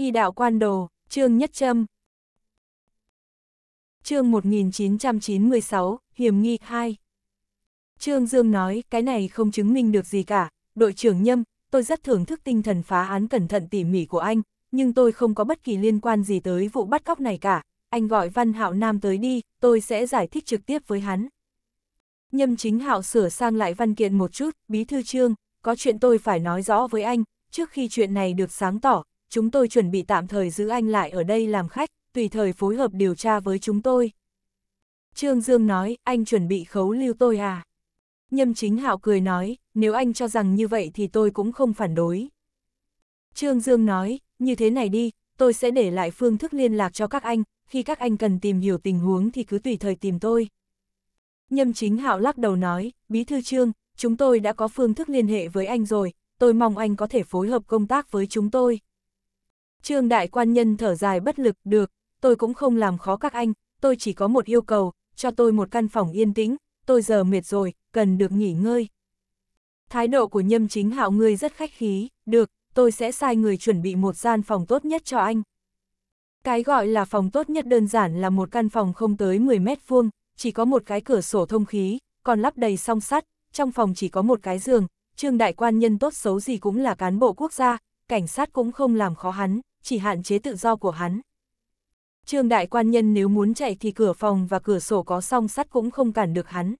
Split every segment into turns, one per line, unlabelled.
Y đạo quan đồ, Trương Nhất Trâm. Chương 1996, hiểm nghi 2. Trương Dương nói, cái này không chứng minh được gì cả, đội trưởng Nhâm, tôi rất thưởng thức tinh thần phá án cẩn thận tỉ mỉ của anh, nhưng tôi không có bất kỳ liên quan gì tới vụ bắt cóc này cả, anh gọi Văn Hạo Nam tới đi, tôi sẽ giải thích trực tiếp với hắn. Nhâm chính Hạo sửa sang lại văn kiện một chút, bí thư Trương, có chuyện tôi phải nói rõ với anh, trước khi chuyện này được sáng tỏ, chúng tôi chuẩn bị tạm thời giữ anh lại ở đây làm khách, tùy thời phối hợp điều tra với chúng tôi. Trương Dương nói, anh chuẩn bị khấu lưu tôi à? Nhâm chính hạo cười nói, nếu anh cho rằng như vậy thì tôi cũng không phản đối. Trương Dương nói, như thế này đi, tôi sẽ để lại phương thức liên lạc cho các anh, khi các anh cần tìm hiểu tình huống thì cứ tùy thời tìm tôi. Nhâm chính hạo lắc đầu nói, Bí Thư Trương, chúng tôi đã có phương thức liên hệ với anh rồi, tôi mong anh có thể phối hợp công tác với chúng tôi. Trương đại quan nhân thở dài bất lực, được, tôi cũng không làm khó các anh, tôi chỉ có một yêu cầu, cho tôi một căn phòng yên tĩnh, tôi giờ mệt rồi, cần được nghỉ ngơi. Thái độ của nhâm chính hạo ngươi rất khách khí, được, tôi sẽ sai người chuẩn bị một gian phòng tốt nhất cho anh. Cái gọi là phòng tốt nhất đơn giản là một căn phòng không tới 10 mét vuông, chỉ có một cái cửa sổ thông khí, còn lắp đầy song sắt, trong phòng chỉ có một cái giường, trương đại quan nhân tốt xấu gì cũng là cán bộ quốc gia, cảnh sát cũng không làm khó hắn chỉ hạn chế tự do của hắn. Trương đại quan nhân nếu muốn chạy thì cửa phòng và cửa sổ có song sắt cũng không cản được hắn.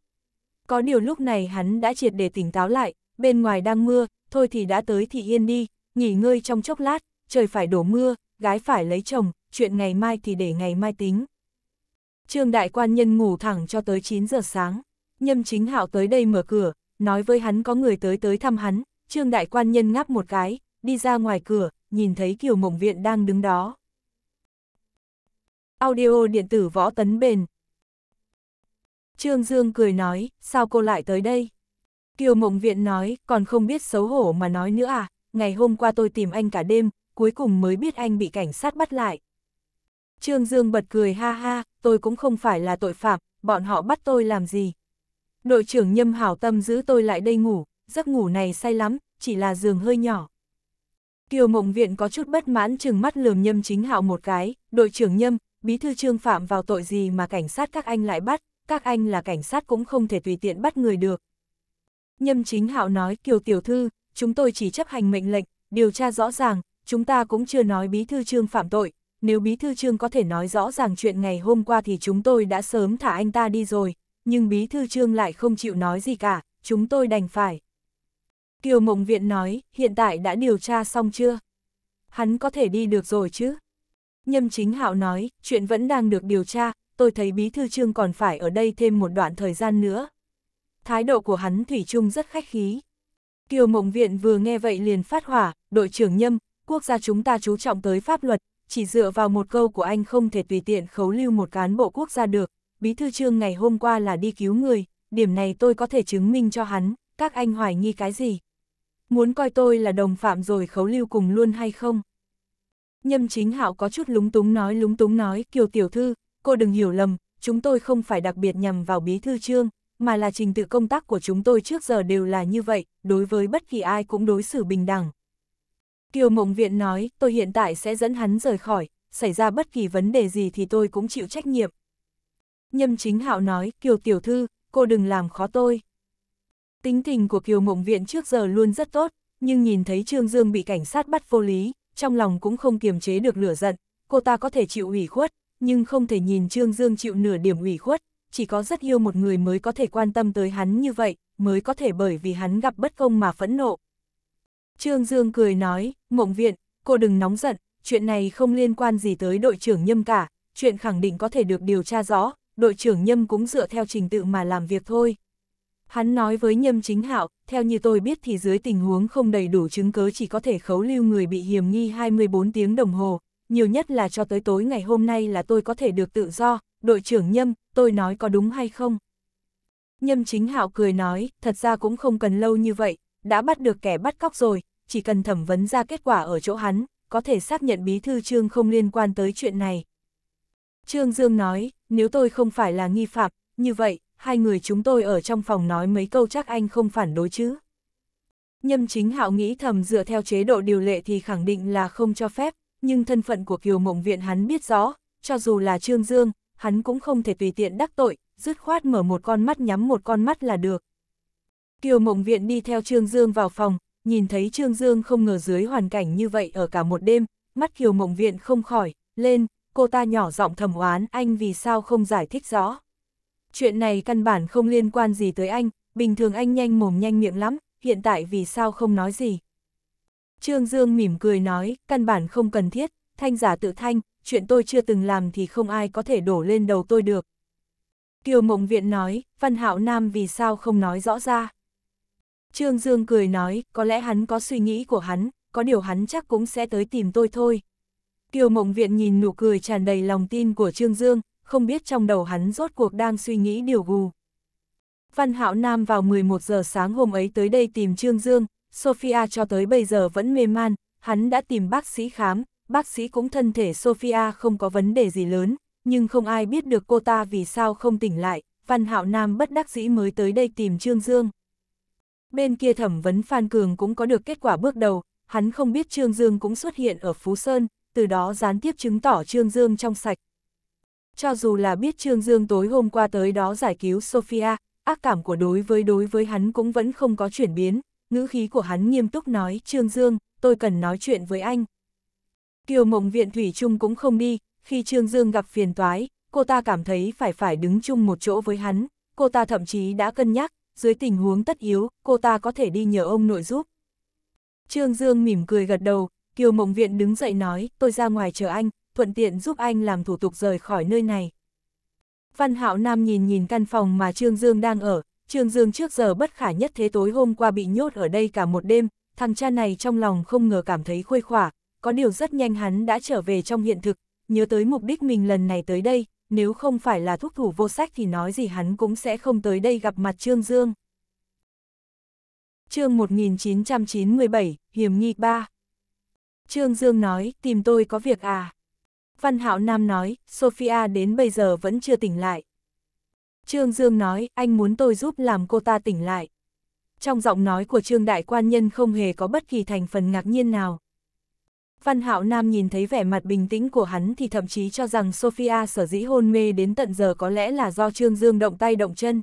Có điều lúc này hắn đã triệt để tỉnh táo lại, bên ngoài đang mưa, thôi thì đã tới thì yên đi, nghỉ ngơi trong chốc lát, trời phải đổ mưa, gái phải lấy chồng, chuyện ngày mai thì để ngày mai tính. Trương đại quan nhân ngủ thẳng cho tới 9 giờ sáng, nhâm chính hạo tới đây mở cửa, nói với hắn có người tới tới thăm hắn, trương đại quan nhân ngáp một cái, đi ra ngoài cửa, nhìn thấy Kiều Mộng Viện đang đứng đó. Audio điện tử võ tấn bền. Trương Dương cười nói, sao cô lại tới đây? Kiều Mộng Viện nói, còn không biết xấu hổ mà nói nữa à, ngày hôm qua tôi tìm anh cả đêm, cuối cùng mới biết anh bị cảnh sát bắt lại. Trương Dương bật cười ha ha, tôi cũng không phải là tội phạm, bọn họ bắt tôi làm gì. Đội trưởng nhâm hảo tâm giữ tôi lại đây ngủ, giấc ngủ này say lắm, chỉ là giường hơi nhỏ. Kiều Mộng Viện có chút bất mãn chừng mắt lườm nhâm chính hạo một cái, đội trưởng nhâm, bí thư trương phạm vào tội gì mà cảnh sát các anh lại bắt, các anh là cảnh sát cũng không thể tùy tiện bắt người được. Nhâm chính hạo nói Kiều Tiểu Thư, chúng tôi chỉ chấp hành mệnh lệnh, điều tra rõ ràng, chúng ta cũng chưa nói bí thư trương phạm tội, nếu bí thư trương có thể nói rõ ràng chuyện ngày hôm qua thì chúng tôi đã sớm thả anh ta đi rồi, nhưng bí thư trương lại không chịu nói gì cả, chúng tôi đành phải. Kiều Mộng Viện nói, hiện tại đã điều tra xong chưa? Hắn có thể đi được rồi chứ? Nhâm chính hạo nói, chuyện vẫn đang được điều tra, tôi thấy bí thư trương còn phải ở đây thêm một đoạn thời gian nữa. Thái độ của hắn Thủy chung rất khách khí. Kiều Mộng Viện vừa nghe vậy liền phát hỏa, đội trưởng Nhâm, quốc gia chúng ta chú trọng tới pháp luật, chỉ dựa vào một câu của anh không thể tùy tiện khấu lưu một cán bộ quốc gia được. Bí thư trương ngày hôm qua là đi cứu người, điểm này tôi có thể chứng minh cho hắn, các anh hoài nghi cái gì, muốn coi tôi là đồng phạm rồi khấu lưu cùng luôn hay không? Nhâm chính hạo có chút lúng túng nói lúng túng nói, kiều tiểu thư, cô đừng hiểu lầm, chúng tôi không phải đặc biệt nhằm vào bí thư trương, mà là trình tự công tác của chúng tôi trước giờ đều là như vậy, đối với bất kỳ ai cũng đối xử bình đẳng. Kiều Mộng Viện nói, tôi hiện tại sẽ dẫn hắn rời khỏi, xảy ra bất kỳ vấn đề gì thì tôi cũng chịu trách nhiệm. Nhâm chính hạo nói, Kiều Tiểu Thư, cô đừng làm khó tôi. Tính tình của Kiều Mộng Viện trước giờ luôn rất tốt, nhưng nhìn thấy Trương Dương bị cảnh sát bắt vô lý, trong lòng cũng không kiềm chế được lửa giận, cô ta có thể chịu ủy khuất, nhưng không thể nhìn Trương Dương chịu nửa điểm ủy khuất, chỉ có rất yêu một người mới có thể quan tâm tới hắn như vậy, mới có thể bởi vì hắn gặp bất công mà phẫn nộ. Trương Dương cười nói, Mộng Viện, cô đừng nóng giận, chuyện này không liên quan gì tới đội trưởng Nhâm cả, chuyện khẳng định có thể được điều tra rõ, đội trưởng Nhâm cũng dựa theo trình tự mà làm việc thôi. Hắn nói với Nhâm Chính Hạo, theo như tôi biết thì dưới tình huống không đầy đủ chứng cứ chỉ có thể khấu lưu người bị hiểm nghi 24 tiếng đồng hồ, nhiều nhất là cho tới tối ngày hôm nay là tôi có thể được tự do, đội trưởng Nhâm, tôi nói có đúng hay không? Nhâm Chính Hạo cười nói, thật ra cũng không cần lâu như vậy, đã bắt được kẻ bắt cóc rồi, chỉ cần thẩm vấn ra kết quả ở chỗ hắn, có thể xác nhận bí thư trương không liên quan tới chuyện này. Trương Dương nói, nếu tôi không phải là nghi phạm, như vậy, hai người chúng tôi ở trong phòng nói mấy câu chắc anh không phản đối chứ. Nhâm chính hạo nghĩ thầm dựa theo chế độ điều lệ thì khẳng định là không cho phép, nhưng thân phận của Kiều Mộng Viện hắn biết rõ, cho dù là Trương Dương, hắn cũng không thể tùy tiện đắc tội, dứt khoát mở một con mắt nhắm một con mắt là được. Kiều Mộng Viện đi theo Trương Dương vào phòng, nhìn thấy Trương Dương không ngờ dưới hoàn cảnh như vậy ở cả một đêm, mắt Kiều Mộng Viện không khỏi, lên, cô ta nhỏ giọng thầm oán anh vì sao không giải thích rõ chuyện này căn bản không liên quan gì tới anh, bình thường anh nhanh mồm nhanh miệng lắm, hiện tại vì sao không nói gì. Trương Dương mỉm cười nói, căn bản không cần thiết, thanh giả tự thanh, chuyện tôi chưa từng làm thì không ai có thể đổ lên đầu tôi được. Kiều Mộng Viện nói, Văn Hạo Nam vì sao không nói rõ ra. Trương Dương cười nói, có lẽ hắn có suy nghĩ của hắn, có điều hắn chắc cũng sẽ tới tìm tôi thôi. Kiều Mộng Viện nhìn nụ cười tràn đầy lòng tin của Trương Dương, không biết trong đầu hắn rốt cuộc đang suy nghĩ điều gù. Văn Hạo Nam vào 11 giờ sáng hôm ấy tới đây tìm Trương Dương, Sophia cho tới bây giờ vẫn mê man, hắn đã tìm bác sĩ khám, bác sĩ cũng thân thể Sophia không có vấn đề gì lớn, nhưng không ai biết được cô ta vì sao không tỉnh lại, Văn Hạo Nam bất đắc dĩ mới tới đây tìm Trương Dương. Bên kia thẩm vấn Phan Cường cũng có được kết quả bước đầu, hắn không biết Trương Dương cũng xuất hiện ở Phú Sơn, từ đó gián tiếp chứng tỏ Trương Dương trong sạch, cho dù là biết Trương Dương tối hôm qua tới đó giải cứu Sophia, ác cảm của đối với đối với hắn cũng vẫn không có chuyển biến, ngữ khí của hắn nghiêm túc nói Trương Dương, tôi cần nói chuyện với anh. Kiều mộng viện Thủy Trung cũng không đi, khi Trương Dương gặp phiền toái, cô ta cảm thấy phải phải đứng chung một chỗ với hắn, cô ta thậm chí đã cân nhắc, dưới tình huống tất yếu, cô ta có thể đi nhờ ông nội giúp. Trương Dương mỉm cười gật đầu, Kiều Mộng Viện đứng dậy nói, tôi ra ngoài chờ anh, thuận tiện giúp anh làm thủ tục rời khỏi nơi này. Văn Hạo Nam nhìn nhìn căn phòng mà Trương Dương đang ở, Trương Dương trước giờ bất khả nhất thế tối hôm qua bị nhốt ở đây cả một đêm, thằng cha này trong lòng không ngờ cảm thấy khuây khỏa, có điều rất nhanh hắn đã trở về trong hiện thực, nhớ tới mục đích mình lần này tới đây, nếu không phải là thúc thủ vô sách thì nói gì hắn cũng sẽ không tới đây gặp mặt Trương Dương. chương 1997, Hiểm nghi 3 Trương Dương nói, tìm tôi có việc à? Văn Hạo Nam nói, Sophia đến bây giờ vẫn chưa tỉnh lại. Trương Dương nói, anh muốn tôi giúp làm cô ta tỉnh lại. Trong giọng nói của Trương Đại Quan Nhân không hề có bất kỳ thành phần ngạc nhiên nào. Văn Hạo Nam nhìn thấy vẻ mặt bình tĩnh của hắn thì thậm chí cho rằng Sophia sở dĩ hôn mê đến tận giờ có lẽ là do Trương Dương động tay động chân.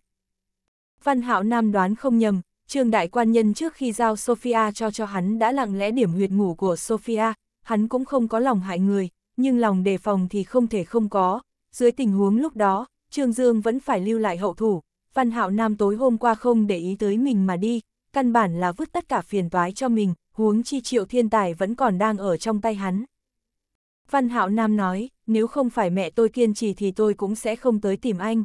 Văn Hạo Nam đoán không nhầm, Trương Đại Quan Nhân trước khi giao Sophia cho cho hắn đã lặng lẽ điểm huyệt ngủ của Sophia, hắn cũng không có lòng hại người, nhưng lòng đề phòng thì không thể không có, dưới tình huống lúc đó, Trương Dương vẫn phải lưu lại hậu thủ, Văn Hạo Nam tối hôm qua không để ý tới mình mà đi, căn bản là vứt tất cả phiền toái cho mình, huống chi triệu thiên tài vẫn còn đang ở trong tay hắn. Văn Hạo Nam nói, nếu không phải mẹ tôi kiên trì thì tôi cũng sẽ không tới tìm anh.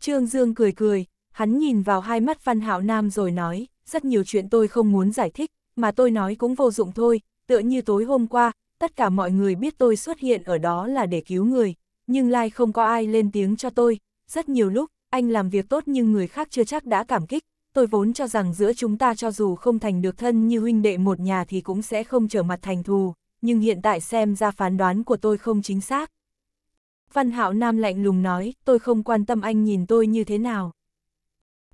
Trương Dương cười cười, hắn nhìn vào hai mắt Văn Hạo Nam rồi nói, rất nhiều chuyện tôi không muốn giải thích, mà tôi nói cũng vô dụng thôi, tựa như tối hôm qua, tất cả mọi người biết tôi xuất hiện ở đó là để cứu người, nhưng lai không có ai lên tiếng cho tôi, rất nhiều lúc, anh làm việc tốt nhưng người khác chưa chắc đã cảm kích, tôi vốn cho rằng giữa chúng ta cho dù không thành được thân như huynh đệ một nhà thì cũng sẽ không trở mặt thành thù, nhưng hiện tại xem ra phán đoán của tôi không chính xác. Văn Hạo Nam lạnh lùng nói, tôi không quan tâm anh nhìn tôi như thế nào.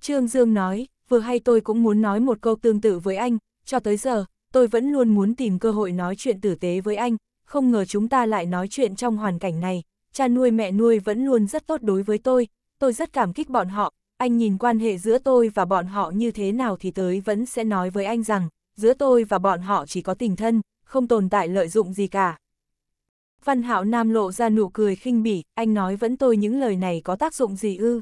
Trương Dương nói, vừa hay tôi cũng muốn nói một câu tương tự với anh, cho tới giờ, tôi vẫn luôn muốn tìm cơ hội nói chuyện tử tế với anh, không ngờ chúng ta lại nói chuyện trong hoàn cảnh này, cha nuôi mẹ nuôi vẫn luôn rất tốt đối với tôi, tôi rất cảm kích bọn họ, anh nhìn quan hệ giữa tôi và bọn họ như thế nào thì tới vẫn sẽ nói với anh rằng, giữa tôi và bọn họ chỉ có tình thân, không tồn tại lợi dụng gì cả. Văn Hạo Nam lộ ra nụ cười khinh bỉ, anh nói vẫn tôi những lời này có tác dụng gì ư?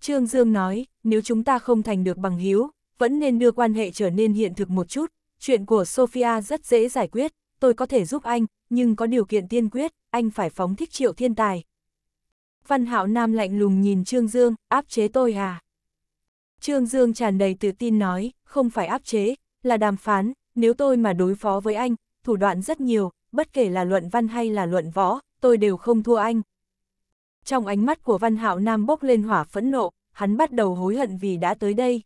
Trương Dương nói, nếu chúng ta không thành được bằng hiếu, vẫn nên đưa quan hệ trở nên hiện thực một chút, Chuyện của Sophia rất dễ giải quyết, tôi có thể giúp anh, nhưng có điều kiện tiên quyết, anh phải phóng thích triệu thiên tài. Văn Hạo Nam lạnh lùng nhìn Trương Dương, áp chế tôi à? Trương Dương tràn đầy tự tin nói, không phải áp chế, là đàm phán, nếu tôi mà đối phó với anh, thủ đoạn rất nhiều, bất kể là luận văn hay là luận võ, tôi đều không thua anh. Trong ánh mắt của Văn Hạo Nam bốc lên hỏa phẫn nộ, hắn bắt đầu hối hận vì đã tới đây.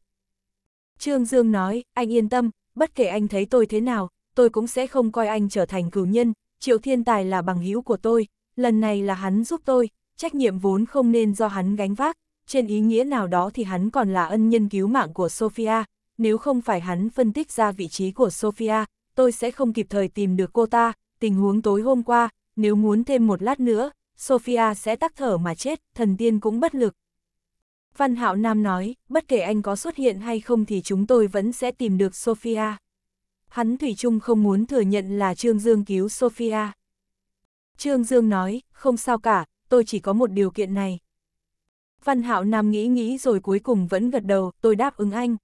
Trương Dương nói, anh yên tâm, bất kể anh thấy tôi thế nào, tôi cũng sẽ không coi anh trở thành cửu nhân, Triệu Thiên Tài là bằng hữu của tôi, lần này là hắn giúp tôi, trách nhiệm vốn không nên do hắn gánh vác, trên ý nghĩa nào đó thì hắn còn là ân nhân cứu mạng của Sophia, nếu không phải hắn phân tích ra vị trí của Sophia, tôi sẽ không kịp thời tìm được cô ta, tình huống tối hôm qua, nếu muốn thêm một lát nữa, Sophia sẽ tắc thở mà chết, thần tiên cũng bất lực, Văn Hạo Nam nói, bất kể anh có xuất hiện hay không thì chúng tôi vẫn sẽ tìm được Sophia. Hắn Thủy Trung không muốn thừa nhận là Trương Dương cứu Sophia. Trương Dương nói, không sao cả, tôi chỉ có một điều kiện này. Văn Hạo Nam nghĩ nghĩ rồi cuối cùng vẫn gật đầu, tôi đáp ứng anh.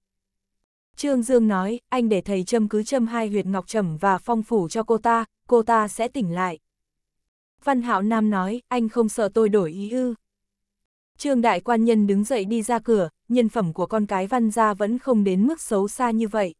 Trương Dương nói, anh để thầy châm cứ châm hai huyệt ngọc trầm và phong phủ cho cô ta, cô ta sẽ tỉnh lại. Văn Hạo Nam nói, anh không sợ tôi đổi ý ư. Trương đại quan nhân đứng dậy đi ra cửa, nhân phẩm của con cái văn gia vẫn không đến mức xấu xa như vậy.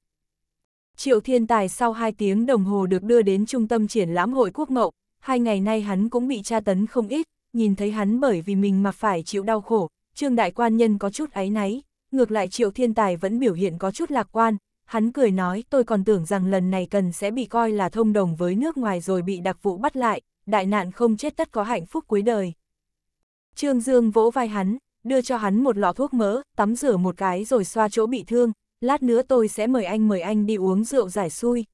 Triệu thiên tài sau 2 tiếng đồng hồ được đưa đến trung tâm triển lãm hội quốc mậu, hai ngày nay hắn cũng bị tra tấn không ít, nhìn thấy hắn bởi vì mình mà phải chịu đau khổ, trương đại quan nhân có chút áy náy, ngược lại triệu thiên tài vẫn biểu hiện có chút lạc quan, hắn cười nói tôi còn tưởng rằng lần này cần sẽ bị coi là thông đồng với nước ngoài rồi bị đặc vụ bắt lại, đại nạn không chết tất có hạnh phúc cuối đời. Trương Dương vỗ vai hắn, đưa cho hắn một lọ thuốc mỡ, tắm rửa một cái rồi xoa chỗ bị thương, lát nữa tôi sẽ mời anh mời anh đi uống rượu giải xui.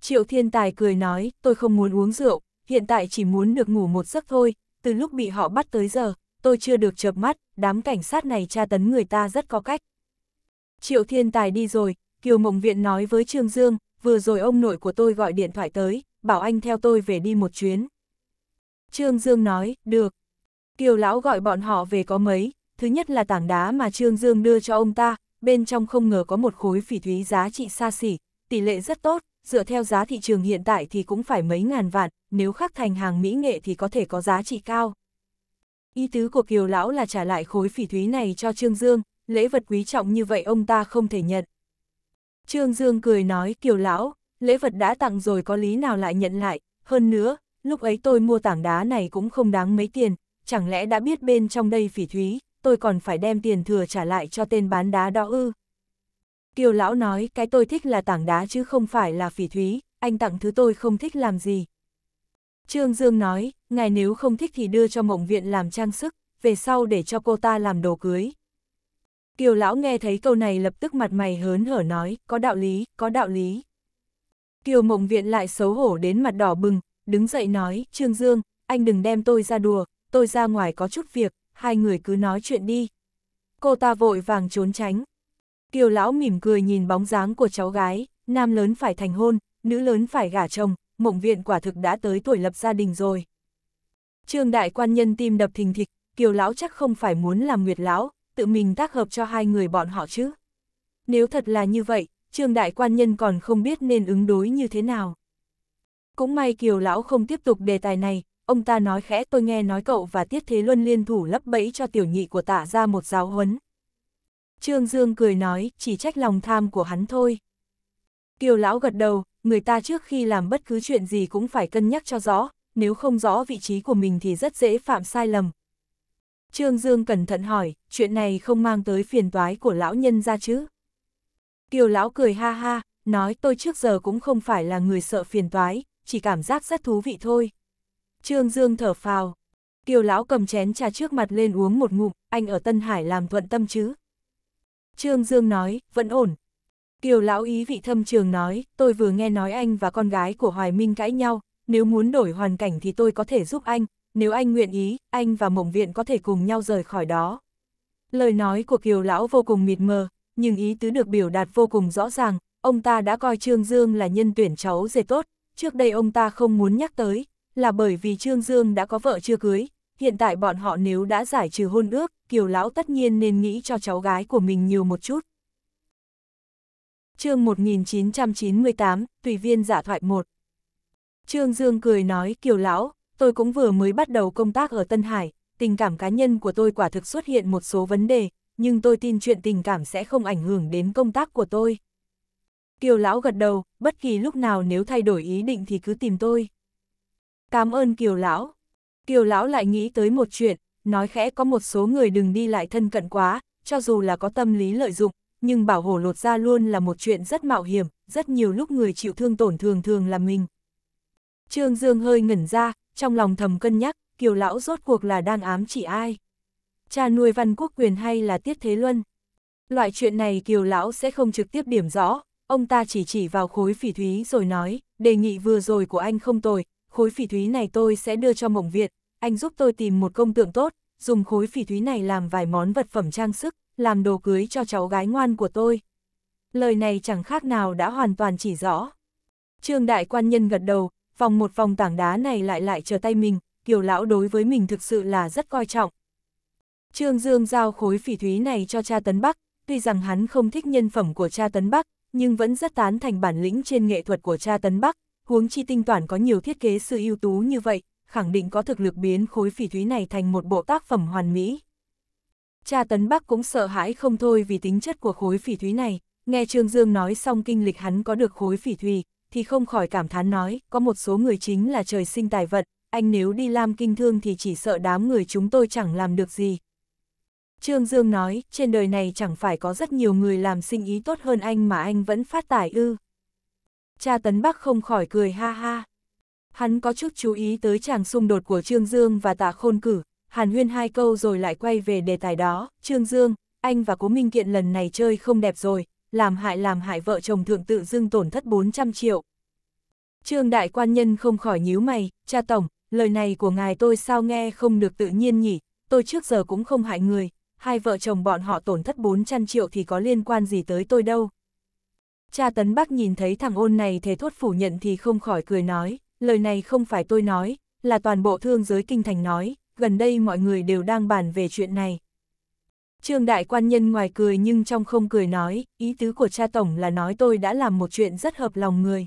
Triệu Thiên Tài cười nói, tôi không muốn uống rượu, hiện tại chỉ muốn được ngủ một giấc thôi, từ lúc bị họ bắt tới giờ, tôi chưa được chợp mắt, đám cảnh sát này tra tấn người ta rất có cách. Triệu Thiên Tài đi rồi, Kiều Mộng Viện nói với Trương Dương, vừa rồi ông nội của tôi gọi điện thoại tới, bảo anh theo tôi về đi một chuyến. Trương Dương nói, được, Kiều lão gọi bọn họ về có mấy, thứ nhất là tảng đá mà Trương Dương đưa cho ông ta, bên trong không ngờ có một khối phỉ thúy giá trị xa xỉ, tỷ lệ rất tốt, dựa theo giá thị trường hiện tại thì cũng phải mấy ngàn vạn, nếu khắc thành hàng mỹ nghệ thì có thể có giá trị cao. Ý tứ của Kiều lão là trả lại khối phỉ thúy này cho Trương Dương, lễ vật quý trọng như vậy ông ta không thể nhận. Trương Dương cười nói Kiều lão, lễ vật đã tặng rồi có lý nào lại nhận lại, hơn nữa, lúc ấy tôi mua tảng đá này cũng không đáng mấy tiền, chẳng lẽ đã biết bên trong đây phỉ thúy, tôi còn phải đem tiền thừa trả lại cho tên bán đá đó ư. Kiều lão nói cái tôi thích là tảng đá chứ không phải là phỉ thúy, anh tặng thứ tôi không thích làm gì. Trương Dương nói, ngài nếu không thích thì đưa cho mộng viện làm trang sức, về sau để cho cô ta làm đồ cưới. Kiều lão nghe thấy câu này lập tức mặt mày hớn hở nói, có đạo lý, có đạo lý. Kiều mộng viện lại xấu hổ đến mặt đỏ bừng, đứng dậy nói, Trương Dương, anh đừng đem tôi ra đùa, tôi ra ngoài có chút việc, hai người cứ nói chuyện đi. Cô ta vội vàng trốn tránh. Kiều lão mỉm cười nhìn bóng dáng của cháu gái, nam lớn phải thành hôn, nữ lớn phải gả chồng, mộng viện quả thực đã tới tuổi lập gia đình rồi. Trương đại quan nhân tim đập thình thịch, kiều lão chắc không phải muốn làm nguyệt lão, tự mình tác hợp cho hai người bọn họ chứ. Nếu thật là như vậy, trương đại quan nhân còn không biết nên ứng đối như thế nào. Cũng may kiều lão không tiếp tục đề tài này, ông ta nói khẽ tôi nghe nói cậu và Tiết Thế Luân liên thủ lấp bẫy cho tiểu nhị của tạ ra một giáo huấn. Trương Dương cười nói, chỉ trách lòng tham của hắn thôi. Kiều Lão gật đầu, người ta trước khi làm bất cứ chuyện gì cũng phải cân nhắc cho rõ, nếu không rõ vị trí của mình thì rất dễ phạm sai lầm. Trương Dương cẩn thận hỏi, chuyện này không mang tới phiền toái của lão nhân ra chứ? Kiều Lão cười ha ha, nói tôi trước giờ cũng không phải là người sợ phiền toái, chỉ cảm giác rất thú vị thôi. Trương Dương thở phào. Kiều lão cầm chén trà trước mặt lên uống một ngụm, anh ở Tân Hải làm thuận tâm chứ. Trương Dương nói, vẫn ổn. Kiều lão ý vị thâm trường nói, tôi vừa nghe nói anh và con gái của Hoài Minh cãi nhau, nếu muốn đổi hoàn cảnh thì tôi có thể giúp anh, nếu anh nguyện ý, anh và mộng viện có thể cùng nhau rời khỏi đó. Lời nói của Kiều lão vô cùng mịt mờ, nhưng ý tứ được biểu đạt vô cùng rõ ràng, ông ta đã coi Trương Dương là nhân tuyển cháu dề tốt, trước đây ông ta không muốn nhắc tới, là bởi vì Trương Dương đã có vợ chưa cưới, hiện tại bọn họ nếu đã giải trừ hôn ước, Kiều Lão tất nhiên nên nghĩ cho cháu gái của mình nhiều một chút. chương 1998, Tùy viên giả thoại 1 Trương Dương cười nói Kiều Lão, tôi cũng vừa mới bắt đầu công tác ở Tân Hải, tình cảm cá nhân của tôi quả thực xuất hiện một số vấn đề, nhưng tôi tin chuyện tình cảm sẽ không ảnh hưởng đến công tác của tôi. Kiều Lão gật đầu, bất kỳ lúc nào nếu thay đổi ý định thì cứ tìm tôi. Cảm ơn Kiều Lão. Kiều Lão lại nghĩ tới một chuyện, nói khẽ có một số người đừng đi lại thân cận quá, cho dù là có tâm lý lợi dụng, nhưng bảo hổ lột ra luôn là một chuyện rất mạo hiểm, rất nhiều lúc người chịu thương tổn thường thường là mình. Trương Dương hơi ngẩn ra, trong lòng thầm cân nhắc, Kiều Lão rốt cuộc là đang ám chỉ ai. Cha nuôi văn quốc quyền hay là Tiết Thế Luân? Loại chuyện này Kiều Lão sẽ không trực tiếp điểm rõ, ông ta chỉ chỉ vào khối phỉ thúy rồi nói, đề nghị vừa rồi của anh không tồi, khối phỉ thúy này tôi sẽ đưa cho Mộng Việt, anh giúp tôi tìm một công tượng tốt, dùng khối phỉ thúy này làm vài món vật phẩm trang sức, làm đồ cưới cho cháu gái ngoan của tôi. Lời này chẳng khác nào đã hoàn toàn chỉ rõ. Trương đại quan nhân gật đầu, vòng một vòng tảng đá này lại lại chờ tay mình, kiểu lão đối với mình thực sự là rất coi trọng. Trương Dương giao khối phỉ thúy này cho cha Tấn Bắc, tuy rằng hắn không thích nhân phẩm của cha Tấn Bắc, nhưng vẫn rất tán thành bản lĩnh trên nghệ thuật của cha Tấn Bắc, huống chi tinh toàn có nhiều thiết kế sư ưu tú như vậy, khẳng định có thực lực biến khối phỉ thúy này thành một bộ tác phẩm hoàn mỹ. Cha Tấn Bắc cũng sợ hãi không thôi vì tính chất của khối phỉ thúy này, nghe Trương Dương nói xong kinh lịch hắn có được khối phỉ thúy, thì không khỏi cảm thán nói, có một số người chính là trời sinh tài vật. anh nếu đi làm kinh thương thì chỉ sợ đám người chúng tôi chẳng làm được gì. Trương Dương nói, trên đời này chẳng phải có rất nhiều người làm sinh ý tốt hơn anh mà anh vẫn phát tài ư cha Tấn Bắc không khỏi cười ha ha. Hắn có chút chú ý tới chàng xung đột của Trương Dương và tạ khôn cử, hàn huyên hai câu rồi lại quay về đề tài đó, Trương Dương, anh và Cố Minh Kiện lần này chơi không đẹp rồi, làm hại làm hại vợ chồng thượng tự dưng tổn thất 400 triệu. Trương đại quan nhân không khỏi nhíu mày, cha tổng, lời này của ngài tôi sao nghe không được tự nhiên nhỉ, tôi trước giờ cũng không hại người, hai vợ chồng bọn họ tổn thất 400 triệu thì có liên quan gì tới tôi đâu. Cha Tấn Bắc nhìn thấy thằng ôn này thề thốt phủ nhận thì không khỏi cười nói, lời này không phải tôi nói, là toàn bộ thương giới kinh thành nói, gần đây mọi người đều đang bàn về chuyện này. Trương Đại Quan Nhân ngoài cười nhưng trong không cười nói, ý tứ của cha Tổng là nói tôi đã làm một chuyện rất hợp lòng người.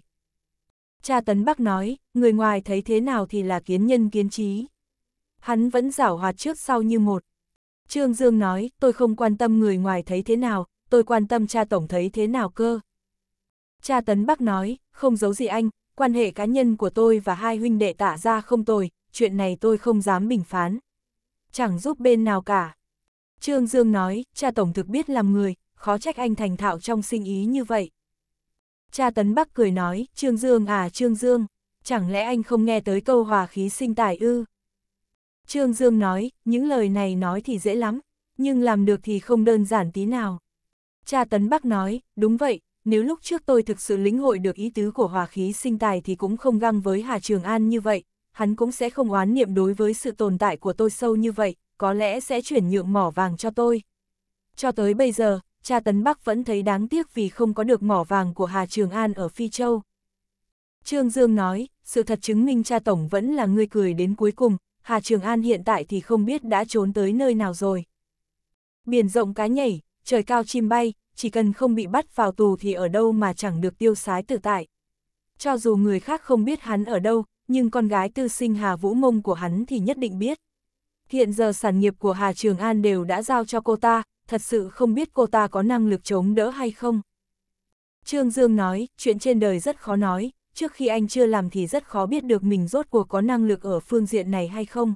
Cha Tấn Bắc nói, người ngoài thấy thế nào thì là kiến nhân kiến trí. Hắn vẫn giảo hoạt trước sau như một. Trương Dương nói, tôi không quan tâm người ngoài thấy thế nào, tôi quan tâm cha Tổng thấy thế nào cơ cha Tấn Bắc nói, không giấu gì anh, quan hệ cá nhân của tôi và hai huynh đệ tả ra không tồi, chuyện này tôi không dám bình phán. Chẳng giúp bên nào cả. Trương Dương nói, cha Tổng thực biết làm người, khó trách anh thành thạo trong sinh ý như vậy. Cha Tấn Bắc cười nói, Trương Dương à Trương Dương, chẳng lẽ anh không nghe tới câu hòa khí sinh tài ư? Trương Dương nói, những lời này nói thì dễ lắm, nhưng làm được thì không đơn giản tí nào. Cha Tấn Bắc nói, đúng vậy, nếu lúc trước tôi thực sự lĩnh hội được ý tứ của hòa khí sinh tài thì cũng không găng với Hà Trường An như vậy, hắn cũng sẽ không oán niệm đối với sự tồn tại của tôi sâu như vậy, có lẽ sẽ chuyển nhượng mỏ vàng cho tôi. Cho tới bây giờ, cha Tấn Bắc vẫn thấy đáng tiếc vì không có được mỏ vàng của Hà Trường An ở Phi Châu. Trương Dương nói, sự thật chứng minh cha Tổng vẫn là người cười đến cuối cùng, Hà Trường An hiện tại thì không biết đã trốn tới nơi nào rồi. Biển rộng cá nhảy, trời cao chim bay, chỉ cần không bị bắt vào tù thì ở đâu mà chẳng được tiêu sái tự tại. Cho dù người khác không biết hắn ở đâu, nhưng con gái tư sinh Hà Vũ Mông của hắn thì nhất định biết. Hiện giờ sản nghiệp của Hà Trường An đều đã giao cho cô ta, thật sự không biết cô ta có năng lực chống đỡ hay không. Trương Dương nói, chuyện trên đời rất khó nói, trước khi anh chưa làm thì rất khó biết được mình rốt cuộc có năng lực ở phương diện này hay không.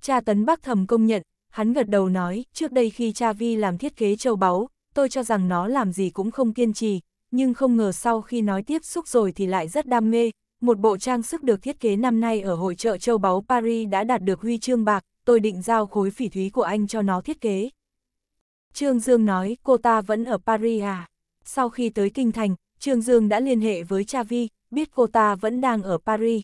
Cha Tấn Bắc Thầm công nhận, hắn gật đầu nói, trước đây khi cha Vi làm thiết kế châu báu, tôi cho rằng nó làm gì cũng không kiên trì, nhưng không ngờ sau khi nói tiếp xúc rồi thì lại rất đam mê. Một bộ trang sức được thiết kế năm nay ở hội trợ châu báu Paris đã đạt được huy chương bạc, tôi định giao khối phỉ thúy của anh cho nó thiết kế. Trương Dương nói, cô ta vẫn ở Paris à? Sau khi tới Kinh Thành, Trương Dương đã liên hệ với cha Vi, biết cô ta vẫn đang ở Paris.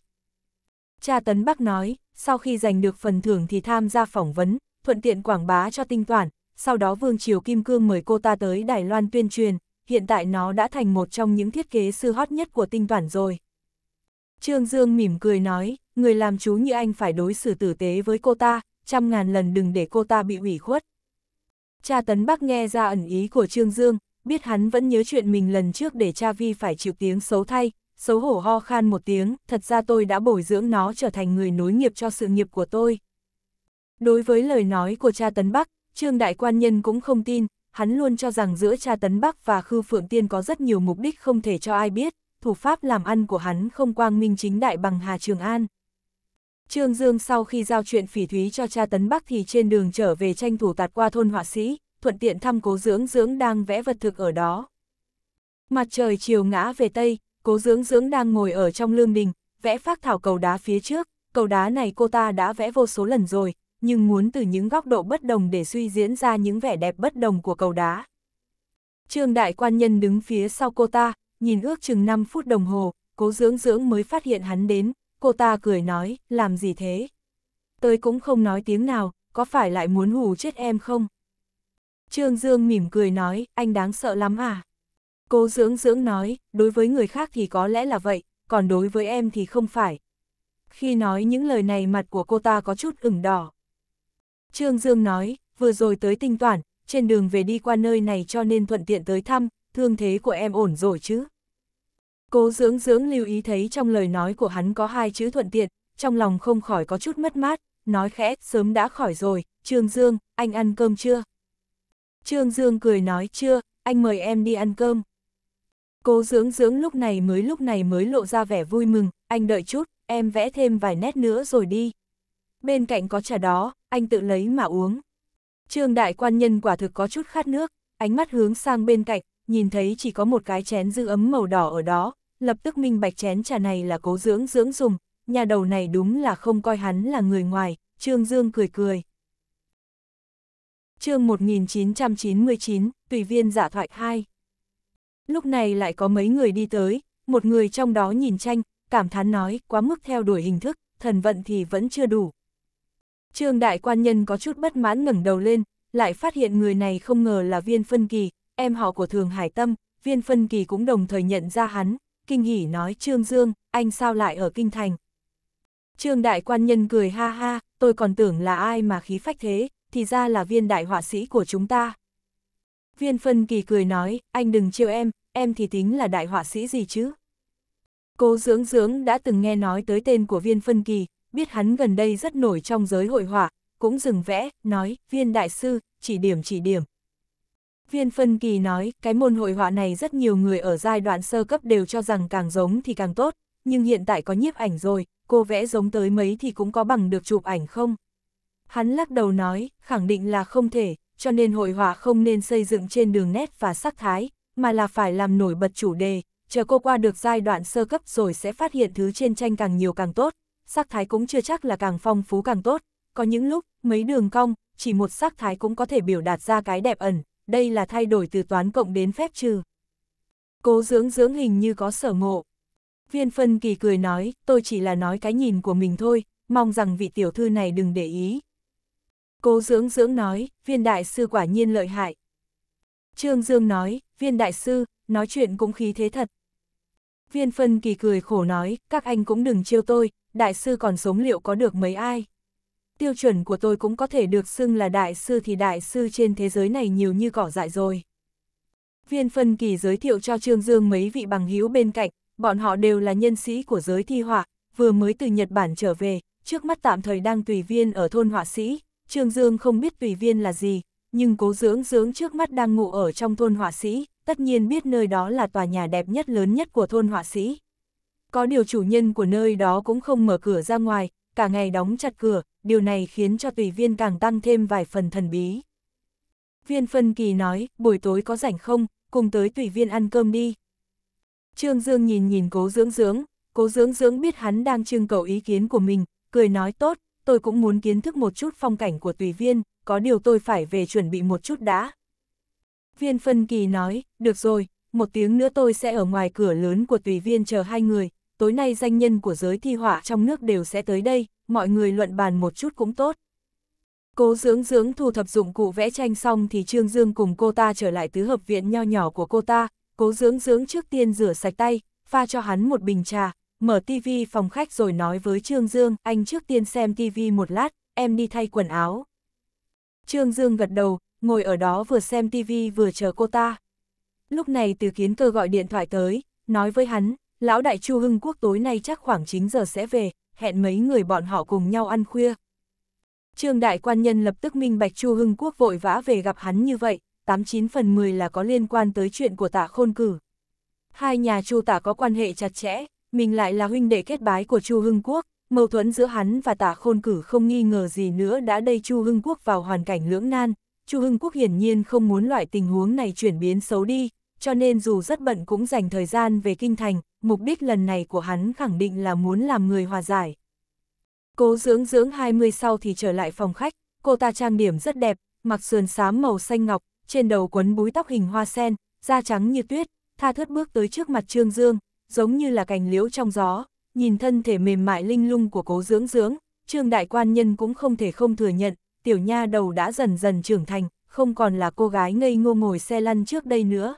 Cha Tấn Bắc nói, sau khi giành được phần thưởng thì tham gia phỏng vấn, thuận tiện quảng bá cho tinh toàn sau đó Vương Triều Kim Cương mời cô ta tới Đài Loan tuyên truyền, hiện tại nó đã thành một trong những thiết kế sư hot nhất của tinh toản rồi. Trương Dương mỉm cười nói, người làm chú như anh phải đối xử tử tế với cô ta, trăm ngàn lần đừng để cô ta bị ủy khuất. Cha Tấn Bắc nghe ra ẩn ý của Trương Dương, biết hắn vẫn nhớ chuyện mình lần trước để cha Vi phải chịu tiếng xấu thay, xấu hổ ho khan một tiếng, thật ra tôi đã bồi dưỡng nó trở thành người nối nghiệp cho sự nghiệp của tôi. Đối với lời nói của cha Tấn Bắc, Trương Đại Quan Nhân cũng không tin, hắn luôn cho rằng giữa cha Tấn Bắc và Khư Phượng Tiên có rất nhiều mục đích không thể cho ai biết, thủ pháp làm ăn của hắn không quang minh chính đại bằng Hà Trường An. Trương Dương sau khi giao chuyện phỉ thúy cho cha Tấn Bắc thì trên đường trở về tranh thủ tạt qua thôn họa sĩ, thuận tiện thăm cố dưỡng dưỡng đang vẽ vật thực ở đó. Mặt trời chiều ngã về Tây, cố dưỡng dưỡng đang ngồi ở trong lương đình, vẽ phác thảo cầu đá phía trước, cầu đá này cô ta đã vẽ vô số lần rồi, nhưng muốn từ những góc độ bất đồng để suy diễn ra những vẻ đẹp bất đồng của cầu đá. Trương đại quan nhân đứng phía sau cô ta, nhìn ước chừng 5 phút đồng hồ, cố dưỡng dưỡng mới phát hiện hắn đến, cô ta cười nói, làm gì thế? Tới cũng không nói tiếng nào, có phải lại muốn hù chết em không? Trương Dương mỉm cười nói, anh đáng sợ lắm à? Cố dưỡng dưỡng nói, đối với người khác thì có lẽ là vậy, còn đối với em thì không phải. Khi nói những lời này mặt của cô ta có chút ửng đỏ. Trương Dương nói, vừa rồi tới tinh toản, trên đường về đi qua nơi này cho nên thuận tiện tới thăm, thương thế của em ổn rồi chứ. Cố dưỡng dưỡng lưu ý thấy trong lời nói của hắn có hai chữ thuận tiện, trong lòng không khỏi có chút mất mát, nói khẽ, sớm đã khỏi rồi, Trương Dương, anh ăn cơm chưa? Trương Dương cười nói chưa, anh mời em đi ăn cơm. Cố dưỡng dưỡng lúc này mới lúc này mới lộ ra vẻ vui mừng, anh đợi chút, em vẽ thêm vài nét nữa rồi đi bên cạnh có trà đó, anh tự lấy mà uống. Trương đại quan nhân quả thực có chút khát nước, ánh mắt hướng sang bên cạnh, nhìn thấy chỉ có một cái chén dư ấm màu đỏ ở đó, lập tức minh bạch chén trà này là cố dưỡng dưỡng dùng, nhà đầu này đúng là không coi hắn là người ngoài, Trương Dương cười cười. chương 1999, Tùy viên giả thoại 2 Lúc này lại có mấy người đi tới, một người trong đó nhìn tranh, cảm thán nói quá mức theo đuổi hình thức, thần vận thì vẫn chưa đủ, Trương đại quan nhân có chút bất mãn ngẩng đầu lên, lại phát hiện người này không ngờ là viên phân kỳ, em họ của Thường Hải Tâm, viên phân kỳ cũng đồng thời nhận ra hắn, kinh hỉ nói Trương Dương, anh sao lại ở Kinh Thành. Trương đại quan nhân cười ha ha, tôi còn tưởng là ai mà khí phách thế, thì ra là viên đại họa sĩ của chúng ta. Viên phân kỳ cười nói, anh đừng trêu em, em thì tính là đại họa sĩ gì chứ. Cô dưỡng dưỡng đã từng nghe nói tới tên của viên phân kỳ, biết hắn gần đây rất nổi trong giới hội họa, cũng dừng vẽ, nói, viên đại sư, chỉ điểm chỉ điểm. Viên phân kỳ nói, cái môn hội họa này rất nhiều người ở giai đoạn sơ cấp đều cho rằng càng giống thì càng tốt, nhưng hiện tại có nhiếp ảnh rồi, cô vẽ giống tới mấy thì cũng có bằng được chụp ảnh không? Hắn lắc đầu nói, khẳng định là không thể, cho nên hội họa không nên xây dựng trên đường nét và sắc thái, mà là phải làm nổi bật chủ đề, chờ cô qua được giai đoạn sơ cấp rồi sẽ phát hiện thứ trên tranh càng nhiều càng tốt, sắc thái cũng chưa chắc là càng phong phú càng tốt, có những lúc, mấy đường cong, chỉ một sắc thái cũng có thể biểu đạt ra cái đẹp ẩn, đây là thay đổi từ toán cộng đến phép trừ. Cố dưỡng dưỡng hình như có sở ngộ. Viên phân kỳ cười nói, tôi chỉ là nói cái nhìn của mình thôi, mong rằng vị tiểu thư này đừng để ý. Cố dưỡng dưỡng nói, viên đại sư quả nhiên lợi hại. Trương Dương nói, viên đại sư, nói chuyện cũng khí thế thật. Viên phân kỳ cười khổ nói, các anh cũng đừng trêu tôi, đại sư còn sống liệu có được mấy ai? Tiêu chuẩn của tôi cũng có thể được xưng là đại sư thì đại sư trên thế giới này nhiều như cỏ dại rồi. Viên phân kỳ giới thiệu cho Trương Dương mấy vị bằng hữu bên cạnh, bọn họ đều là nhân sĩ của giới thi họa, vừa mới từ Nhật Bản trở về, trước mắt tạm thời đang tùy viên ở thôn họa sĩ, Trương Dương không biết tùy viên là gì, nhưng cố dưỡng dưỡng trước mắt đang ngủ ở trong thôn họa sĩ, tất nhiên biết nơi đó là tòa nhà đẹp nhất lớn nhất của thôn họa sĩ. Có điều chủ nhân của nơi đó cũng không mở cửa ra ngoài, cả ngày đóng chặt cửa, điều này khiến cho tùy viên càng tăng thêm vài phần thần bí. Viên phân kỳ nói, buổi tối có rảnh không, cùng tới tùy viên ăn cơm đi. Trương Dương nhìn nhìn cố dưỡng dưỡng, cố dưỡng dưỡng biết hắn đang trưng cầu ý kiến của mình, cười nói tốt, tôi cũng muốn kiến thức một chút phong cảnh của tùy viên, có điều tôi phải về chuẩn bị một chút đã. Viên phân kỳ nói, được rồi, một tiếng nữa tôi sẽ ở ngoài cửa lớn của tùy viên chờ hai người, tối nay danh nhân của giới thi họa trong nước đều sẽ tới đây, mọi người luận bàn một chút cũng tốt. Cố dưỡng dưỡng thu thập dụng cụ vẽ tranh xong thì Trương Dương cùng cô ta trở lại tứ hợp viện nho nhỏ của cô ta, cố dưỡng dưỡng trước tiên rửa sạch tay, pha cho hắn một bình trà, mở tivi phòng khách rồi nói với Trương Dương, anh trước tiên xem tivi một lát, em đi thay quần áo. Trương Dương gật đầu, ngồi ở đó vừa xem tivi vừa chờ cô ta. Lúc này từ kiến cơ gọi điện thoại tới, nói với hắn, Lão đại Chu Hưng Quốc tối nay chắc khoảng 9 giờ sẽ về, hẹn mấy người bọn họ cùng nhau ăn khuya. Trương đại quan nhân lập tức minh bạch Chu Hưng Quốc vội vã về gặp hắn như vậy, tám chín phần 10 là có liên quan tới chuyện của tạ khôn cử. Hai nhà Chu tạ có quan hệ chặt chẽ, mình lại là huynh đệ kết bái của Chu Hưng Quốc, mâu thuẫn giữa hắn và tạ khôn cử không nghi ngờ gì nữa đã đây Chu Hưng Quốc vào hoàn cảnh lưỡng nan. Chu Hưng Quốc hiển nhiên không muốn loại tình huống này chuyển biến xấu đi, cho nên dù rất bận cũng dành thời gian về kinh thành, mục đích lần này của hắn khẳng định là muốn làm người hòa giải. Cố dưỡng dưỡng 20 sau thì trở lại phòng khách, cô ta trang điểm rất đẹp, mặc sườn xám màu xanh ngọc, trên đầu quấn búi tóc hình hoa sen, da trắng như tuyết, tha thướt bước tới trước mặt Trương Dương, giống như là cành liễu trong gió, nhìn thân thể mềm mại linh lung của cố dưỡng dưỡng, Trương Đại Quan Nhân cũng không thể không thừa nhận, tiểu nha đầu đã dần dần trưởng thành, không còn là cô gái ngây ngô ngồi xe lăn trước đây nữa.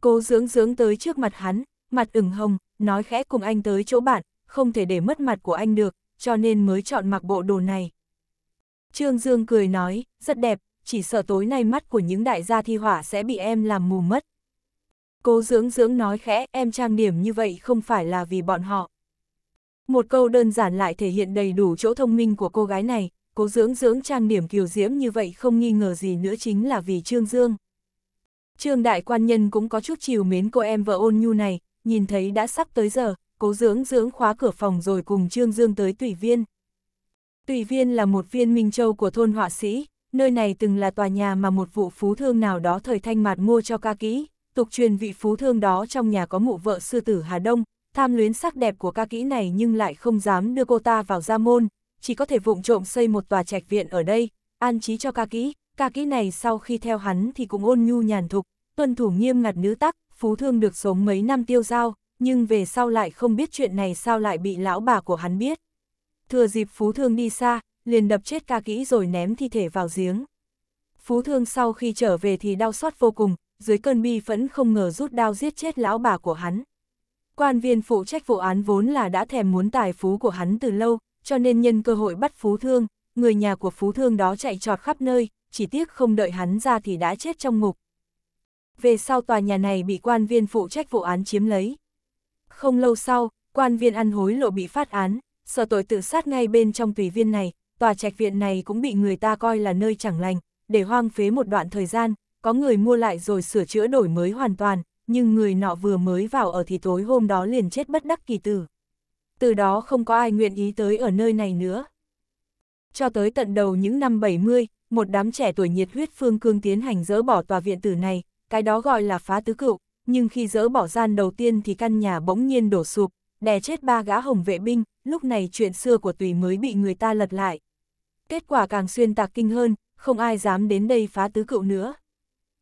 Cố dưỡng dưỡng tới trước mặt hắn, mặt ửng hồng, nói khẽ cùng anh tới chỗ bạn, không thể để mất mặt của anh được, cho nên mới chọn mặc bộ đồ này. Trương Dương cười nói, rất đẹp, chỉ sợ tối nay mắt của những đại gia thi hỏa sẽ bị em làm mù mất. Cố dưỡng dưỡng nói khẽ, em trang điểm như vậy không phải là vì bọn họ. Một câu đơn giản lại thể hiện đầy đủ chỗ thông minh của cô gái này, cố dưỡng dưỡng trang điểm kiều diễm như vậy không nghi ngờ gì nữa chính là vì Trương Dương. Trương đại quan nhân cũng có chút chiều mến cô em vợ ôn nhu này, nhìn thấy đã sắp tới giờ, cố dưỡng dưỡng khóa cửa phòng rồi cùng Trương Dương tới Tùy Viên. Tùy Viên là một viên Minh Châu của thôn họa sĩ, nơi này từng là tòa nhà mà một vụ phú thương nào đó thời thanh mạt mua cho ca kỹ, tục truyền vị phú thương đó trong nhà có mụ vợ sư tử Hà Đông, tham luyến sắc đẹp của ca kỹ này nhưng lại không dám đưa cô ta vào gia môn, chỉ có thể vụng trộm xây một tòa trạch viện ở đây, an trí cho ca kỹ, ca kỹ này sau khi theo hắn thì cũng ôn nhu nhàn thục, tuân thủ nghiêm ngặt nữ tắc, Phú Thương được sống mấy năm tiêu giao, nhưng về sau lại không biết chuyện này sao lại bị lão bà của hắn biết. Thừa dịp Phú Thương đi xa, liền đập chết ca kỹ rồi ném thi thể vào giếng. Phú Thương sau khi trở về thì đau xót vô cùng, dưới cơn bi phẫn không ngờ rút đao giết chết lão bà của hắn. Quan viên phụ trách vụ án vốn là đã thèm muốn tài phú của hắn từ lâu, cho nên nhân cơ hội bắt Phú Thương, người nhà của Phú Thương đó chạy trọt khắp nơi, chỉ tiếc không đợi hắn ra thì đã chết trong ngục về sau tòa nhà này bị quan viên phụ trách vụ án chiếm lấy. Không lâu sau, quan viên ăn hối lộ bị phát án, sở tội tự sát ngay bên trong tùy viên này, tòa trạch viện này cũng bị người ta coi là nơi chẳng lành, để hoang phế một đoạn thời gian, có người mua lại rồi sửa chữa đổi mới hoàn toàn, nhưng người nọ vừa mới vào ở thì tối hôm đó liền chết bất đắc kỳ tử. Từ đó không có ai nguyện ý tới ở nơi này nữa. Cho tới tận đầu những năm 70, một đám trẻ tuổi nhiệt huyết phương cương tiến hành dỡ bỏ tòa viện tử này, cái đó gọi là phá tứ cựu, nhưng khi dỡ bỏ gian đầu tiên thì căn nhà bỗng nhiên đổ sụp, đè chết ba gã hồng vệ binh, lúc này chuyện xưa của Tùy mới bị người ta lật lại. Kết quả càng xuyên tạc kinh hơn, không ai dám đến đây phá tứ cựu nữa.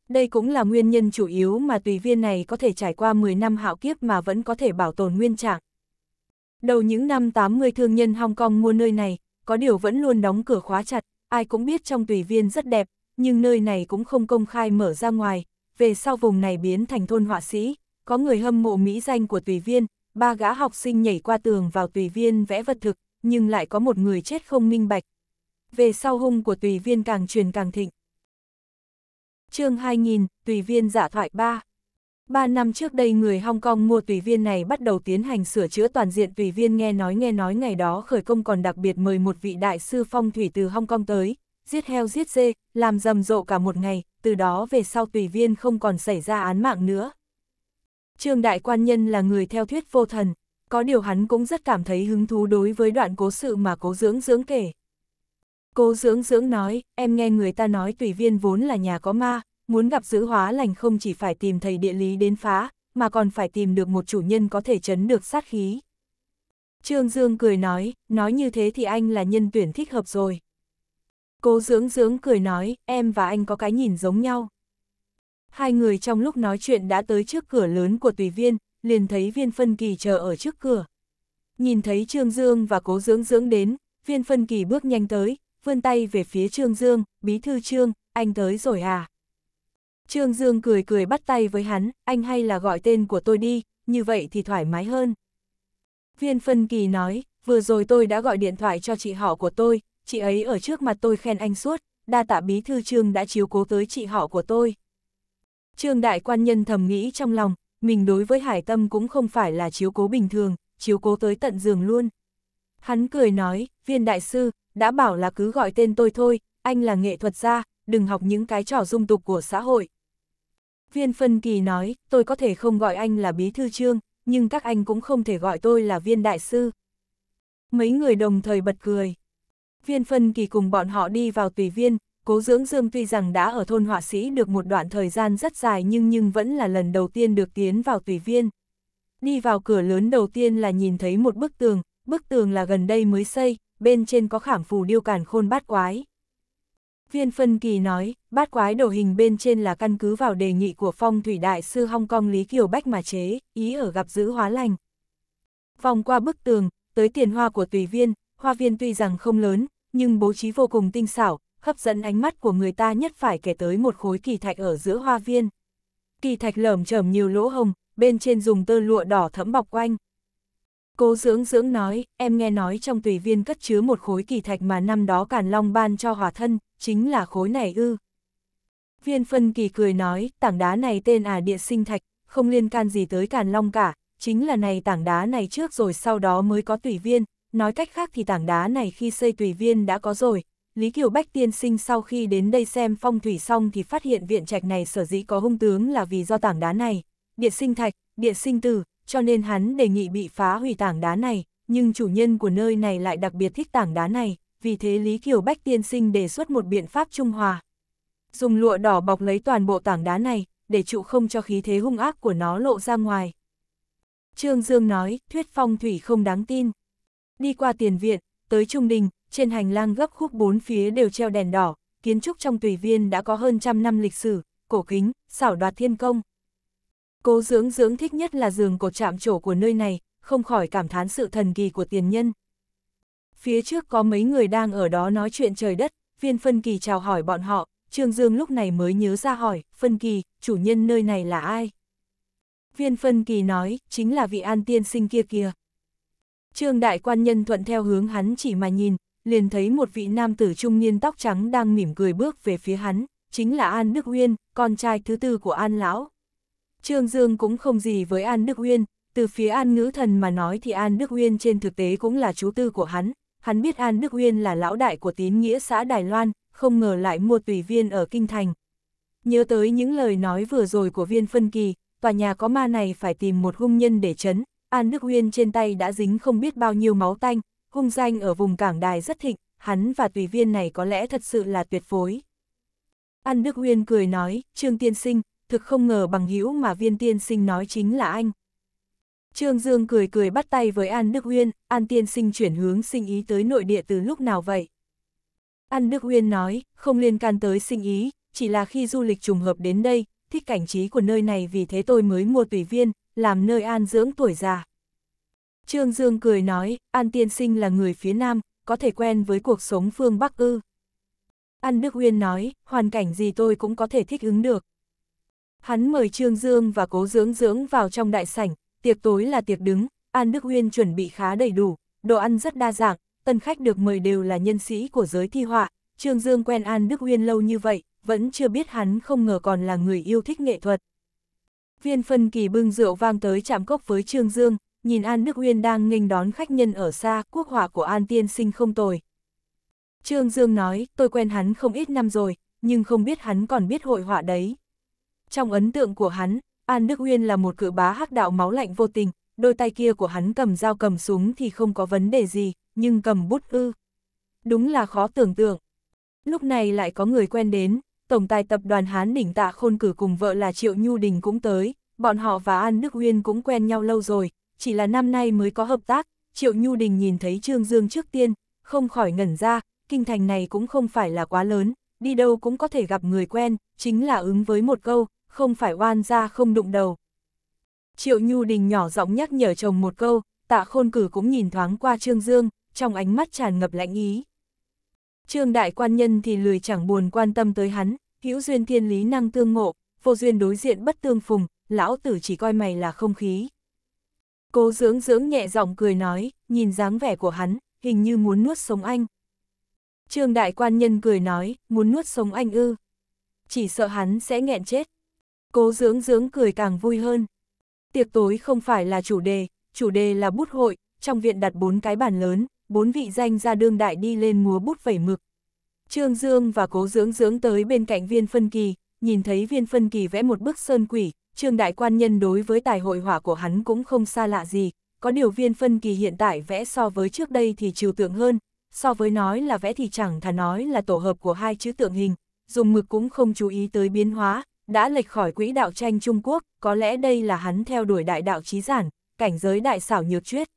Đây cũng là nguyên nhân chủ yếu mà tùy viên này có thể trải qua 10 năm hạo kiếp mà vẫn có thể bảo tồn nguyên trạng. Đầu những năm 80 thương nhân Hong Kong mua nơi này, có điều vẫn luôn đóng cửa khóa chặt, ai cũng biết trong tùy viên rất đẹp, nhưng nơi này cũng không công khai mở ra ngoài, về sau vùng này biến thành thôn họa sĩ, có người hâm mộ mỹ danh của tùy viên, ba gã học sinh nhảy qua tường vào tùy viên vẽ vật thực, nhưng lại có một người chết không minh bạch. Về sau hung của tùy viên càng truyền càng thịnh. chương 2000, tùy viên giả thoại 3 Ba năm trước đây người Hong Kong mua tùy viên này bắt đầu tiến hành sửa chữa toàn diện tùy viên nghe nói nghe nói ngày đó khởi công còn đặc biệt mời một vị đại sư phong thủy từ Hong Kong tới, giết heo giết dê, làm rầm rộ cả một ngày, từ đó về sau tùy viên không còn xảy ra án mạng nữa. Trương Đại Quan Nhân là người theo thuyết vô thần, có điều hắn cũng rất cảm thấy hứng thú đối với đoạn cố sự mà cố dưỡng dưỡng kể. Cố dưỡng dưỡng nói, em nghe người ta nói tùy viên vốn là nhà có ma, muốn gặp giữ hóa lành không chỉ phải tìm thầy địa lý đến phá, mà còn phải tìm được một chủ nhân có thể chấn được sát khí. Trương Dương cười nói, nói như thế thì anh là nhân tuyển thích hợp rồi. Cố dưỡng dưỡng cười nói, em và anh có cái nhìn giống nhau. Hai người trong lúc nói chuyện đã tới trước cửa lớn của tùy viên, liền thấy viên phân kỳ chờ ở trước cửa. Nhìn thấy Trương Dương và cố dưỡng dưỡng đến, viên phân kỳ bước nhanh tới, vươn tay về phía Trương Dương, bí thư Trương, anh tới rồi à? Trương Dương cười cười bắt tay với hắn, anh hay là gọi tên của tôi đi, như vậy thì thoải mái hơn. Viên phân kỳ nói, vừa rồi tôi đã gọi điện thoại cho chị họ của tôi, chị ấy ở trước mặt tôi khen anh suốt, đa tạ bí thư trương đã chiếu cố tới chị họ của tôi. Trương đại quan nhân thầm nghĩ trong lòng, mình đối với hải tâm cũng không phải là chiếu cố bình thường, chiếu cố tới tận giường luôn. Hắn cười nói, viên đại sư, đã bảo là cứ gọi tên tôi thôi, anh là nghệ thuật gia, đừng học những cái trò dung tục của xã hội. Viên phân kỳ nói, tôi có thể không gọi anh là bí thư trương, nhưng các anh cũng không thể gọi tôi là viên đại sư. Mấy người đồng thời bật cười. Viên phân kỳ cùng bọn họ đi vào tùy viên, cố dưỡng dương tuy rằng đã ở thôn họa sĩ được một đoạn thời gian rất dài nhưng nhưng vẫn là lần đầu tiên được tiến vào tùy viên. Đi vào cửa lớn đầu tiên là nhìn thấy một bức tường, bức tường là gần đây mới xây, bên trên có khảm phù điêu cản khôn bát quái. Viên phân kỳ nói, bát quái đồ hình bên trên là căn cứ vào đề nghị của phong thủy đại sư Hong Kong Lý Kiều Bách mà chế, ý ở gặp giữ hóa lành. Vòng qua bức tường, tới tiền hoa của tùy viên, hoa viên tuy rằng không lớn, nhưng bố trí vô cùng tinh xảo, hấp dẫn ánh mắt của người ta nhất phải kể tới một khối kỳ thạch ở giữa hoa viên. Kỳ thạch lởm chởm nhiều lỗ hồng, bên trên dùng tơ lụa đỏ thẫm bọc quanh. Cố dưỡng dưỡng nói, em nghe nói trong tùy viên cất chứa một khối kỳ thạch mà năm đó Càn Long ban cho hòa thân, chính là khối này ư. Viên phân kỳ cười nói, tảng đá này tên à địa sinh thạch, không liên can gì tới Càn Long cả, chính là này tảng đá này trước rồi sau đó mới có tùy viên, nói cách khác thì tảng đá này khi xây tùy viên đã có rồi. Lý Kiều Bách tiên sinh sau khi đến đây xem phong thủy xong thì phát hiện viện trạch này sở dĩ có hung tướng là vì do tảng đá này, địa sinh thạch, địa sinh tử, cho nên hắn đề nghị bị phá hủy tảng đá này, nhưng chủ nhân của nơi này lại đặc biệt thích tảng đá này, vì thế Lý Kiều Bách tiên sinh đề xuất một biện pháp trung hòa. Dùng lụa đỏ bọc lấy toàn bộ tảng đá này, để trụ không cho khí thế hung ác của nó lộ ra ngoài. Trương Dương nói, thuyết phong thủy không đáng tin. Đi qua tiền viện, tới trung đình, trên hành lang gấp khúc bốn phía đều treo đèn đỏ, kiến trúc trong tùy viên đã có hơn trăm năm lịch sử, cổ kính, xảo đoạt thiên công. Cố dưỡng dưỡng thích nhất là giường cột chạm trổ của nơi này, không khỏi cảm thán sự thần kỳ của tiền nhân. Phía trước có mấy người đang ở đó nói chuyện trời đất, viên phân kỳ chào hỏi bọn họ, Trương Dương lúc này mới nhớ ra hỏi, phân kỳ, chủ nhân nơi này là ai? Viên phân kỳ nói, chính là vị an tiên sinh kia kìa. Trương đại quan nhân thuận theo hướng hắn chỉ mà nhìn, liền thấy một vị nam tử trung niên tóc trắng đang mỉm cười bước về phía hắn, chính là An Đức Uyên, con trai thứ tư của An Lão. Trương Dương cũng không gì với An Đức Uyên, từ phía An Ngữ Thần mà nói thì An Đức Uyên trên thực tế cũng là chú tư của hắn, hắn biết An Đức Uyên là lão đại của tín nghĩa xã Đài Loan, không ngờ lại mua tùy viên ở Kinh Thành. Nhớ tới những lời nói vừa rồi của viên phân kỳ, tòa nhà có ma này phải tìm một hung nhân để chấn, An Đức Uyên trên tay đã dính không biết bao nhiêu máu tanh, hung danh ở vùng cảng đài rất thịnh, hắn và tùy viên này có lẽ thật sự là tuyệt phối. An Đức Uyên cười nói, Trương Tiên Sinh, thực không ngờ bằng hữu mà viên tiên sinh nói chính là anh. Trương Dương cười cười bắt tay với An Đức Uyên, An Tiên Sinh chuyển hướng sinh ý tới nội địa từ lúc nào vậy? An Đức Uyên nói, không liên can tới sinh ý, chỉ là khi du lịch trùng hợp đến đây, thích cảnh trí của nơi này vì thế tôi mới mua tùy viên, làm nơi an dưỡng tuổi già. Trương Dương cười nói, An Tiên Sinh là người phía Nam, có thể quen với cuộc sống phương Bắc ư. An Đức Uyên nói, hoàn cảnh gì tôi cũng có thể thích ứng được. Hắn mời Trương Dương và cố dưỡng dưỡng vào trong đại sảnh, tiệc tối là tiệc đứng, An Đức Uyên chuẩn bị khá đầy đủ, đồ ăn rất đa dạng, tân khách được mời đều là nhân sĩ của giới thi họa, Trương Dương quen An Đức Uyên lâu như vậy, vẫn chưa biết hắn không ngờ còn là người yêu thích nghệ thuật. Viên phân kỳ bưng rượu vang tới chạm cốc với Trương Dương, nhìn An Đức Uyên đang nghênh đón khách nhân ở xa, quốc họa của An tiên sinh không tồi. Trương Dương nói, tôi quen hắn không ít năm rồi, nhưng không biết hắn còn biết hội họa đấy. Trong ấn tượng của hắn, An Đức Uyên là một cự bá hắc đạo máu lạnh vô tình, đôi tay kia của hắn cầm dao cầm súng thì không có vấn đề gì, nhưng cầm bút ư. Đúng là khó tưởng tượng. Lúc này lại có người quen đến, Tổng tài tập đoàn Hán Đỉnh Tạ Khôn Cử cùng vợ là Triệu Nhu Đình cũng tới, bọn họ và An Đức Uyên cũng quen nhau lâu rồi, chỉ là năm nay mới có hợp tác, Triệu Nhu Đình nhìn thấy Trương Dương trước tiên, không khỏi ngẩn ra, kinh thành này cũng không phải là quá lớn, đi đâu cũng có thể gặp người quen, chính là ứng với một câu, không phải oan ra không đụng đầu. Triệu Nhu Đình nhỏ giọng nhắc nhở chồng một câu, tạ khôn cử cũng nhìn thoáng qua Trương Dương, trong ánh mắt tràn ngập lãnh ý. Trương đại quan nhân thì lười chẳng buồn quan tâm tới hắn, hữu duyên thiên lý năng tương ngộ, vô duyên đối diện bất tương phùng, lão tử chỉ coi mày là không khí. Cố dưỡng dưỡng nhẹ giọng cười nói, nhìn dáng vẻ của hắn, hình như muốn nuốt sống anh. Trương đại quan nhân cười nói, muốn nuốt sống anh ư. Chỉ sợ hắn sẽ nghẹn chết. Cố dưỡng dưỡng cười càng vui hơn. Tiệc tối không phải là chủ đề, chủ đề là bút hội, trong viện đặt bốn cái bàn lớn, bốn vị danh gia đương đại đi lên múa bút vẩy mực. Trương Dương và cố dưỡng dưỡng tới bên cạnh viên phân kỳ, nhìn thấy viên phân kỳ vẽ một bức sơn quỷ, trương đại quan nhân đối với tài hội hỏa của hắn cũng không xa lạ gì, có điều viên phân kỳ hiện tại vẽ so với trước đây thì trừu tượng hơn, so với nói là vẽ thì chẳng thà nói là tổ hợp của hai chữ tượng hình, dùng mực cũng không chú ý tới biến hóa, đã lệch khỏi quỹ đạo tranh Trung Quốc, có lẽ đây là hắn theo đuổi đại đạo trí giản, cảnh giới đại xảo nhược chuyết.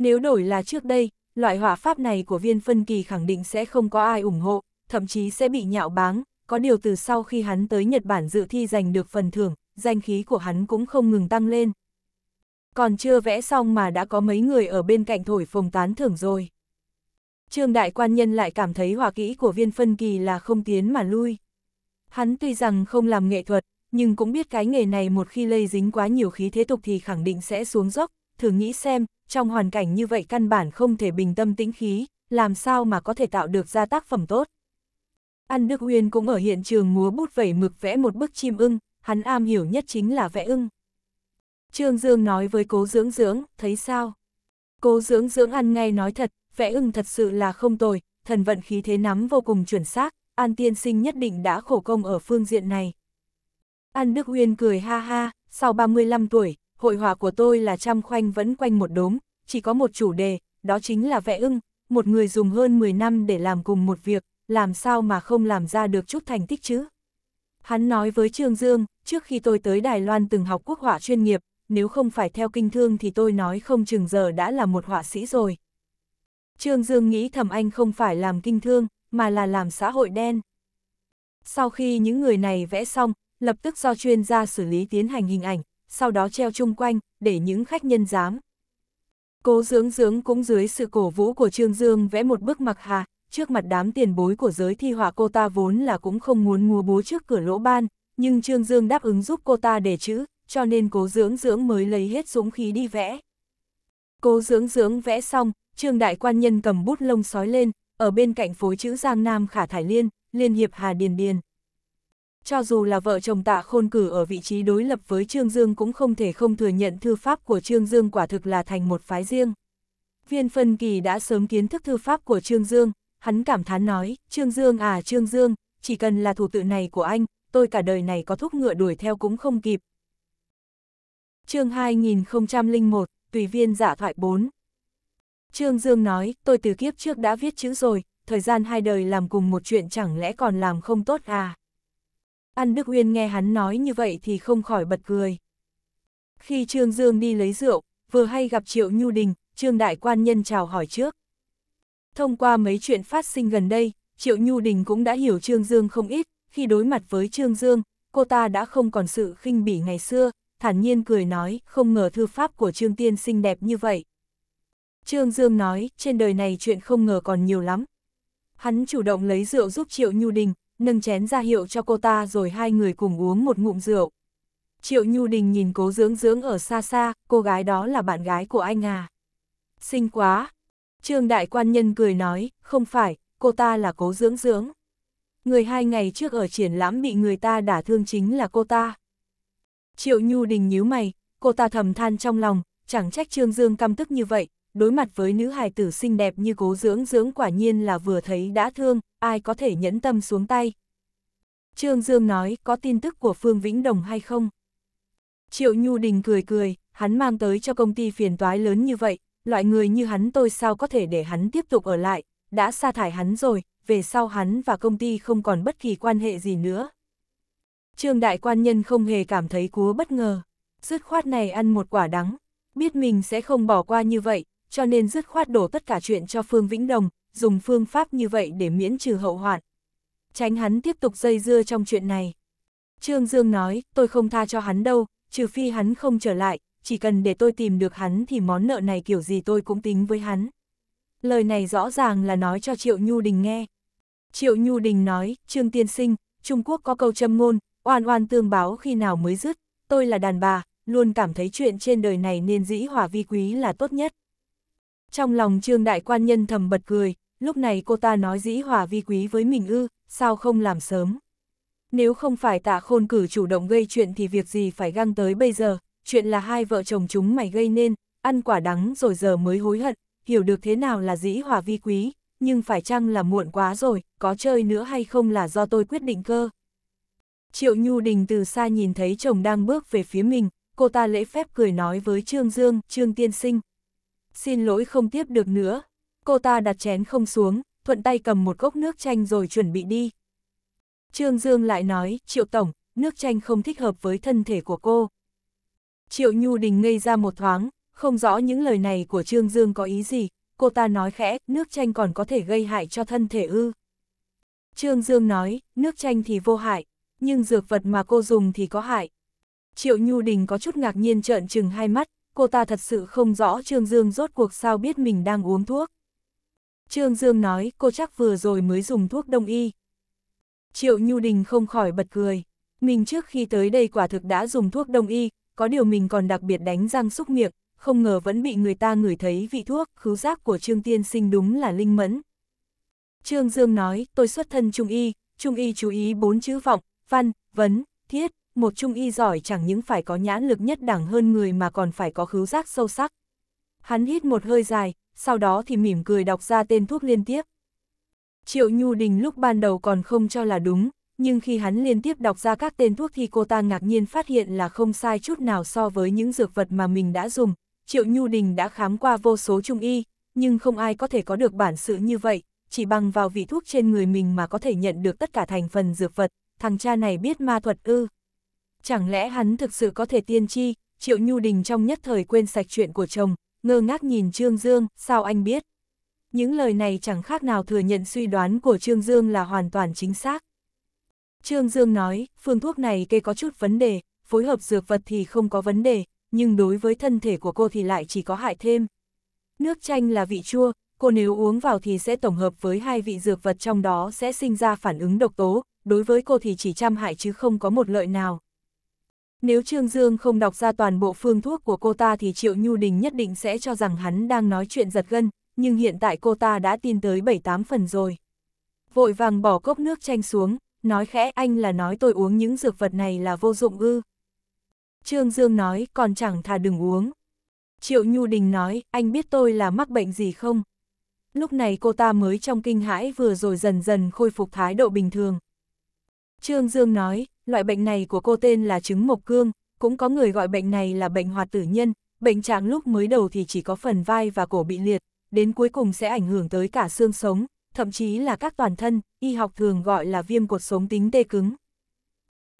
Nếu đổi là trước đây, loại hỏa pháp này của viên phân kỳ khẳng định sẽ không có ai ủng hộ, thậm chí sẽ bị nhạo báng, có điều từ sau khi hắn tới Nhật Bản dự thi giành được phần thưởng, danh khí của hắn cũng không ngừng tăng lên. Còn chưa vẽ xong mà đã có mấy người ở bên cạnh thổi phồng tán thưởng rồi. Trương Đại Quan Nhân lại cảm thấy hỏa kỹ của viên phân kỳ là không tiến mà lui. Hắn tuy rằng không làm nghệ thuật, nhưng cũng biết cái nghề này một khi lây dính quá nhiều khí thế tục thì khẳng định sẽ xuống dốc, thử nghĩ xem, trong hoàn cảnh như vậy căn bản không thể bình tâm tĩnh khí, làm sao mà có thể tạo được ra tác phẩm tốt. An Đức Uyên cũng ở hiện trường múa bút vẩy mực vẽ một bức chim ưng, hắn am hiểu nhất chính là vẽ ưng. Trương Dương nói với cố dưỡng dưỡng, thấy sao? Cố dưỡng dưỡng ăn ngay nói thật, vẽ ưng thật sự là không tồi, thần vận khí thế nắm vô cùng chuẩn xác, An Tiên Sinh nhất định đã khổ công ở phương diện này. An Đức Uyên cười ha ha, sau 35 tuổi, hội họa của tôi là trăm khoanh vẫn quanh một đốm, chỉ có một chủ đề, đó chính là vẽ ưng, một người dùng hơn 10 năm để làm cùng một việc, làm sao mà không làm ra được chút thành tích chứ. Hắn nói với Trương Dương, trước khi tôi tới Đài Loan từng học quốc họa chuyên nghiệp, nếu không phải theo kinh thương thì tôi nói không chừng giờ đã là một họa sĩ rồi. Trương Dương nghĩ thầm anh không phải làm kinh thương, mà là làm xã hội đen. Sau khi những người này vẽ xong, lập tức do chuyên gia xử lý tiến hành hình ảnh, sau đó treo chung quanh, để những khách nhân dám. Cố dưỡng dưỡng cũng dưới sự cổ vũ của Trương Dương vẽ một bức mặc hà, trước mặt đám tiền bối của giới thi họa cô ta vốn là cũng không muốn mua bố trước cửa lỗ ban, nhưng Trương Dương đáp ứng giúp cô ta để chữ, cho nên cố dưỡng dưỡng mới lấy hết dũng khí đi vẽ. Cố dưỡng dưỡng vẽ xong, Trương Đại Quan Nhân cầm bút lông sói lên, ở bên cạnh phối chữ Giang Nam Khả Thải Liên, Liên Hiệp Hà Điền Điền. Cho dù là vợ chồng tạ khôn cử ở vị trí đối lập với Trương Dương cũng không thể không thừa nhận thư pháp của Trương Dương quả thực là thành một phái riêng. Viên phân kỳ đã sớm kiến thức thư pháp của Trương Dương, hắn cảm thán nói, Trương Dương à Trương Dương, chỉ cần là thủ tự này của anh, tôi cả đời này có thúc ngựa đuổi theo cũng không kịp. chương 2001, Tùy viên giả dạ thoại 4 Trương Dương nói, tôi từ kiếp trước đã viết chữ rồi, thời gian hai đời làm cùng một chuyện chẳng lẽ còn làm không tốt à? An Đức Uyên nghe hắn nói như vậy thì không khỏi bật cười. Khi Trương Dương đi lấy rượu, vừa hay gặp Triệu Nhu Đình, Trương Đại Quan Nhân chào hỏi trước. Thông qua mấy chuyện phát sinh gần đây, Triệu Nhu Đình cũng đã hiểu Trương Dương không ít, khi đối mặt với Trương Dương, cô ta đã không còn sự khinh bỉ ngày xưa, thản nhiên cười nói, không ngờ thư pháp của Trương Tiên xinh đẹp như vậy. Trương Dương nói, trên đời này chuyện không ngờ còn nhiều lắm. Hắn chủ động lấy rượu giúp Triệu Nhu Đình, nâng chén ra hiệu cho cô ta rồi hai người cùng uống một ngụm rượu. Triệu Nhu Đình nhìn cố dưỡng dưỡng ở xa xa, cô gái đó là bạn gái của anh à. Xinh quá! Trương Đại Quan Nhân cười nói, không phải, cô ta là cố dưỡng dưỡng. Người hai ngày trước ở triển lãm bị người ta đả thương chính là cô ta. Triệu Nhu Đình nhíu mày, cô ta thầm than trong lòng, chẳng trách Trương Dương căm tức như vậy, đối mặt với nữ hài tử xinh đẹp như cố dưỡng dưỡng quả nhiên là vừa thấy đã thương, ai có thể nhẫn tâm xuống tay. Trương Dương nói, có tin tức của Phương Vĩnh Đồng hay không? Triệu Nhu Đình cười cười, hắn mang tới cho công ty phiền toái lớn như vậy, loại người như hắn tôi sao có thể để hắn tiếp tục ở lại, đã sa thải hắn rồi, về sau hắn và công ty không còn bất kỳ quan hệ gì nữa. Trương Đại Quan Nhân không hề cảm thấy cúa bất ngờ, dứt khoát này ăn một quả đắng, biết mình sẽ không bỏ qua như vậy, cho nên dứt khoát đổ tất cả chuyện cho Phương Vĩnh Đồng, dùng phương pháp như vậy để miễn trừ hậu hoạn. Tránh hắn tiếp tục dây dưa trong chuyện này. Trương Dương nói, tôi không tha cho hắn đâu, trừ phi hắn không trở lại, chỉ cần để tôi tìm được hắn thì món nợ này kiểu gì tôi cũng tính với hắn. Lời này rõ ràng là nói cho Triệu Nhu Đình nghe. Triệu Nhu Đình nói, Trương Tiên Sinh, Trung Quốc có câu châm ngôn, oan oan tương báo khi nào mới dứt, tôi là đàn bà, luôn cảm thấy chuyện trên đời này nên dĩ hòa vi quý là tốt nhất. Trong lòng Trương Đại Quan Nhân thầm bật cười, lúc này cô ta nói dĩ hòa vi quý với mình ư, sao không làm sớm. Nếu không phải tạ khôn cử chủ động gây chuyện thì việc gì phải găng tới bây giờ, chuyện là hai vợ chồng chúng mày gây nên, ăn quả đắng rồi giờ mới hối hận, hiểu được thế nào là dĩ hòa vi quý, nhưng phải chăng là muộn quá rồi, có chơi nữa hay không là do tôi quyết định cơ. Triệu Nhu Đình từ xa nhìn thấy chồng đang bước về phía mình, cô ta lễ phép cười nói với Trương Dương, Trương Tiên Sinh. Xin lỗi không tiếp được nữa, cô ta đặt chén không xuống, thuận tay cầm một cốc nước chanh rồi chuẩn bị đi. Trương Dương lại nói, Triệu Tổng, nước chanh không thích hợp với thân thể của cô. Triệu Nhu Đình ngây ra một thoáng, không rõ những lời này của Trương Dương có ý gì, cô ta nói khẽ, nước chanh còn có thể gây hại cho thân thể ư. Trương Dương nói, nước chanh thì vô hại, nhưng dược vật mà cô dùng thì có hại. Triệu Nhu Đình có chút ngạc nhiên trợn trừng hai mắt, cô ta thật sự không rõ Trương Dương rốt cuộc sao biết mình đang uống thuốc. Trương Dương nói cô chắc vừa rồi mới dùng thuốc đông y. Triệu Nhu Đình không khỏi bật cười. Mình trước khi tới đây quả thực đã dùng thuốc đông y, có điều mình còn đặc biệt đánh răng xúc miệng, không ngờ vẫn bị người ta ngửi thấy vị thuốc, khứu giác của Trương Tiên Sinh đúng là linh mẫn. Trương Dương nói, tôi xuất thân trung y, trung y chú ý bốn chữ vọng, văn, vấn, thiết, một trung y giỏi chẳng những phải có nhãn lực nhất đẳng hơn người mà còn phải có khứu giác sâu sắc. Hắn hít một hơi dài, sau đó thì mỉm cười đọc ra tên thuốc liên tiếp. Triệu Nhu Đình lúc ban đầu còn không cho là đúng, nhưng khi hắn liên tiếp đọc ra các tên thuốc thì cô ta ngạc nhiên phát hiện là không sai chút nào so với những dược vật mà mình đã dùng. Triệu Nhu Đình đã khám qua vô số trung y, nhưng không ai có thể có được bản sự như vậy, chỉ bằng vào vị thuốc trên người mình mà có thể nhận được tất cả thành phần dược vật, thằng cha này biết ma thuật ư. Chẳng lẽ hắn thực sự có thể tiên tri, Triệu Nhu Đình trong nhất thời quên sạch chuyện của chồng, ngơ ngác nhìn Trương Dương, sao anh biết? Những lời này chẳng khác nào thừa nhận suy đoán của Trương Dương là hoàn toàn chính xác. Trương Dương nói, phương thuốc này kê có chút vấn đề, phối hợp dược vật thì không có vấn đề, nhưng đối với thân thể của cô thì lại chỉ có hại thêm. Nước chanh là vị chua, cô nếu uống vào thì sẽ tổng hợp với hai vị dược vật trong đó sẽ sinh ra phản ứng độc tố, đối với cô thì chỉ trăm hại chứ không có một lợi nào. Nếu Trương Dương không đọc ra toàn bộ phương thuốc của cô ta thì Triệu Nhu Đình nhất định sẽ cho rằng hắn đang nói chuyện giật gân, nhưng hiện tại cô ta đã tin tới 7-8 phần rồi. Vội vàng bỏ cốc nước chanh xuống, nói khẽ anh là nói tôi uống những dược vật này là vô dụng ư. Trương Dương nói còn chẳng thà đừng uống. Triệu Nhu Đình nói anh biết tôi là mắc bệnh gì không? Lúc này cô ta mới trong kinh hãi vừa rồi dần dần khôi phục thái độ bình thường. Trương Dương nói, loại bệnh này của cô tên là chứng mộc cương, cũng có người gọi bệnh này là bệnh hoạt tử nhân, bệnh trạng lúc mới đầu thì chỉ có phần vai và cổ bị liệt, đến cuối cùng sẽ ảnh hưởng tới cả xương sống, thậm chí là các toàn thân, y học thường gọi là viêm cột sống tính tê cứng.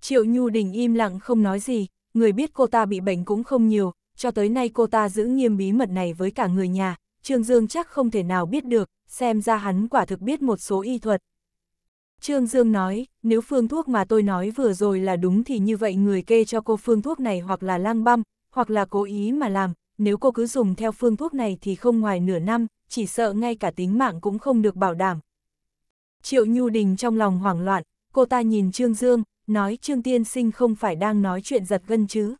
Triệu Nhu Đình im lặng không nói gì, người biết cô ta bị bệnh cũng không nhiều, cho tới nay cô ta giữ nghiêm bí mật này với cả người nhà, Trương Dương chắc không thể nào biết được, xem ra hắn quả thực biết một số y thuật, Trương Dương nói, nếu phương thuốc mà tôi nói vừa rồi là đúng thì như vậy người kê cho cô phương thuốc này hoặc là lang băm, hoặc là cố ý mà làm, nếu cô cứ dùng theo phương thuốc này thì không ngoài nửa năm, chỉ sợ ngay cả tính mạng cũng không được bảo đảm. Triệu Nhu Đình trong lòng hoảng loạn, cô ta nhìn Trương Dương, nói Trương Tiên Sinh không phải đang nói chuyện giật gân chứ.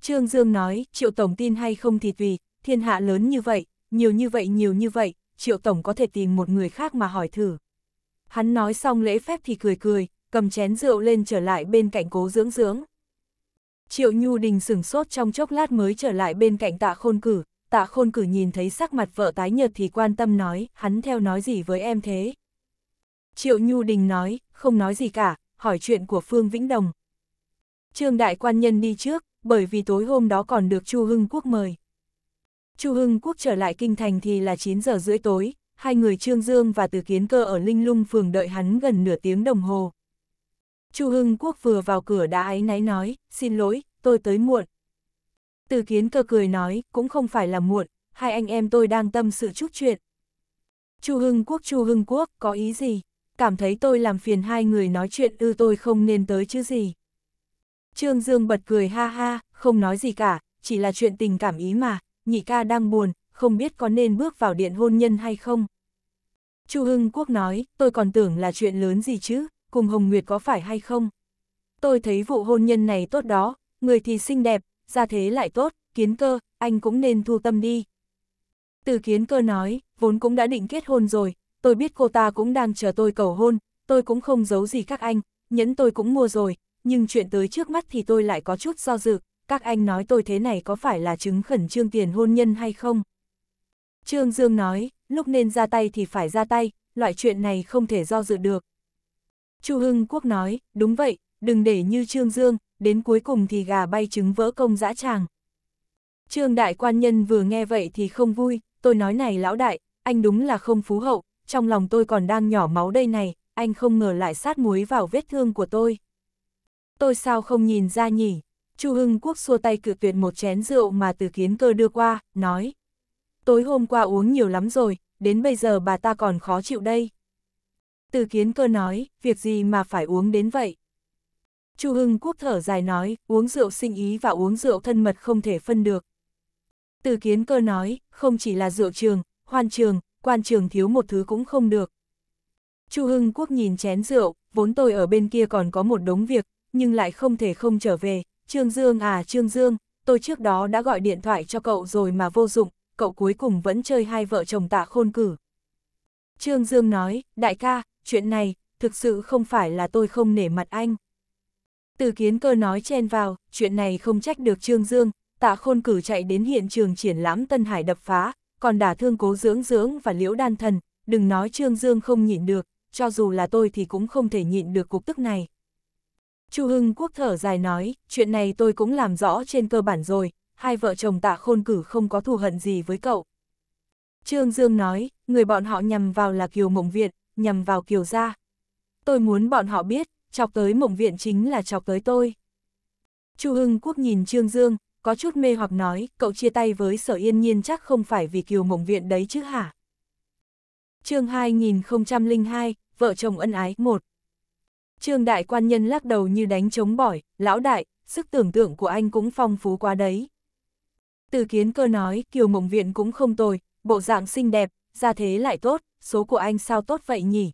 Trương Dương nói, Triệu Tổng tin hay không thì tùy, thiên hạ lớn như vậy, nhiều như vậy nhiều như vậy, Triệu Tổng có thể tìm một người khác mà hỏi thử. Hắn nói xong lễ phép thì cười cười, cầm chén rượu lên trở lại bên cạnh cố dưỡng dưỡng. Triệu Nhu Đình sửng sốt trong chốc lát mới trở lại bên cạnh tạ khôn cử, tạ khôn cử nhìn thấy sắc mặt vợ tái nhợt thì quan tâm nói, hắn theo nói gì với em thế? Triệu Nhu Đình nói, không nói gì cả, hỏi chuyện của Phương Vĩnh Đồng. Trương Đại Quan Nhân đi trước, bởi vì tối hôm đó còn được Chu Hưng Quốc mời. Chu Hưng Quốc trở lại kinh thành thì là 9 giờ rưỡi tối, hai người Trương Dương và Từ Kiến Cơ ở Linh Lung phường đợi hắn gần nửa tiếng đồng hồ. Chu Hưng Quốc vừa vào cửa đã áy náy nói, xin lỗi, tôi tới muộn. Từ Kiến Cơ cười nói, cũng không phải là muộn, hai anh em tôi đang tâm sự chút chuyện. Chu Hưng Quốc Chu Hưng Quốc có ý gì? Cảm thấy tôi làm phiền hai người nói chuyện ư tôi không nên tới chứ gì. Trương Dương bật cười ha ha, không nói gì cả, chỉ là chuyện tình cảm ý mà, nhị ca đang buồn, không biết có nên bước vào điện hôn nhân hay không. Chu Hưng Quốc nói, tôi còn tưởng là chuyện lớn gì chứ, cùng Hồng Nguyệt có phải hay không? Tôi thấy vụ hôn nhân này tốt đó, người thì xinh đẹp, gia thế lại tốt, kiến cơ, anh cũng nên thu tâm đi. Từ kiến cơ nói, vốn cũng đã định kết hôn rồi, tôi biết cô ta cũng đang chờ tôi cầu hôn, tôi cũng không giấu gì các anh, nhẫn tôi cũng mua rồi, nhưng chuyện tới trước mắt thì tôi lại có chút do dự, các anh nói tôi thế này có phải là chứng khẩn trương tiền hôn nhân hay không? Trương Dương nói, lúc nên ra tay thì phải ra tay, loại chuyện này không thể do dự được. Chu Hưng Quốc nói, đúng vậy, đừng để như Trương Dương, đến cuối cùng thì gà bay trứng vỡ công dã tràng. Trương Đại Quan Nhân vừa nghe vậy thì không vui, tôi nói này lão đại, anh đúng là không phú hậu, trong lòng tôi còn đang nhỏ máu đây này, anh không ngờ lại sát muối vào vết thương của tôi. Tôi sao không nhìn ra nhỉ? Chu Hưng Quốc xua tay cự tuyệt một chén rượu mà từ kiến cơ đưa qua, nói tối hôm qua uống nhiều lắm rồi, đến bây giờ bà ta còn khó chịu đây. Từ kiến cơ nói, việc gì mà phải uống đến vậy? Chu Hưng Quốc thở dài nói, uống rượu sinh ý và uống rượu thân mật không thể phân được. Từ kiến cơ nói, không chỉ là rượu trường, hoan trường, quan trường thiếu một thứ cũng không được. Chu Hưng Quốc nhìn chén rượu, vốn tôi ở bên kia còn có một đống việc, nhưng lại không thể không trở về. Trương Dương à Trương Dương, tôi trước đó đã gọi điện thoại cho cậu rồi mà vô dụng, cậu cuối cùng vẫn chơi hai vợ chồng tạ khôn cử. Trương Dương nói, đại ca, chuyện này, thực sự không phải là tôi không nể mặt anh. Từ kiến cơ nói chen vào, chuyện này không trách được Trương Dương, tạ khôn cử chạy đến hiện trường triển lãm Tân Hải đập phá, còn đả thương cố dưỡng dưỡng và liễu đan thần, đừng nói Trương Dương không nhịn được, cho dù là tôi thì cũng không thể nhịn được cục tức này. Chu Hưng Quốc thở dài nói, chuyện này tôi cũng làm rõ trên cơ bản rồi, hai vợ chồng tạ khôn cử không có thù hận gì với cậu. Trương Dương nói, người bọn họ nhằm vào là Kiều Mộng Viện, nhằm vào Kiều Gia. Tôi muốn bọn họ biết, chọc tới Mộng Viện chính là chọc tới tôi. Chu Hưng Quốc nhìn Trương Dương, có chút mê hoặc nói, cậu chia tay với Sở Yên Nhiên chắc không phải vì Kiều Mộng Viện đấy chứ hả? chương 2002, vợ chồng ân ái 1 Trương Đại Quan Nhân lắc đầu như đánh chống bỏi, lão đại, sức tưởng tượng của anh cũng phong phú quá đấy. Từ kiến cơ nói, kiều mộng viện cũng không tồi, bộ dạng xinh đẹp, ra thế lại tốt, số của anh sao tốt vậy nhỉ?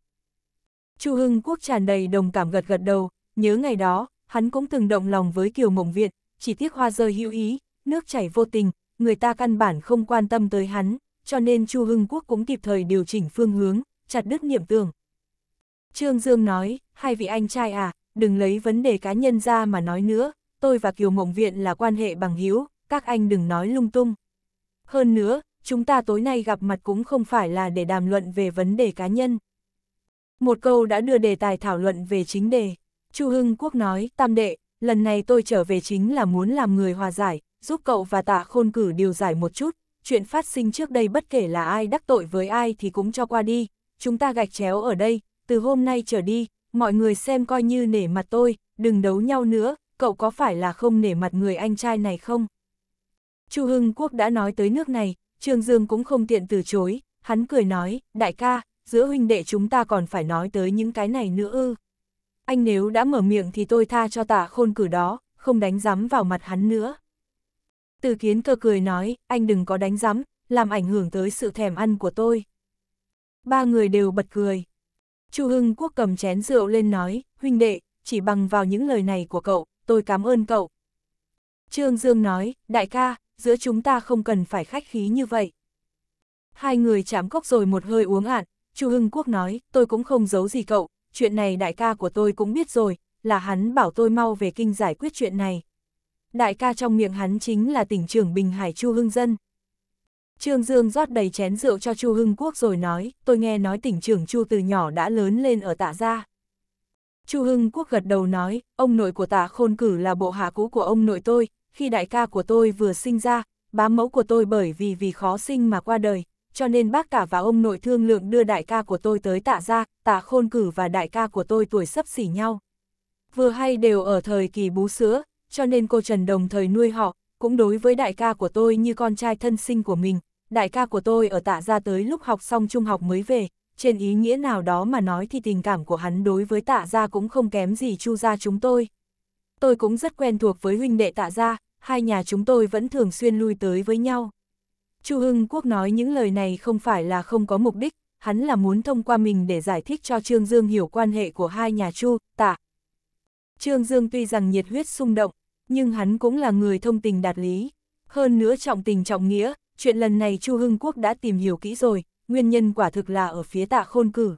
Chu Hưng Quốc tràn đầy đồng cảm gật gật đầu, nhớ ngày đó, hắn cũng từng động lòng với kiều mộng viện, chỉ tiếc hoa rơi hữu ý, nước chảy vô tình, người ta căn bản không quan tâm tới hắn, cho nên Chu Hưng Quốc cũng kịp thời điều chỉnh phương hướng, chặt đứt niệm tưởng. Trương Dương nói, hai vị anh trai à, đừng lấy vấn đề cá nhân ra mà nói nữa, tôi và Kiều Mộng Viện là quan hệ bằng hữu các anh đừng nói lung tung. Hơn nữa, chúng ta tối nay gặp mặt cũng không phải là để đàm luận về vấn đề cá nhân. Một câu đã đưa đề tài thảo luận về chính đề. Chu Hưng Quốc nói, tam đệ, lần này tôi trở về chính là muốn làm người hòa giải, giúp cậu và tạ khôn cử điều giải một chút, chuyện phát sinh trước đây bất kể là ai đắc tội với ai thì cũng cho qua đi, chúng ta gạch chéo ở đây, từ hôm nay trở đi, mọi người xem coi như nể mặt tôi, đừng đấu nhau nữa, cậu có phải là không nể mặt người anh trai này không? Chu Hưng Quốc đã nói tới nước này, Trương Dương cũng không tiện từ chối, hắn cười nói, đại ca, giữa huynh đệ chúng ta còn phải nói tới những cái này nữa ư. Anh nếu đã mở miệng thì tôi tha cho tạ khôn cử đó, không đánh giám vào mặt hắn nữa. Từ kiến cơ cười nói, anh đừng có đánh giám, làm ảnh hưởng tới sự thèm ăn của tôi. Ba người đều bật cười. Chu Hưng Quốc cầm chén rượu lên nói, huynh đệ, chỉ bằng vào những lời này của cậu, tôi cảm ơn cậu. Trương Dương nói, đại ca, giữa chúng ta không cần phải khách khí như vậy. Hai người chạm cốc rồi một hơi uống ạn, Chu Hưng Quốc nói, tôi cũng không giấu gì cậu, chuyện này đại ca của tôi cũng biết rồi, là hắn bảo tôi mau về kinh giải quyết chuyện này. Đại ca trong miệng hắn chính là tỉnh trưởng Bình Hải Chu Hưng Dân. Trương Dương rót đầy chén rượu cho Chu Hưng Quốc rồi nói, tôi nghe nói tỉnh trưởng Chu từ nhỏ đã lớn lên ở tạ gia. Chu Hưng Quốc gật đầu nói, ông nội của tạ khôn cử là bộ hạ cũ của ông nội tôi, khi đại ca của tôi vừa sinh ra, bá mẫu của tôi bởi vì vì khó sinh mà qua đời, cho nên bác cả và ông nội thương lượng đưa đại ca của tôi tới tạ gia, tạ khôn cử và đại ca của tôi tuổi sấp xỉ nhau. Vừa hay đều ở thời kỳ bú sữa, cho nên cô Trần đồng thời nuôi họ, cũng đối với đại ca của tôi như con trai thân sinh của mình. Đại ca của tôi ở tạ gia tới lúc học xong trung học mới về, trên ý nghĩa nào đó mà nói thì tình cảm của hắn đối với tạ gia cũng không kém gì chu gia chúng tôi. Tôi cũng rất quen thuộc với huynh đệ tạ gia, hai nhà chúng tôi vẫn thường xuyên lui tới với nhau. Chu Hưng Quốc nói những lời này không phải là không có mục đích, hắn là muốn thông qua mình để giải thích cho Trương Dương hiểu quan hệ của hai nhà Chu, Tạ. Trương Dương tuy rằng nhiệt huyết xung động, nhưng hắn cũng là người thông tình đạt lý. Hơn nữa trọng tình trọng nghĩa, chuyện lần này Chu Hưng Quốc đã tìm hiểu kỹ rồi, nguyên nhân quả thực là ở phía tạ khôn cử.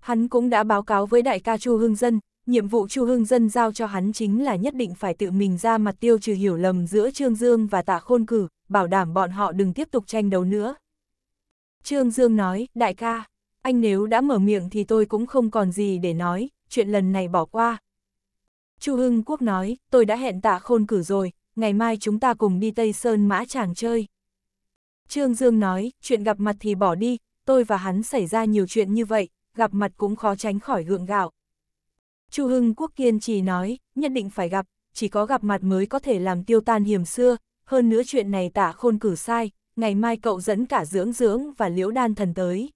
Hắn cũng đã báo cáo với đại ca Chu Hưng Dân, nhiệm vụ Chu Hưng Dân giao cho hắn chính là nhất định phải tự mình ra mặt tiêu trừ hiểu lầm giữa Trương Dương và Tạ Khôn Cử, bảo đảm bọn họ đừng tiếp tục tranh đấu nữa. Trương Dương nói, đại ca, anh nếu đã mở miệng thì tôi cũng không còn gì để nói, chuyện lần này bỏ qua. Chu Hưng Quốc nói, tôi đã hẹn Tạ Khôn Cử rồi, ngày mai chúng ta cùng đi Tây Sơn Mã Tràng chơi. Trương Dương nói, chuyện gặp mặt thì bỏ đi, tôi và hắn xảy ra nhiều chuyện như vậy, gặp mặt cũng khó tránh khỏi gượng gạo. Chu Hưng Quốc kiên trì nói, nhất định phải gặp, chỉ có gặp mặt mới có thể làm tiêu tan hiểm xưa, hơn nữa chuyện này tả khôn cử sai, ngày mai cậu dẫn cả dưỡng dưỡng và liễu đan thần tới.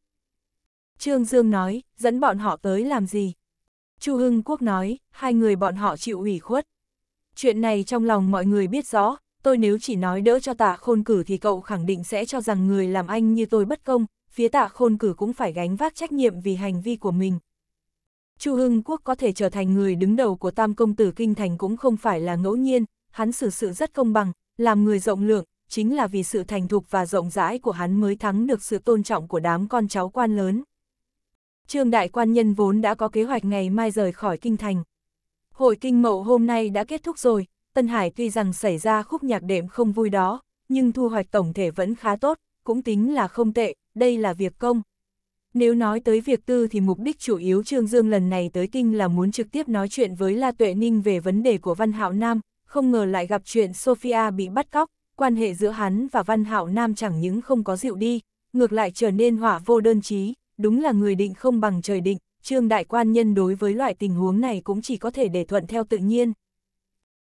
Trương Dương nói, dẫn bọn họ tới làm gì? Chu Hưng Quốc nói, hai người bọn họ chịu ủy khuất. Chuyện này trong lòng mọi người biết rõ, tôi nếu chỉ nói đỡ cho tạ khôn cử thì cậu khẳng định sẽ cho rằng người làm anh như tôi bất công, phía tạ khôn cử cũng phải gánh vác trách nhiệm vì hành vi của mình, Chu Hưng Quốc có thể trở thành người đứng đầu của tam công tử kinh thành cũng không phải là ngẫu nhiên, hắn xử sự rất công bằng, làm người rộng lượng, chính là vì sự thành thục và rộng rãi của hắn mới thắng được sự tôn trọng của đám con cháu quan lớn. Trương đại quan nhân vốn đã có kế hoạch ngày mai rời khỏi kinh thành. Hội kinh mậu hôm nay đã kết thúc rồi, Tân Hải tuy rằng xảy ra khúc nhạc đệm không vui đó, nhưng thu hoạch tổng thể vẫn khá tốt, cũng tính là không tệ, đây là việc công, nếu nói tới việc tư thì mục đích chủ yếu Trương Dương lần này tới kinh là muốn trực tiếp nói chuyện với La Tuệ Ninh về vấn đề của Văn Hạo Nam, không ngờ lại gặp chuyện Sophia bị bắt cóc, quan hệ giữa hắn và Văn Hạo Nam chẳng những không có dịu đi, ngược lại trở nên hỏa vô đơn chí, đúng là người định không bằng trời định, Trương Đại Quan Nhân đối với loại tình huống này cũng chỉ có thể để thuận theo tự nhiên.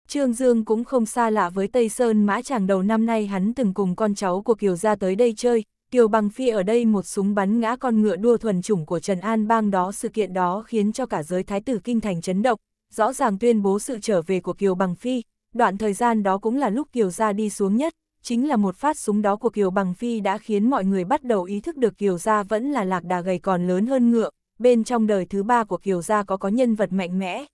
Trương Dương cũng không xa lạ với Tây Sơn Mã Chàng đầu năm nay hắn từng cùng con cháu của Kiều gia tới đây chơi, Kiều Bằng Phi ở đây một súng bắn ngã con ngựa đua thuần chủng của Trần An Bang đó sự kiện đó khiến cho cả giới thái tử kinh thành chấn động, rõ ràng tuyên bố sự trở về của Kiều Bằng Phi, đoạn thời gian đó cũng là lúc Kiều Gia đi xuống nhất, chính là một phát súng đó của Kiều Bằng Phi đã khiến mọi người bắt đầu ý thức được Kiều Gia vẫn là lạc đà gầy còn lớn hơn ngựa, bên trong đời thứ ba của Kiều Gia có có nhân vật mạnh mẽ.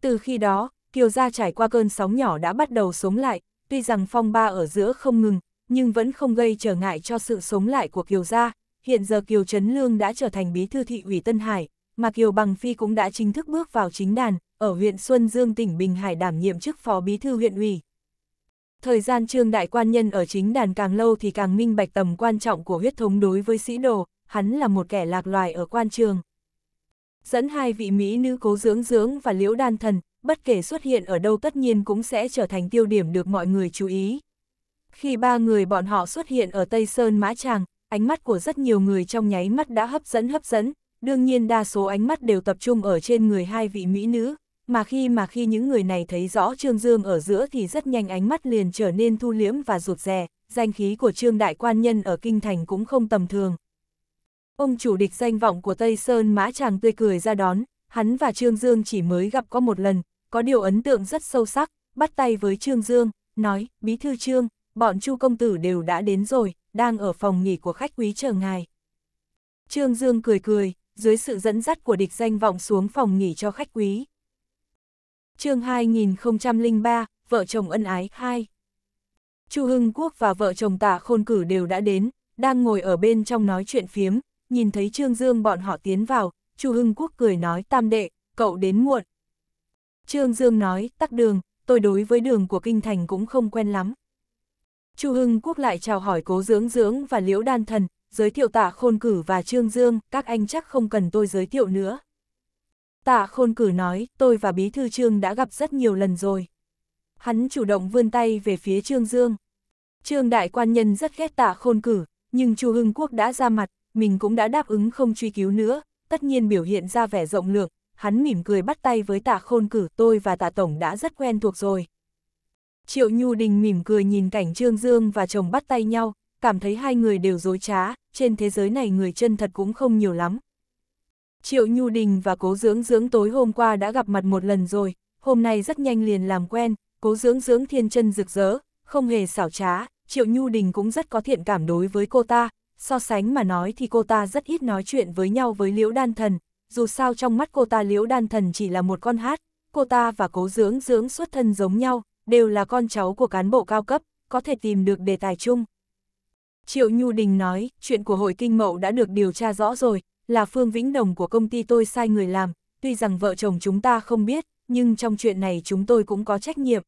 Từ khi đó, Kiều Gia trải qua cơn sóng nhỏ đã bắt đầu sống lại, tuy rằng phong ba ở giữa không ngừng, nhưng vẫn không gây trở ngại cho sự sống lại của Kiều gia. Hiện giờ Kiều Trấn Lương đã trở thành bí thư thị ủy Tân Hải, mà Kiều Bằng Phi cũng đã chính thức bước vào chính đàn, ở huyện Xuân Dương tỉnh Bình Hải đảm nhiệm chức phó bí thư huyện ủy. Thời gian trương đại quan nhân ở chính đàn càng lâu thì càng minh bạch tầm quan trọng của huyết thống đối với sĩ đồ, hắn là một kẻ lạc loài ở quan trường. Dẫn hai vị Mỹ nữ cố dưỡng dưỡng và liễu đan thần, bất kể xuất hiện ở đâu tất nhiên cũng sẽ trở thành tiêu điểm được mọi người chú ý. Khi ba người bọn họ xuất hiện ở Tây Sơn Mã Tràng, ánh mắt của rất nhiều người trong nháy mắt đã hấp dẫn hấp dẫn, đương nhiên đa số ánh mắt đều tập trung ở trên người hai vị mỹ nữ, mà khi mà khi những người này thấy rõ Trương Dương ở giữa thì rất nhanh ánh mắt liền trở nên thu liễm và rụt rè, danh khí của Trương Đại Quan Nhân ở Kinh Thành cũng không tầm thường. Ông chủ địch danh vọng của Tây Sơn Mã Tràng tươi cười ra đón, hắn và Trương Dương chỉ mới gặp có một lần, có điều ấn tượng rất sâu sắc, bắt tay với Trương Dương, nói, bí thư Trương, bọn chu công tử đều đã đến rồi, đang ở phòng nghỉ của khách quý chờ ngài. Trương Dương cười cười, dưới sự dẫn dắt của địch danh vọng xuống phòng nghỉ cho khách quý. chương 2003, vợ chồng ân ái 2 Chu Hưng Quốc và vợ chồng tả khôn cử đều đã đến, đang ngồi ở bên trong nói chuyện phiếm, nhìn thấy Trương Dương bọn họ tiến vào, Chu Hưng Quốc cười nói tam đệ, cậu đến muộn. Trương Dương nói, tắc đường, tôi đối với đường của kinh thành cũng không quen lắm. Chu Hưng Quốc lại chào hỏi Cố Dưỡng Dưỡng và Liễu Đan Thần, giới thiệu Tạ Khôn Cử và Trương Dương, các anh chắc không cần tôi giới thiệu nữa. Tạ Khôn Cử nói, tôi và Bí Thư Trương đã gặp rất nhiều lần rồi. Hắn chủ động vươn tay về phía Trương Dương. Trương Đại Quan Nhân rất ghét Tạ Khôn Cử, nhưng Chu Hưng Quốc đã ra mặt, mình cũng đã đáp ứng không truy cứu nữa, tất nhiên biểu hiện ra vẻ rộng lượng, hắn mỉm cười bắt tay với Tạ Khôn Cử tôi và Tạ Tổng đã rất quen thuộc rồi, Triệu Nhu Đình mỉm cười nhìn cảnh Trương Dương và chồng bắt tay nhau, cảm thấy hai người đều dối trá, trên thế giới này người chân thật cũng không nhiều lắm. Triệu Nhu Đình và Cố Dưỡng Dưỡng tối hôm qua đã gặp mặt một lần rồi, hôm nay rất nhanh liền làm quen, Cố Dưỡng Dưỡng thiên chân rực rỡ, không hề xảo trá, Triệu Nhu Đình cũng rất có thiện cảm đối với cô ta, so sánh mà nói thì cô ta rất ít nói chuyện với nhau với Liễu Đan Thần, dù sao trong mắt cô ta Liễu Đan Thần chỉ là một con hát, cô ta và Cố Dưỡng Dưỡng xuất thân giống nhau, đều là con cháu của cán bộ cao cấp, có thể tìm được đề tài chung. Triệu Nhu Đình nói, chuyện của hội kinh mậu đã được điều tra rõ rồi, là Phương Vĩnh Đồng của công ty tôi sai người làm, tuy rằng vợ chồng chúng ta không biết, nhưng trong chuyện này chúng tôi cũng có trách nhiệm.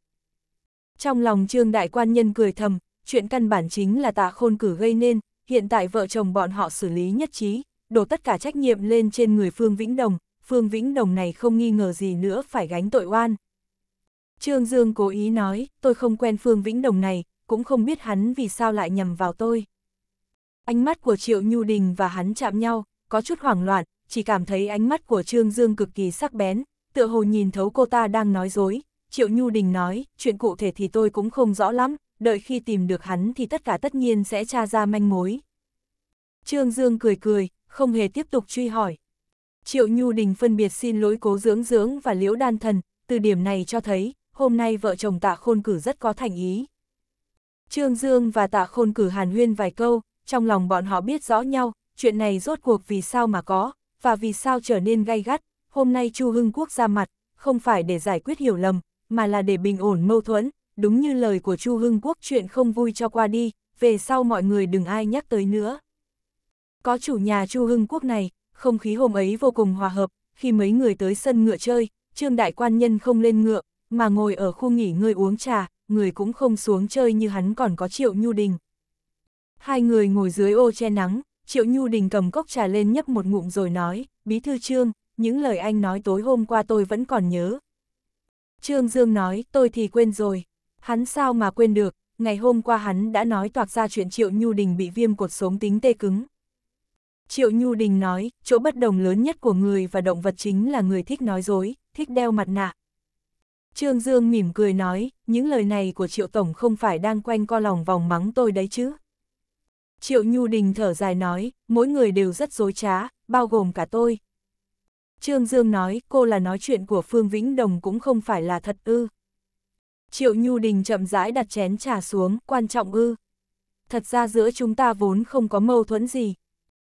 Trong lòng Trương Đại Quan Nhân cười thầm, chuyện căn bản chính là tạ khôn cử gây nên, hiện tại vợ chồng bọn họ xử lý nhất trí, đổ tất cả trách nhiệm lên trên người Phương Vĩnh Đồng, Phương Vĩnh Đồng này không nghi ngờ gì nữa phải gánh tội oan, Trương Dương cố ý nói, tôi không quen Phương Vĩnh Đồng này, cũng không biết hắn vì sao lại nhầm vào tôi. Ánh mắt của Triệu Nhu Đình và hắn chạm nhau, có chút hoảng loạn, chỉ cảm thấy ánh mắt của Trương Dương cực kỳ sắc bén, tựa hồ nhìn thấu cô ta đang nói dối. Triệu Nhu Đình nói, chuyện cụ thể thì tôi cũng không rõ lắm, đợi khi tìm được hắn thì tất cả tất nhiên sẽ tra ra manh mối. Trương Dương cười cười, không hề tiếp tục truy hỏi. Triệu Nhu Đình phân biệt xin lỗi cố dưỡng dưỡng và liễu đan thần, từ điểm này cho thấy, hôm nay vợ chồng tạ khôn cử rất có thành ý. Trương Dương và tạ khôn cử hàn huyên vài câu, trong lòng bọn họ biết rõ nhau, chuyện này rốt cuộc vì sao mà có, và vì sao trở nên gay gắt, hôm nay Chu Hưng Quốc ra mặt, không phải để giải quyết hiểu lầm, mà là để bình ổn mâu thuẫn, đúng như lời của Chu Hưng Quốc chuyện không vui cho qua đi, về sau mọi người đừng ai nhắc tới nữa. Có chủ nhà Chu Hưng Quốc này, không khí hôm ấy vô cùng hòa hợp, khi mấy người tới sân ngựa chơi, Trương Đại Quan Nhân không lên ngựa, mà ngồi ở khu nghỉ ngơi uống trà, người cũng không xuống chơi như hắn còn có Triệu Nhu Đình. Hai người ngồi dưới ô che nắng, Triệu Nhu Đình cầm cốc trà lên nhấp một ngụm rồi nói, Bí Thư Trương, những lời anh nói tối hôm qua tôi vẫn còn nhớ. Trương Dương nói, tôi thì quên rồi. Hắn sao mà quên được, ngày hôm qua hắn đã nói toạc ra chuyện Triệu Nhu Đình bị viêm cột sống tính tê cứng. Triệu Nhu Đình nói, chỗ bất đồng lớn nhất của người và động vật chính là người thích nói dối, thích đeo mặt nạ. Trương Dương mỉm cười nói, những lời này của Triệu Tổng không phải đang quanh co lòng vòng mắng tôi đấy chứ. Triệu Nhu Đình thở dài nói, mỗi người đều rất dối trá, bao gồm cả tôi. Trương Dương nói, cô là nói chuyện của Phương Vĩnh Đồng cũng không phải là thật ư. Triệu Nhu Đình chậm rãi đặt chén trà xuống, quan trọng ư. Thật ra giữa chúng ta vốn không có mâu thuẫn gì.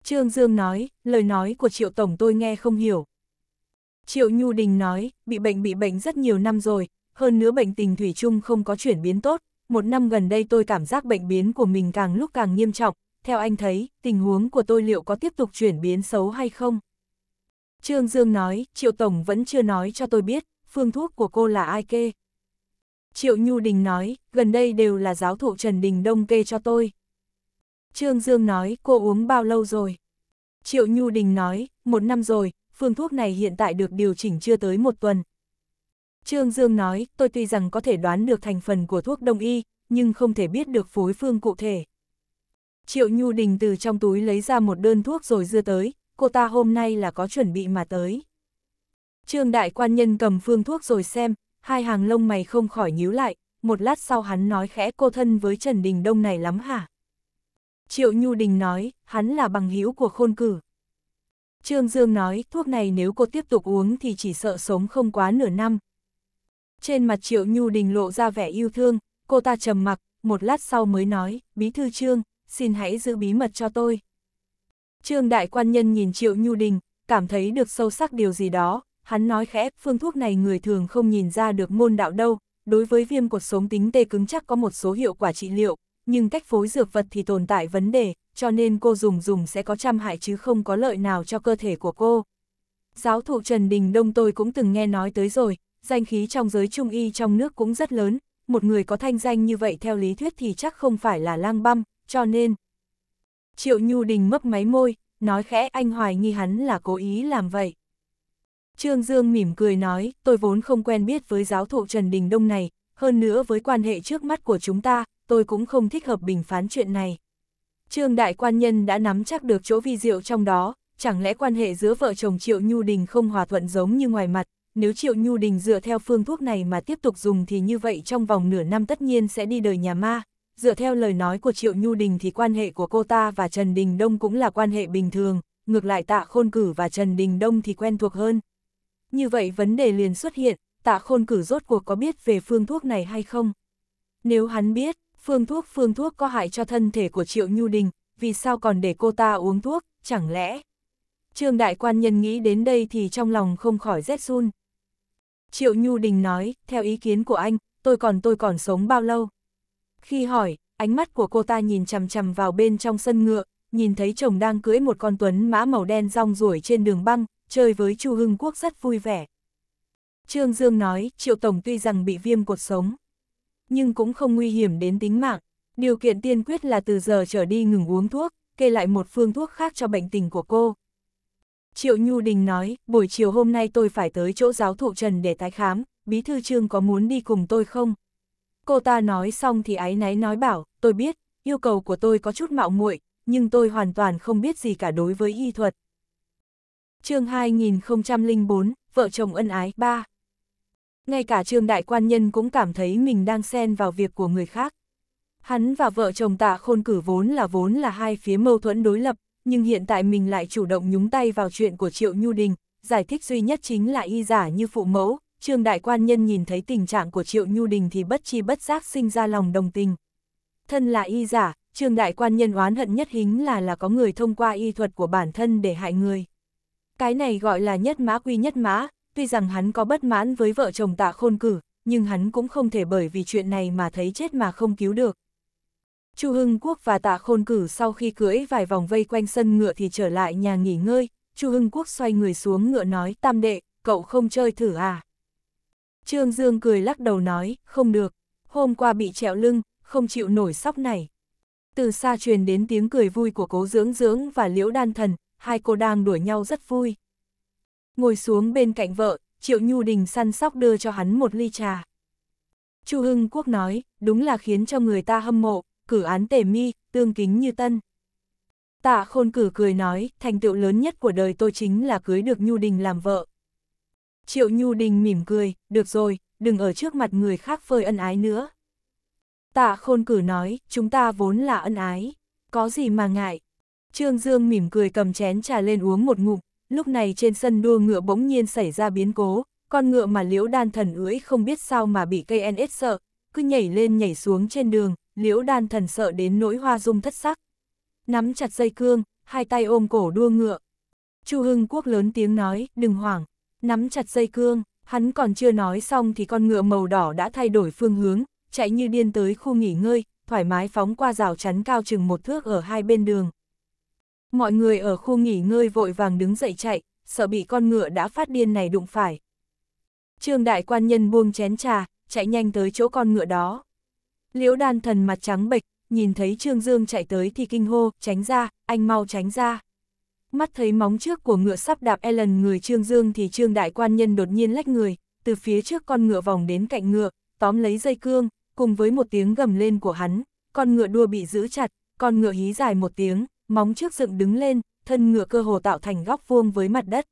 Trương Dương nói, lời nói của Triệu Tổng tôi nghe không hiểu, Triệu Nhu Đình nói, bị bệnh bị bệnh rất nhiều năm rồi, hơn nữa bệnh tình thủy chung không có chuyển biến tốt, một năm gần đây tôi cảm giác bệnh biến của mình càng lúc càng nghiêm trọng, theo anh thấy, tình huống của tôi liệu có tiếp tục chuyển biến xấu hay không? Trương Dương nói, Triệu Tổng vẫn chưa nói cho tôi biết, phương thuốc của cô là ai kê. Triệu Nhu Đình nói, gần đây đều là giáo thụ Trần Đình Đông kê cho tôi. Trương Dương nói, cô uống bao lâu rồi? Triệu Nhu Đình nói, một năm rồi, phương thuốc này hiện tại được điều chỉnh chưa tới một tuần. Trương Dương nói, tôi tuy rằng có thể đoán được thành phần của thuốc đông y, nhưng không thể biết được phối phương cụ thể. Triệu Nhu Đình từ trong túi lấy ra một đơn thuốc rồi đưa tới, cô ta hôm nay là có chuẩn bị mà tới. Trương Đại Quan Nhân cầm phương thuốc rồi xem, hai hàng lông mày không khỏi nhíu lại, một lát sau hắn nói khẽ cô thân với Trần Đình Đông này lắm hả? Triệu Nhu Đình nói, hắn là bằng hữu của khôn cử. Trương Dương nói, thuốc này nếu cô tiếp tục uống thì chỉ sợ sống không quá nửa năm. Trên mặt Triệu Nhu Đình lộ ra vẻ yêu thương, cô ta trầm mặc, một lát sau mới nói, bí thư Trương, xin hãy giữ bí mật cho tôi. Trương Đại Quan Nhân nhìn Triệu Nhu Đình, cảm thấy được sâu sắc điều gì đó, hắn nói khẽ, phương thuốc này người thường không nhìn ra được môn đạo đâu, đối với viêm cột sống tính tê cứng chắc có một số hiệu quả trị liệu, nhưng cách phối dược vật thì tồn tại vấn đề, cho nên cô dùng dùng sẽ có trăm hại chứ không có lợi nào cho cơ thể của cô. Giáo thụ Trần Đình Đông tôi cũng từng nghe nói tới rồi, danh khí trong giới trung y trong nước cũng rất lớn, một người có thanh danh như vậy theo lý thuyết thì chắc không phải là lang băm, cho nên... Triệu Nhu Đình mấp máy môi, nói khẽ anh hoài nghi hắn là cố ý làm vậy. Trương Dương mỉm cười nói, tôi vốn không quen biết với giáo thụ Trần Đình Đông này, hơn nữa với quan hệ trước mắt của chúng ta, tôi cũng không thích hợp bình phán chuyện này. Trương Đại Quan Nhân đã nắm chắc được chỗ vi diệu trong đó, chẳng lẽ quan hệ giữa vợ chồng Triệu Nhu Đình không hòa thuận giống như ngoài mặt, nếu Triệu Nhu Đình dựa theo phương thuốc này mà tiếp tục dùng thì như vậy trong vòng nửa năm tất nhiên sẽ đi đời nhà ma. Dựa theo lời nói của Triệu Nhu Đình thì quan hệ của cô ta và Trần Đình Đông cũng là quan hệ bình thường, ngược lại Tạ Khôn Cử và Trần Đình Đông thì quen thuộc hơn. Như vậy vấn đề liền xuất hiện, Tạ Khôn Cử rốt cuộc có biết về phương thuốc này hay không? Nếu hắn biết, phương thuốc phương thuốc có hại cho thân thể của Triệu Nhu Đình, vì sao còn để cô ta uống thuốc, chẳng lẽ? Trương Đại Quan Nhân nghĩ đến đây thì trong lòng không khỏi rét run. Triệu Nhu Đình nói, theo ý kiến của anh, tôi còn tôi còn sống bao lâu? Khi hỏi, ánh mắt của cô ta nhìn chằm chằm vào bên trong sân ngựa, nhìn thấy chồng đang cưỡi một con tuấn mã màu đen rong ruổi trên đường băng, chơi với Chu Hưng Quốc rất vui vẻ. Trương Dương nói, Triệu Tổng tuy rằng bị viêm cuộc sống, nhưng cũng không nguy hiểm đến tính mạng. Điều kiện tiên quyết là từ giờ trở đi ngừng uống thuốc, kê lại một phương thuốc khác cho bệnh tình của cô. Triệu Nhu Đình nói, buổi chiều hôm nay tôi phải tới chỗ giáo thụ Trần để tái khám, bí thư trương có muốn đi cùng tôi không? Cô ta nói xong thì ái náy nói bảo, tôi biết, yêu cầu của tôi có chút mạo muội nhưng tôi hoàn toàn không biết gì cả đối với y thuật. chương 2004, vợ chồng ân ái 3 ngay cả trương đại quan nhân cũng cảm thấy mình đang xen vào việc của người khác. Hắn và vợ chồng tạ khôn cử vốn là vốn là hai phía mâu thuẫn đối lập, nhưng hiện tại mình lại chủ động nhúng tay vào chuyện của Triệu Nhu Đình, giải thích duy nhất chính là y giả như phụ mẫu, trương đại quan nhân nhìn thấy tình trạng của Triệu Nhu Đình thì bất chi bất giác sinh ra lòng đồng tình. Thân là y giả, trương đại quan nhân oán hận nhất hính là là có người thông qua y thuật của bản thân để hại người. Cái này gọi là nhất mã quy nhất mã, tuy rằng hắn có bất mãn với vợ chồng tạ khôn cử, nhưng hắn cũng không thể bởi vì chuyện này mà thấy chết mà không cứu được. Chu Hưng Quốc và Tạ Khôn Cử sau khi cưỡi vài vòng vây quanh sân ngựa thì trở lại nhà nghỉ ngơi, Chu Hưng Quốc xoay người xuống ngựa nói, tam đệ, cậu không chơi thử à? Trương Dương cười lắc đầu nói, không được, hôm qua bị trẹo lưng, không chịu nổi sóc này. Từ xa truyền đến tiếng cười vui của cố dưỡng dưỡng và liễu đan thần, hai cô đang đuổi nhau rất vui. Ngồi xuống bên cạnh vợ, Triệu Nhu Đình săn sóc đưa cho hắn một ly trà. Chu Hưng Quốc nói, đúng là khiến cho người ta hâm mộ, cử án tề mi, tương kính như tân. Tạ khôn cử cười nói, thành tựu lớn nhất của đời tôi chính là cưới được Nhu Đình làm vợ. Triệu Nhu Đình mỉm cười, được rồi, đừng ở trước mặt người khác phơi ân ái nữa. Tạ khôn cử nói, chúng ta vốn là ân ái, có gì mà ngại. Trương Dương mỉm cười cầm chén trà lên uống một ngụm, lúc này trên sân đua ngựa bỗng nhiên xảy ra biến cố, con ngựa mà Liễu Đan Thần ưỡi không biết sao mà bị cây NS sợ, cứ nhảy lên nhảy xuống trên đường, Liễu Đan Thần sợ đến nỗi hoa dung thất sắc. Nắm chặt dây cương, hai tay ôm cổ đua ngựa. Chu Hưng Quốc lớn tiếng nói, đừng hoảng, nắm chặt dây cương, hắn còn chưa nói xong thì con ngựa màu đỏ đã thay đổi phương hướng, chạy như điên tới khu nghỉ ngơi, thoải mái phóng qua rào chắn cao chừng một thước ở hai bên đường. Mọi người ở khu nghỉ ngơi vội vàng đứng dậy chạy, sợ bị con ngựa đã phát điên này đụng phải. Trương đại quan nhân buông chén trà, chạy nhanh tới chỗ con ngựa đó. Liễu đan thần mặt trắng bệch, nhìn thấy Trương Dương chạy tới thì kinh hô, tránh ra, anh mau tránh ra. Mắt thấy móng trước của ngựa sắp đạp Ellen người Trương Dương thì Trương đại quan nhân đột nhiên lách người, từ phía trước con ngựa vòng đến cạnh ngựa, tóm lấy dây cương, cùng với một tiếng gầm lên của hắn, con ngựa đua bị giữ chặt, con ngựa hí dài một tiếng, móng trước dựng đứng lên, thân ngựa cơ hồ tạo thành góc vuông với mặt đất.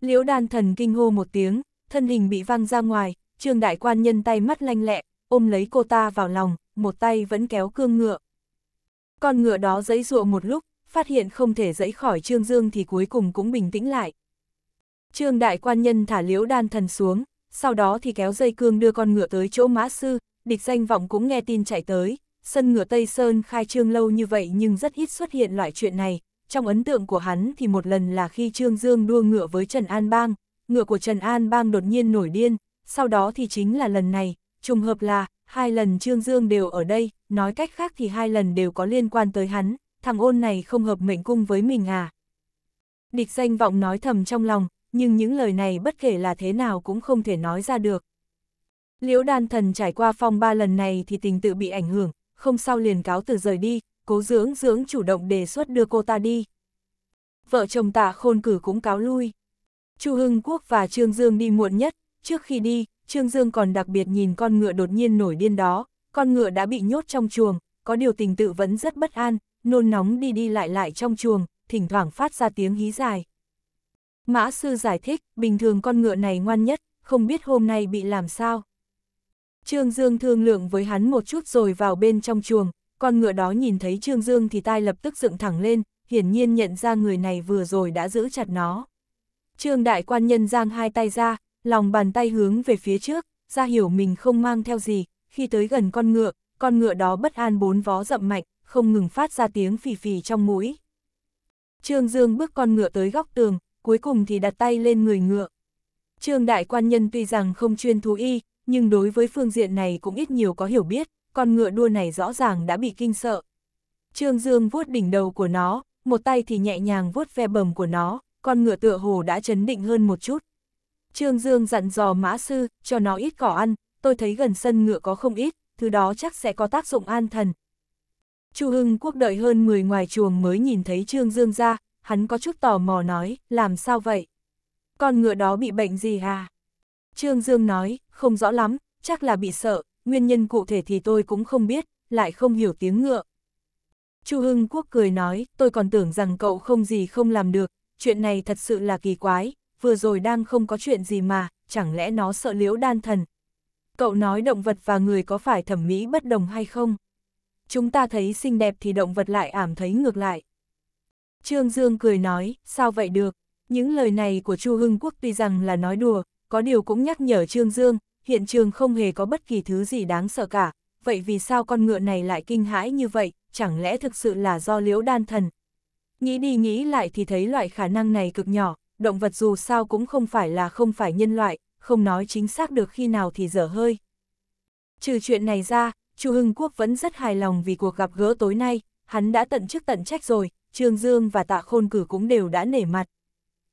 Liễu đan thần kinh hô một tiếng, thân hình bị văng ra ngoài, trương đại quan nhân tay mắt lanh lẹ, ôm lấy cô ta vào lòng, một tay vẫn kéo cương ngựa. Con ngựa đó dẫy dụa một lúc, phát hiện không thể dẫy khỏi trương dương thì cuối cùng cũng bình tĩnh lại. Trương đại quan nhân thả liễu đan thần xuống, sau đó thì kéo dây cương đưa con ngựa tới chỗ mã sư, địch danh vọng cũng nghe tin chạy tới, sân ngựa Tây Sơn khai trương lâu như vậy nhưng rất ít xuất hiện loại chuyện này, trong ấn tượng của hắn thì một lần là khi Trương Dương đua ngựa với Trần An Bang, ngựa của Trần An Bang đột nhiên nổi điên, sau đó thì chính là lần này, trùng hợp là, hai lần Trương Dương đều ở đây, nói cách khác thì hai lần đều có liên quan tới hắn, thằng ôn này không hợp mệnh cung với mình à. Địch danh vọng nói thầm trong lòng, nhưng những lời này bất kể là thế nào cũng không thể nói ra được. Liễu đan thần trải qua phong ba lần này thì tình tự bị ảnh hưởng, không sao liền cáo từ rời đi, cố dưỡng dưỡng chủ động đề xuất đưa cô ta đi. Vợ chồng tạ khôn cử cũng cáo lui. Chu Hưng Quốc và Trương Dương đi muộn nhất, trước khi đi, Trương Dương còn đặc biệt nhìn con ngựa đột nhiên nổi điên đó, con ngựa đã bị nhốt trong chuồng, có điều tình tự vẫn rất bất an, nôn nóng đi đi lại lại trong chuồng, thỉnh thoảng phát ra tiếng hí dài. Mã sư giải thích, bình thường con ngựa này ngoan nhất, không biết hôm nay bị làm sao. Trương Dương thương lượng với hắn một chút rồi vào bên trong chuồng, con ngựa đó nhìn thấy Trương Dương thì tai lập tức dựng thẳng lên, hiển nhiên nhận ra người này vừa rồi đã giữ chặt nó. Trương đại quan nhân giang hai tay ra, lòng bàn tay hướng về phía trước, ra hiểu mình không mang theo gì, khi tới gần con ngựa, con ngựa đó bất an bốn vó rậm mạnh, không ngừng phát ra tiếng phì phì trong mũi. Trương Dương bước con ngựa tới góc tường, cuối cùng thì đặt tay lên người ngựa. Trương đại quan nhân tuy rằng không chuyên thú y, nhưng đối với phương diện này cũng ít nhiều có hiểu biết, con ngựa đua này rõ ràng đã bị kinh sợ. Trương Dương vuốt đỉnh đầu của nó, một tay thì nhẹ nhàng vuốt ve bầm của nó, con ngựa tựa hồ đã chấn định hơn một chút. Trương Dương dặn dò mã sư, cho nó ít cỏ ăn, tôi thấy gần sân ngựa có không ít, thứ đó chắc sẽ có tác dụng an thần. Chu Hưng Quốc đợi hơn 10 ngoài chuồng mới nhìn thấy Trương Dương ra, hắn có chút tò mò nói, làm sao vậy? Con ngựa đó bị bệnh gì hà? Trương Dương nói, không rõ lắm, chắc là bị sợ, nguyên nhân cụ thể thì tôi cũng không biết, lại không hiểu tiếng ngựa. Chu Hưng Quốc cười nói, tôi còn tưởng rằng cậu không gì không làm được, chuyện này thật sự là kỳ quái, vừa rồi đang không có chuyện gì mà, chẳng lẽ nó sợ liễu đan thần. Cậu nói động vật và người có phải thẩm mỹ bất đồng hay không? Chúng ta thấy xinh đẹp thì động vật lại ảm thấy ngược lại. Trương Dương cười nói, sao vậy được? Những lời này của Chu Hưng Quốc tuy rằng là nói đùa, có điều cũng nhắc nhở Trương Dương, hiện trường không hề có bất kỳ thứ gì đáng sợ cả, vậy vì sao con ngựa này lại kinh hãi như vậy, chẳng lẽ thực sự là do liễu đan thần? Nghĩ đi nghĩ lại thì thấy loại khả năng này cực nhỏ, động vật dù sao cũng không phải là không phải nhân loại, không nói chính xác được khi nào thì dở hơi. Trừ chuyện này ra, Chu Hưng Quốc vẫn rất hài lòng vì cuộc gặp gỡ tối nay, hắn đã tận chức tận trách rồi, Trương Dương và Tạ Khôn Cử cũng đều đã nể mặt.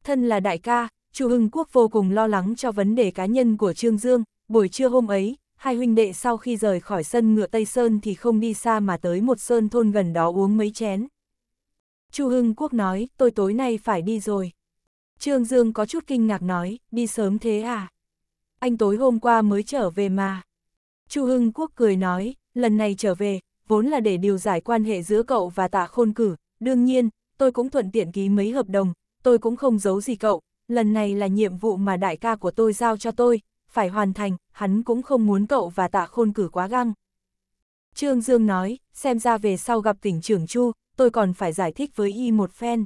Thân là đại ca, Chu Hưng Quốc vô cùng lo lắng cho vấn đề cá nhân của Trương Dương, buổi trưa hôm ấy, hai huynh đệ sau khi rời khỏi sân ngựa Tây Sơn thì không đi xa mà tới một sơn thôn gần đó uống mấy chén. Chu Hưng Quốc nói, tôi tối nay phải đi rồi. Trương Dương có chút kinh ngạc nói, đi sớm thế à? Anh tối hôm qua mới trở về mà. Chu Hưng Quốc cười nói, lần này trở về, vốn là để điều giải quan hệ giữa cậu và tạ khôn cử. Đương nhiên, tôi cũng thuận tiện ký mấy hợp đồng, tôi cũng không giấu gì cậu, lần này là nhiệm vụ mà đại ca của tôi giao cho tôi, phải hoàn thành, hắn cũng không muốn cậu và tạ khôn cử quá găng. Trương Dương nói, xem ra về sau gặp tỉnh trưởng Chu, tôi còn phải giải thích với y một phen.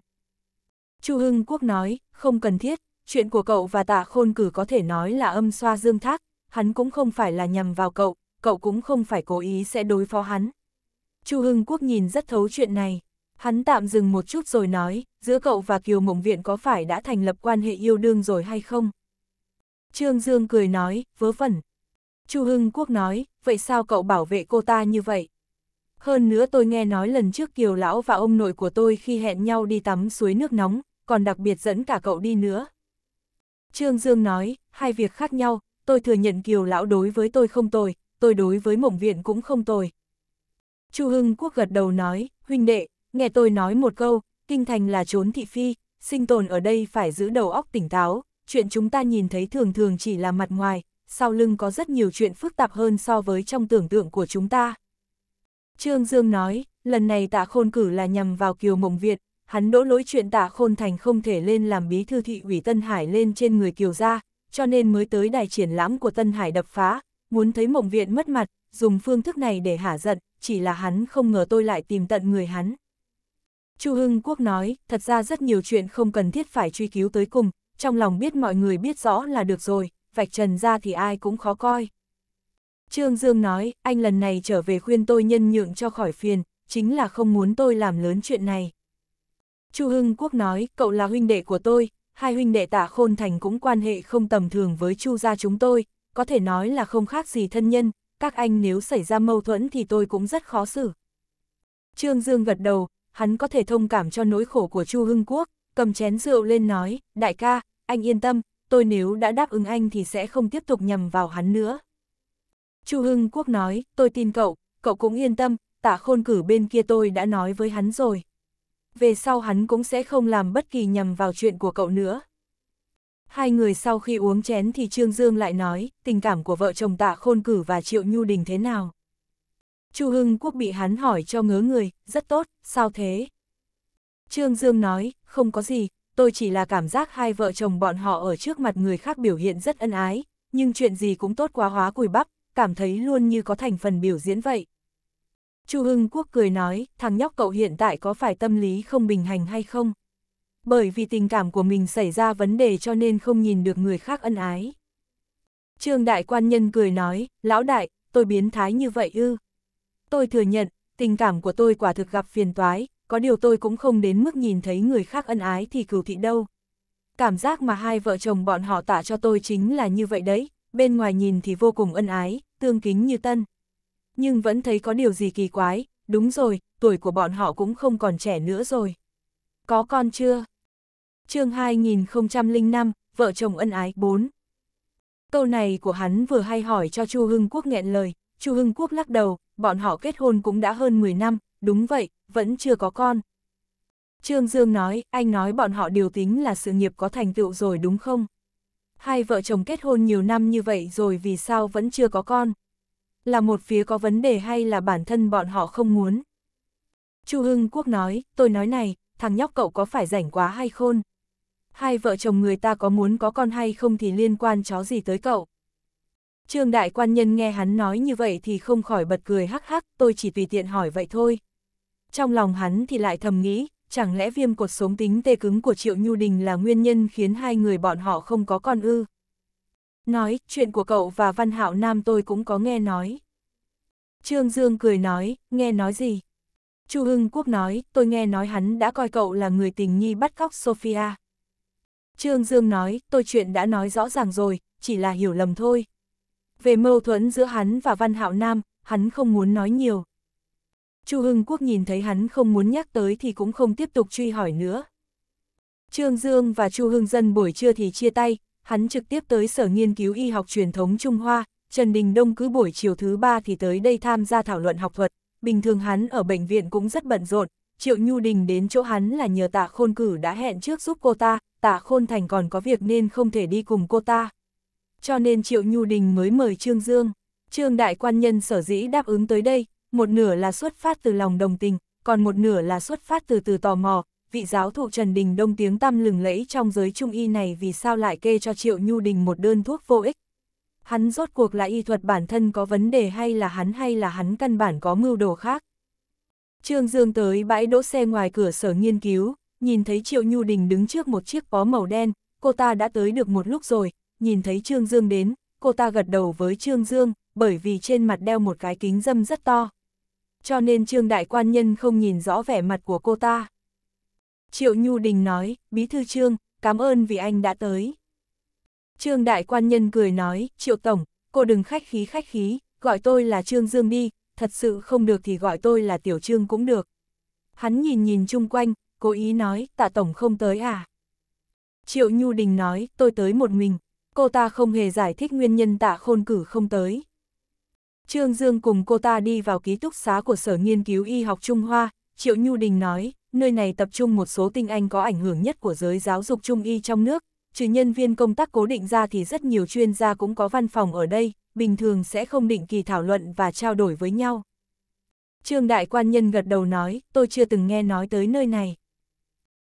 Chu Hưng Quốc nói, không cần thiết, chuyện của cậu và tạ khôn cử có thể nói là âm xoa dương thác, hắn cũng không phải là nhầm vào cậu, cậu cũng không phải cố ý sẽ đối phó hắn. Chu Hưng Quốc nhìn rất thấu chuyện này. Hắn tạm dừng một chút rồi nói, giữa cậu và Kiều Mộng Viện có phải đã thành lập quan hệ yêu đương rồi hay không? Trương Dương cười nói, vớ vẩn. Chu Hưng Quốc nói, vậy sao cậu bảo vệ cô ta như vậy? Hơn nữa tôi nghe nói lần trước Kiều Lão và ông nội của tôi khi hẹn nhau đi tắm suối nước nóng, còn đặc biệt dẫn cả cậu đi nữa. Trương Dương nói, hai việc khác nhau, tôi thừa nhận Kiều Lão đối với tôi không tồi, tôi đối với Mộng Viện cũng không tồi. Chu Hưng Quốc gật đầu nói, huynh đệ, nghe tôi nói một câu, kinh thành là trốn thị phi, sinh tồn ở đây phải giữ đầu óc tỉnh táo, chuyện chúng ta nhìn thấy thường thường chỉ là mặt ngoài, sau lưng có rất nhiều chuyện phức tạp hơn so với trong tưởng tượng của chúng ta. Trương Dương nói, lần này tạ khôn cử là nhằm vào kiều mộng Việt, hắn đỗ lỗi chuyện tạ khôn thành không thể lên làm bí thư thị ủy Tân Hải lên trên người kiều gia, cho nên mới tới đài triển lãm của Tân Hải đập phá, muốn thấy mộng viện mất mặt, dùng phương thức này để hả giận, chỉ là hắn không ngờ tôi lại tìm tận người hắn. Chu Hưng Quốc nói, thật ra rất nhiều chuyện không cần thiết phải truy cứu tới cùng, trong lòng biết mọi người biết rõ là được rồi, vạch trần ra thì ai cũng khó coi. Trương Dương nói, anh lần này trở về khuyên tôi nhân nhượng cho khỏi phiền, chính là không muốn tôi làm lớn chuyện này. Chu Hưng Quốc nói, cậu là huynh đệ của tôi, hai huynh đệ tả khôn thành cũng quan hệ không tầm thường với Chu gia chúng tôi, có thể nói là không khác gì thân nhân, các anh nếu xảy ra mâu thuẫn thì tôi cũng rất khó xử. Trương Dương gật đầu, hắn có thể thông cảm cho nỗi khổ của Chu Hưng Quốc, cầm chén rượu lên nói, đại ca, anh yên tâm, tôi nếu đã đáp ứng anh thì sẽ không tiếp tục nhầm vào hắn nữa. Chu Hưng Quốc nói, tôi tin cậu, cậu cũng yên tâm, tả khôn cử bên kia tôi đã nói với hắn rồi. Về sau hắn cũng sẽ không làm bất kỳ nhầm vào chuyện của cậu nữa. Hai người sau khi uống chén thì Trương Dương lại nói, tình cảm của vợ chồng tạ khôn cử và Triệu Nhu Đình thế nào? Chu Hưng Quốc bị hắn hỏi cho ngớ người, rất tốt, sao thế? Trương Dương nói, không có gì, tôi chỉ là cảm giác hai vợ chồng bọn họ ở trước mặt người khác biểu hiện rất ân ái, nhưng chuyện gì cũng tốt quá hóa cùi bắp, cảm thấy luôn như có thành phần biểu diễn vậy. Chu Hưng Quốc cười nói, thằng nhóc cậu hiện tại có phải tâm lý không bình hành hay không? Bởi vì tình cảm của mình xảy ra vấn đề cho nên không nhìn được người khác ân ái. Trương Đại Quan Nhân cười nói, lão đại, tôi biến thái như vậy ư. Tôi thừa nhận, tình cảm của tôi quả thực gặp phiền toái, có điều tôi cũng không đến mức nhìn thấy người khác ân ái thì cửu thị đâu. Cảm giác mà hai vợ chồng bọn họ tả cho tôi chính là như vậy đấy, bên ngoài nhìn thì vô cùng ân ái, tương kính như tân. Nhưng vẫn thấy có điều gì kỳ quái, đúng rồi, tuổi của bọn họ cũng không còn trẻ nữa rồi. Có con chưa? chương 2005, vợ chồng ân ái 4. Câu này của hắn vừa hay hỏi cho Chu Hưng Quốc nghẹn lời, Chu Hưng Quốc lắc đầu, bọn họ kết hôn cũng đã hơn 10 năm, đúng vậy, vẫn chưa có con. Trương Dương nói, anh nói bọn họ điều tính là sự nghiệp có thành tựu rồi đúng không? Hai vợ chồng kết hôn nhiều năm như vậy rồi vì sao vẫn chưa có con? Là một phía có vấn đề hay là bản thân bọn họ không muốn? Chu Hưng Quốc nói, tôi nói này, thằng nhóc cậu có phải rảnh quá hay khôn? Hai vợ chồng người ta có muốn có con hay không thì liên quan chó gì tới cậu? Trương đại quan nhân nghe hắn nói như vậy thì không khỏi bật cười hắc hắc, tôi chỉ tùy tiện hỏi vậy thôi. Trong lòng hắn thì lại thầm nghĩ, chẳng lẽ viêm cột sống tính tê cứng của Triệu Nhu Đình là nguyên nhân khiến hai người bọn họ không có con ư. Nói, chuyện của cậu và Văn Hạo Nam tôi cũng có nghe nói. Trương Dương cười nói, nghe nói gì? Chu Hưng Quốc nói, tôi nghe nói hắn đã coi cậu là người tình nhi bắt cóc Sophia. Trương Dương nói, tôi chuyện đã nói rõ ràng rồi, chỉ là hiểu lầm thôi. Về mâu thuẫn giữa hắn và Văn Hạo Nam, hắn không muốn nói nhiều. Chu Hưng Quốc nhìn thấy hắn không muốn nhắc tới thì cũng không tiếp tục truy hỏi nữa. Trương Dương và Chu Hưng Dân buổi trưa thì chia tay, hắn trực tiếp tới Sở Nghiên cứu Y học truyền thống Trung Hoa, Trần Đình Đông cứ buổi chiều thứ ba thì tới đây tham gia thảo luận học thuật, bình thường hắn ở bệnh viện cũng rất bận rộn, Triệu Nhu Đình đến chỗ hắn là nhờ tạ khôn cử đã hẹn trước giúp cô ta, tạ khôn thành còn có việc nên không thể đi cùng cô ta cho nên Triệu Nhu Đình mới mời Trương Dương. Trương Đại Quan Nhân sở dĩ đáp ứng tới đây, một nửa là xuất phát từ lòng đồng tình, còn một nửa là xuất phát từ từ tò mò, vị giáo thụ Trần Đình Đông tiếng tăm lừng lẫy trong giới trung y này vì sao lại kê cho Triệu Nhu Đình một đơn thuốc vô ích. Hắn rốt cuộc là y thuật bản thân có vấn đề hay là hắn hay là hắn căn bản có mưu đồ khác. Trương Dương tới bãi đỗ xe ngoài cửa sở nghiên cứu, nhìn thấy Triệu Nhu Đình đứng trước một chiếc bó màu đen, cô ta đã tới được một lúc rồi, nhìn thấy Trương Dương đến, cô ta gật đầu với Trương Dương, bởi vì trên mặt đeo một cái kính dâm rất to. Cho nên Trương Đại Quan Nhân không nhìn rõ vẻ mặt của cô ta. Triệu Nhu Đình nói, Bí Thư Trương, cảm ơn vì anh đã tới. Trương Đại Quan Nhân cười nói, Triệu Tổng, cô đừng khách khí khách khí, gọi tôi là Trương Dương đi, thật sự không được thì gọi tôi là Tiểu Trương cũng được. Hắn nhìn nhìn chung quanh, cố ý nói, tạ Tổng không tới à. Triệu Nhu Đình nói, tôi tới một mình, cô ta không hề giải thích nguyên nhân tạ khôn cử không tới. Trương Dương cùng cô ta đi vào ký túc xá của Sở Nghiên cứu Y học Trung Hoa, Triệu Nhu Đình nói, nơi này tập trung một số tinh anh có ảnh hưởng nhất của giới giáo dục Trung Y trong nước, trừ nhân viên công tác cố định ra thì rất nhiều chuyên gia cũng có văn phòng ở đây, bình thường sẽ không định kỳ thảo luận và trao đổi với nhau. Trương Đại Quan Nhân gật đầu nói, tôi chưa từng nghe nói tới nơi này.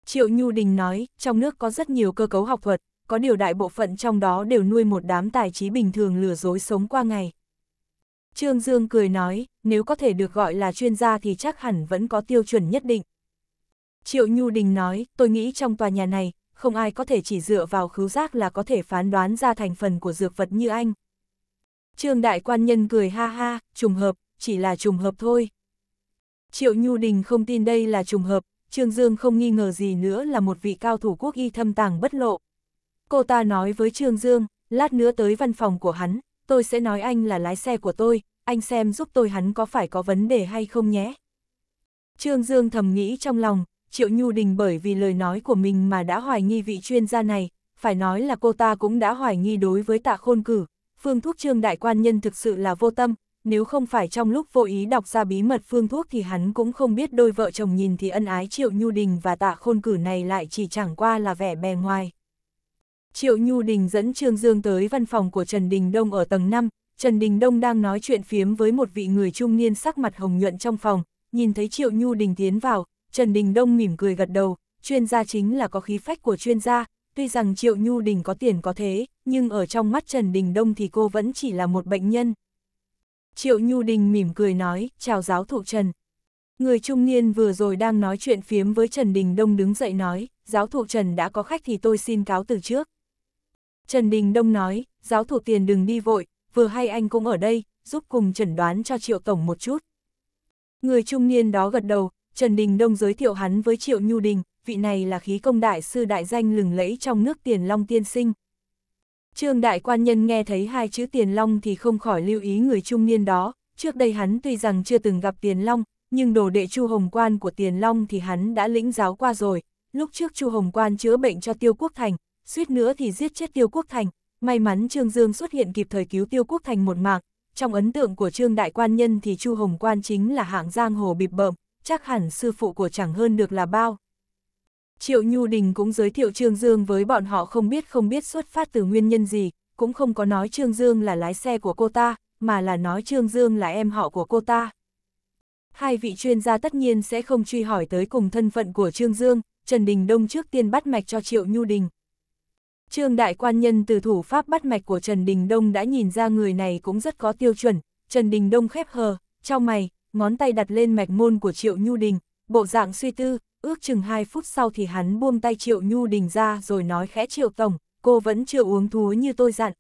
Triệu Nhu Đình nói, trong nước có rất nhiều cơ cấu học thuật, có điều đại bộ phận trong đó đều nuôi một đám tài trí bình thường lừa dối sống qua ngày. Trương Dương cười nói, nếu có thể được gọi là chuyên gia thì chắc hẳn vẫn có tiêu chuẩn nhất định. Triệu Nhu Đình nói, tôi nghĩ trong tòa nhà này, không ai có thể chỉ dựa vào khứu giác là có thể phán đoán ra thành phần của dược vật như anh. Trương Đại Quan Nhân cười ha ha, trùng hợp, chỉ là trùng hợp thôi. Triệu Nhu Đình không tin đây là trùng hợp, Trương Dương không nghi ngờ gì nữa là một vị cao thủ quốc y thâm tàng bất lộ. Cô ta nói với Trương Dương, lát nữa tới văn phòng của hắn, tôi sẽ nói anh là lái xe của tôi, anh xem giúp tôi hắn có phải có vấn đề hay không nhé. Trương Dương thầm nghĩ trong lòng, Triệu Nhu Đình bởi vì lời nói của mình mà đã hoài nghi vị chuyên gia này, phải nói là cô ta cũng đã hoài nghi đối với tạ khôn cử, phương thuốc trương đại quan nhân thực sự là vô tâm, nếu không phải trong lúc vô ý đọc ra bí mật phương thuốc thì hắn cũng không biết đôi vợ chồng nhìn thì ân ái Triệu Nhu Đình và tạ khôn cử này lại chỉ chẳng qua là vẻ bề ngoài. Triệu Nhu Đình dẫn Trương Dương tới văn phòng của Trần Đình Đông ở tầng 5, Trần Đình Đông đang nói chuyện phiếm với một vị người trung niên sắc mặt hồng nhuận trong phòng, nhìn thấy Triệu Nhu Đình tiến vào, Trần Đình Đông mỉm cười gật đầu, chuyên gia chính là có khí phách của chuyên gia, tuy rằng Triệu Nhu Đình có tiền có thế, nhưng ở trong mắt Trần Đình Đông thì cô vẫn chỉ là một bệnh nhân. Triệu Nhu Đình mỉm cười nói, chào giáo thụ Trần. Người trung niên vừa rồi đang nói chuyện phiếm với Trần Đình Đông đứng dậy nói, giáo thụ Trần đã có khách thì tôi xin cáo từ trước. Trần Đình Đông nói, giáo thủ tiền đừng đi vội, vừa hay anh cũng ở đây, giúp cùng chẩn đoán cho Triệu Tổng một chút. Người trung niên đó gật đầu, Trần Đình Đông giới thiệu hắn với Triệu Nhu Đình, vị này là khí công đại sư đại danh lừng lẫy trong nước tiền long tiên sinh. Trương đại quan nhân nghe thấy hai chữ tiền long thì không khỏi lưu ý người trung niên đó, trước đây hắn tuy rằng chưa từng gặp tiền long, nhưng đồ đệ Chu Hồng Quan của tiền long thì hắn đã lĩnh giáo qua rồi, lúc trước Chu Hồng Quan chữa bệnh cho Tiêu Quốc Thành, suýt nữa thì giết chết Tiêu Quốc Thành, may mắn Trương Dương xuất hiện kịp thời cứu Tiêu Quốc Thành một mạng, trong ấn tượng của Trương Đại Quan Nhân thì Chu Hồng Quan chính là hạng giang hồ bịp bợm, chắc hẳn sư phụ của chẳng hơn được là bao. Triệu Nhu Đình cũng giới thiệu Trương Dương với bọn họ không biết không biết xuất phát từ nguyên nhân gì, cũng không có nói Trương Dương là lái xe của cô ta, mà là nói Trương Dương là em họ của cô ta. Hai vị chuyên gia tất nhiên sẽ không truy hỏi tới cùng thân phận của Trương Dương, Trần Đình Đông trước tiên bắt mạch cho Triệu Nhu Đình, Trương Đại Quan Nhân từ thủ pháp bắt mạch của Trần Đình Đông đã nhìn ra người này cũng rất có tiêu chuẩn, Trần Đình Đông khép hờ, trong mày, ngón tay đặt lên mạch môn của Triệu Nhu Đình, bộ dạng suy tư, ước chừng 2 phút sau thì hắn buông tay Triệu Nhu Đình ra rồi nói khẽ Triệu Tổng, cô vẫn chưa uống thúa như tôi dặn.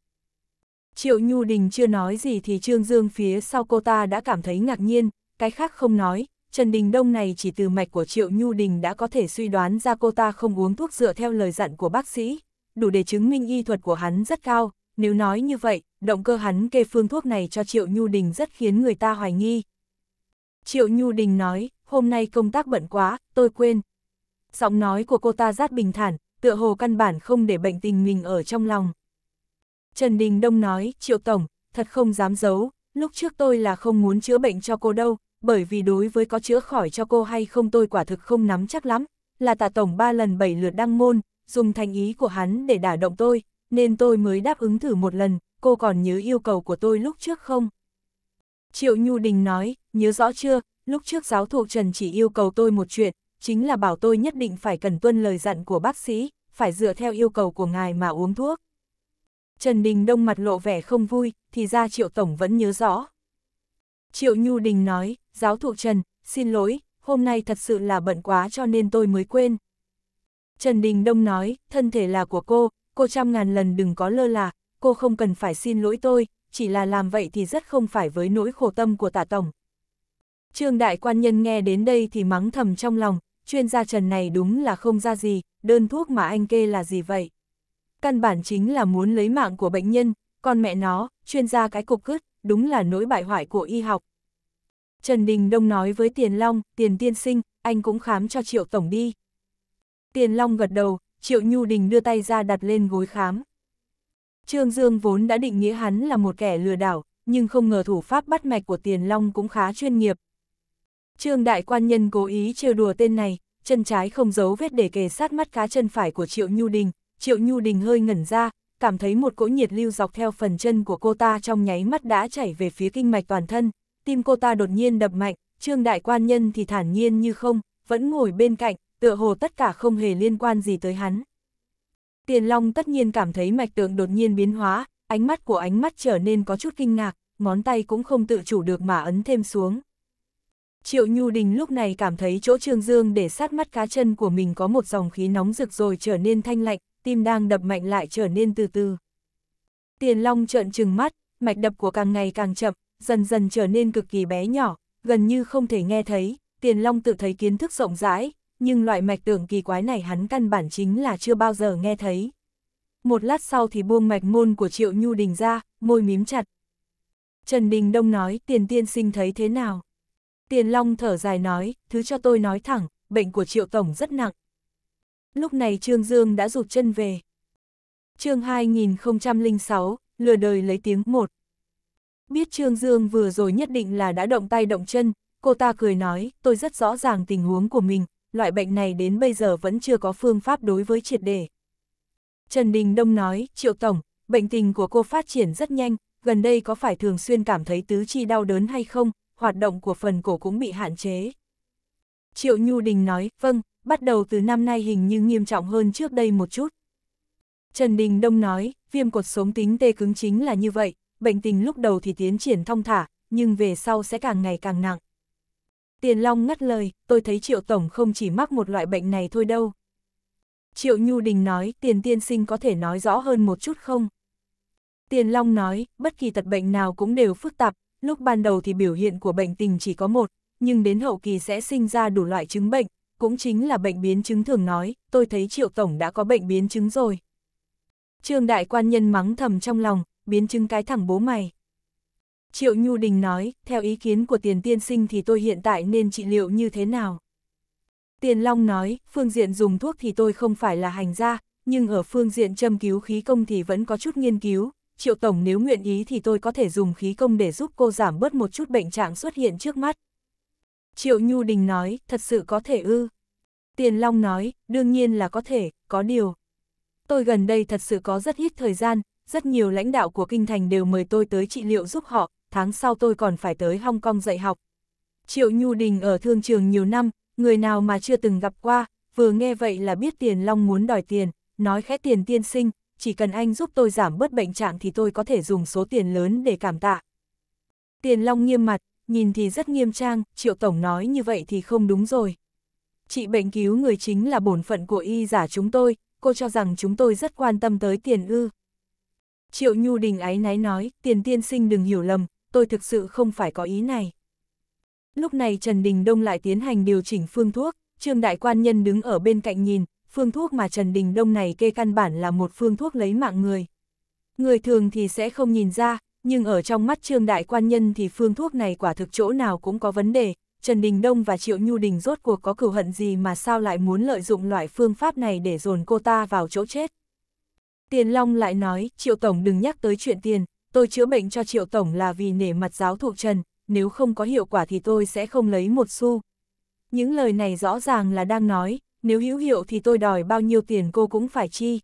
Triệu Nhu Đình chưa nói gì thì Trương Dương phía sau cô ta đã cảm thấy ngạc nhiên, cái khác không nói, Trần Đình Đông này chỉ từ mạch của Triệu Nhu Đình đã có thể suy đoán ra cô ta không uống thuốc dựa theo lời dặn của bác sĩ đủ để chứng minh y thuật của hắn rất cao, nếu nói như vậy, động cơ hắn kê phương thuốc này cho Triệu Nhu Đình rất khiến người ta hoài nghi. Triệu Nhu Đình nói, hôm nay công tác bận quá, tôi quên. Giọng nói của cô ta rất bình thản, tựa hồ căn bản không để bệnh tình mình ở trong lòng. Trần Đình Đông nói, Triệu Tổng, thật không dám giấu, lúc trước tôi là không muốn chữa bệnh cho cô đâu, bởi vì đối với có chữa khỏi cho cô hay không tôi quả thực không nắm chắc lắm, là tạ tổng ba lần bảy lượt đăng môn, dùng thành ý của hắn để đả động tôi, nên tôi mới đáp ứng thử một lần, cô còn nhớ yêu cầu của tôi lúc trước không? Triệu Nhu Đình nói, nhớ rõ chưa, lúc trước giáo thụ Trần chỉ yêu cầu tôi một chuyện, chính là bảo tôi nhất định phải cần tuân lời dặn của bác sĩ, phải dựa theo yêu cầu của ngài mà uống thuốc. Trần Đình Đông mặt lộ vẻ không vui, thì ra Triệu Tổng vẫn nhớ rõ. Triệu Nhu Đình nói, giáo thụ Trần, xin lỗi, hôm nay thật sự là bận quá cho nên tôi mới quên. Trần Đình Đông nói, thân thể là của cô, cô trăm ngàn lần đừng có lơ là, cô không cần phải xin lỗi tôi, chỉ là làm vậy thì rất không phải với nỗi khổ tâm của tả tổng. Trương đại quan nhân nghe đến đây thì mắng thầm trong lòng, chuyên gia Trần này đúng là không ra gì, đơn thuốc mà anh kê là gì vậy? Căn bản chính là muốn lấy mạng của bệnh nhân, còn mẹ nó, chuyên gia cái cục cứt, đúng là nỗi bại hoại của y học. Trần Đình Đông nói với Tiền Long, Tiền Tiên Sinh, anh cũng khám cho Triệu Tổng đi. Tiền Long gật đầu, Triệu Nhu Đình đưa tay ra đặt lên gối khám. Trương Dương vốn đã định nghĩa hắn là một kẻ lừa đảo, nhưng không ngờ thủ pháp bắt mạch của Tiền Long cũng khá chuyên nghiệp. Trương Đại Quan Nhân cố ý trêu đùa tên này, chân trái không giấu vết để kề sát mắt cá chân phải của Triệu Nhu Đình, Triệu Nhu Đình hơi ngẩn ra, cảm thấy một cỗ nhiệt lưu dọc theo phần chân của cô ta trong nháy mắt đã chảy về phía kinh mạch toàn thân, tim cô ta đột nhiên đập mạnh, Trương Đại Quan Nhân thì thản nhiên như không, vẫn ngồi bên cạnh, tựa hồ tất cả không hề liên quan gì tới hắn. Tiền Long tất nhiên cảm thấy mạch tượng đột nhiên biến hóa, ánh mắt của ánh mắt trở nên có chút kinh ngạc, ngón tay cũng không tự chủ được mà ấn thêm xuống. Triệu Nhu Đình lúc này cảm thấy chỗ Trương Dương để sát mắt cá chân của mình có một dòng khí nóng rực rồi trở nên thanh lạnh, tim đang đập mạnh lại trở nên từ từ. Tiền Long trợn trừng mắt, mạch đập của càng ngày càng chậm, dần dần trở nên cực kỳ bé nhỏ, gần như không thể nghe thấy, Tiền Long tự thấy kiến thức rộng rãi, nhưng loại mạch tưởng kỳ quái này hắn căn bản chính là chưa bao giờ nghe thấy. Một lát sau thì buông mạch môn của Triệu Nhu Đình ra, môi mím chặt. Trần Đình Đông nói tiền tiên sinh thấy thế nào? Tiền Long thở dài nói, thứ cho tôi nói thẳng, bệnh của Triệu Tổng rất nặng. Lúc này Trương Dương đã rụt chân về. chương 2006, lừa đời lấy tiếng một. Biết Trương Dương vừa rồi nhất định là đã động tay động chân, cô ta cười nói, tôi rất rõ ràng tình huống của mình, loại bệnh này đến bây giờ vẫn chưa có phương pháp đối với triệt đề. Trần Đình Đông nói, Triệu Tổng, bệnh tình của cô phát triển rất nhanh, gần đây có phải thường xuyên cảm thấy tứ chi đau đớn hay không, hoạt động của phần cổ cũng bị hạn chế. Triệu Nhu Đình nói, vâng, bắt đầu từ năm nay hình như nghiêm trọng hơn trước đây một chút. Trần Đình Đông nói, viêm cột sống tính tê cứng chính là như vậy, bệnh tình lúc đầu thì tiến triển thông thả, nhưng về sau sẽ càng ngày càng nặng. Tiền Long ngắt lời, tôi thấy Triệu Tổng không chỉ mắc một loại bệnh này thôi đâu. Triệu Nhu Đình nói, tiền tiên sinh có thể nói rõ hơn một chút không? Tiền Long nói, bất kỳ tật bệnh nào cũng đều phức tạp, lúc ban đầu thì biểu hiện của bệnh tình chỉ có một, nhưng đến hậu kỳ sẽ sinh ra đủ loại chứng bệnh, cũng chính là bệnh biến chứng thường nói, tôi thấy Triệu Tổng đã có bệnh biến chứng rồi. Trương Đại Quan Nhân mắng thầm trong lòng, biến chứng cái thẳng bố mày. Triệu Nhu Đình nói, theo ý kiến của tiền tiên sinh thì tôi hiện tại nên trị liệu như thế nào? Tiền Long nói, phương diện dùng thuốc thì tôi không phải là hành gia, nhưng ở phương diện châm cứu khí công thì vẫn có chút nghiên cứu. Triệu Tổng nếu nguyện ý thì tôi có thể dùng khí công để giúp cô giảm bớt một chút bệnh trạng xuất hiện trước mắt. Triệu Nhu Đình nói, thật sự có thể ư. Tiền Long nói, đương nhiên là có thể, có điều. Tôi gần đây thật sự có rất ít thời gian, rất nhiều lãnh đạo của kinh thành đều mời tôi tới trị liệu giúp họ, tháng sau tôi còn phải tới Hong Kong dạy học. Triệu Nhu Đình ở thương trường nhiều năm, người nào mà chưa từng gặp qua, vừa nghe vậy là biết tiền long muốn đòi tiền, nói khẽ tiền tiên sinh, chỉ cần anh giúp tôi giảm bớt bệnh trạng thì tôi có thể dùng số tiền lớn để cảm tạ. Tiền long nghiêm mặt, nhìn thì rất nghiêm trang, triệu tổng nói như vậy thì không đúng rồi. Chị bệnh cứu người chính là bổn phận của y giả chúng tôi, cô cho rằng chúng tôi rất quan tâm tới tiền ư. Triệu Nhu Đình ái náy nói, tiền tiên sinh đừng hiểu lầm, tôi thực sự không phải có ý này. Lúc này Trần Đình Đông lại tiến hành điều chỉnh phương thuốc, Trương Đại Quan Nhân đứng ở bên cạnh nhìn, phương thuốc mà Trần Đình Đông này kê căn bản là một phương thuốc lấy mạng người. Người thường thì sẽ không nhìn ra, nhưng ở trong mắt Trương Đại Quan Nhân thì phương thuốc này quả thực chỗ nào cũng có vấn đề, Trần Đình Đông và Triệu Nhu Đình rốt cuộc có cửu hận gì mà sao lại muốn lợi dụng loại phương pháp này để dồn cô ta vào chỗ chết. Tiền Long lại nói, Triệu Tổng đừng nhắc tới chuyện tiền, tôi chữa bệnh cho triệu tổng là vì nể mặt giáo thụ trần, nếu không có hiệu quả thì tôi sẽ không lấy một xu. Những lời này rõ ràng là đang nói, nếu hữu hiệu thì tôi đòi bao nhiêu tiền cô cũng phải chi.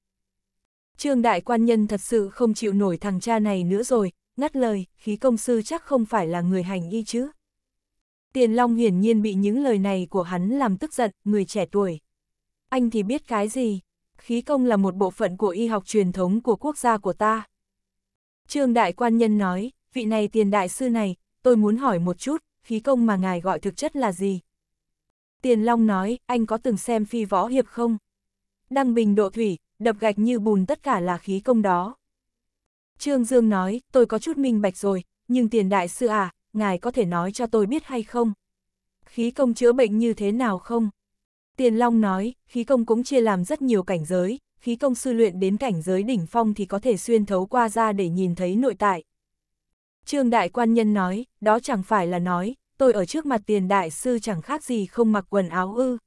Trương đại quan nhân thật sự không chịu nổi thằng cha này nữa rồi, ngắt lời, khí công sư chắc không phải là người hành y chứ. Tiền Long hiển nhiên bị những lời này của hắn làm tức giận, người trẻ tuổi. Anh thì biết cái gì? Khí công là một bộ phận của y học truyền thống của quốc gia của ta. Trương đại quan nhân nói, vị này tiền đại sư này, tôi muốn hỏi một chút, khí công mà ngài gọi thực chất là gì? Tiền Long nói, anh có từng xem phi võ hiệp không? Đăng bình độ thủy, đập gạch như bùn tất cả là khí công đó. Trương Dương nói, tôi có chút minh bạch rồi, nhưng tiền đại sư à, ngài có thể nói cho tôi biết hay không? Khí công chữa bệnh như thế nào không? Tiền Long nói, khí công cũng chia làm rất nhiều cảnh giới, khí công sư luyện đến cảnh giới đỉnh phong thì có thể xuyên thấu qua ra để nhìn thấy nội tại. Trương đại quan nhân nói, đó chẳng phải là nói, tôi ở trước mặt tiền đại sư chẳng khác gì không mặc quần áo ư.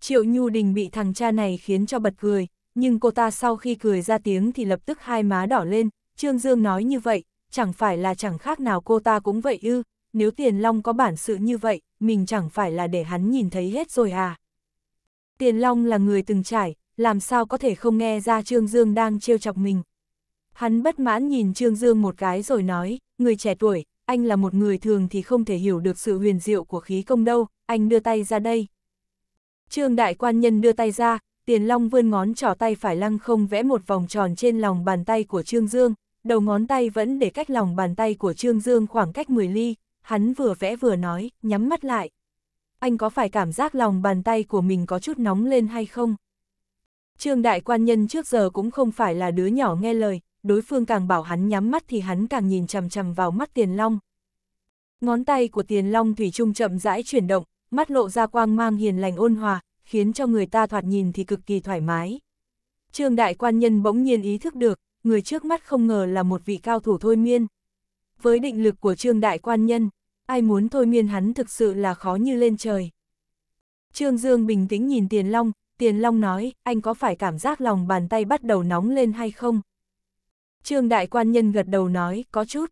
Triệu Nhu Đình bị thằng cha này khiến cho bật cười, nhưng cô ta sau khi cười ra tiếng thì lập tức hai má đỏ lên, Trương Dương nói như vậy, chẳng phải là chẳng khác nào cô ta cũng vậy ư, nếu Tiền Long có bản sự như vậy, mình chẳng phải là để hắn nhìn thấy hết rồi à. Tiền Long là người từng trải, làm sao có thể không nghe ra Trương Dương đang trêu chọc mình. Hắn bất mãn nhìn Trương Dương một cái rồi nói, người trẻ tuổi, anh là một người thường thì không thể hiểu được sự huyền diệu của khí công đâu, anh đưa tay ra đây. Trương đại quan nhân đưa tay ra, Tiền Long vươn ngón trỏ tay phải lăng không vẽ một vòng tròn trên lòng bàn tay của Trương Dương, đầu ngón tay vẫn để cách lòng bàn tay của Trương Dương khoảng cách 10 ly, hắn vừa vẽ vừa nói, nhắm mắt lại. Anh có phải cảm giác lòng bàn tay của mình có chút nóng lên hay không? Trương đại quan nhân trước giờ cũng không phải là đứa nhỏ nghe lời, đối phương càng bảo hắn nhắm mắt thì hắn càng nhìn chằm chằm vào mắt Tiền Long. Ngón tay của Tiền Long thủy trung chậm rãi chuyển động, mắt lộ ra quang mang hiền lành ôn hòa, khiến cho người ta thoạt nhìn thì cực kỳ thoải mái. Trương đại quan nhân bỗng nhiên ý thức được, người trước mắt không ngờ là một vị cao thủ thôi miên. Với định lực của trương đại quan nhân, ai muốn thôi miên hắn thực sự là khó như lên trời. Trương Dương bình tĩnh nhìn Tiền Long, Tiền Long nói, anh có phải cảm giác lòng bàn tay bắt đầu nóng lên hay không? Trương Đại Quan Nhân gật đầu nói, có chút.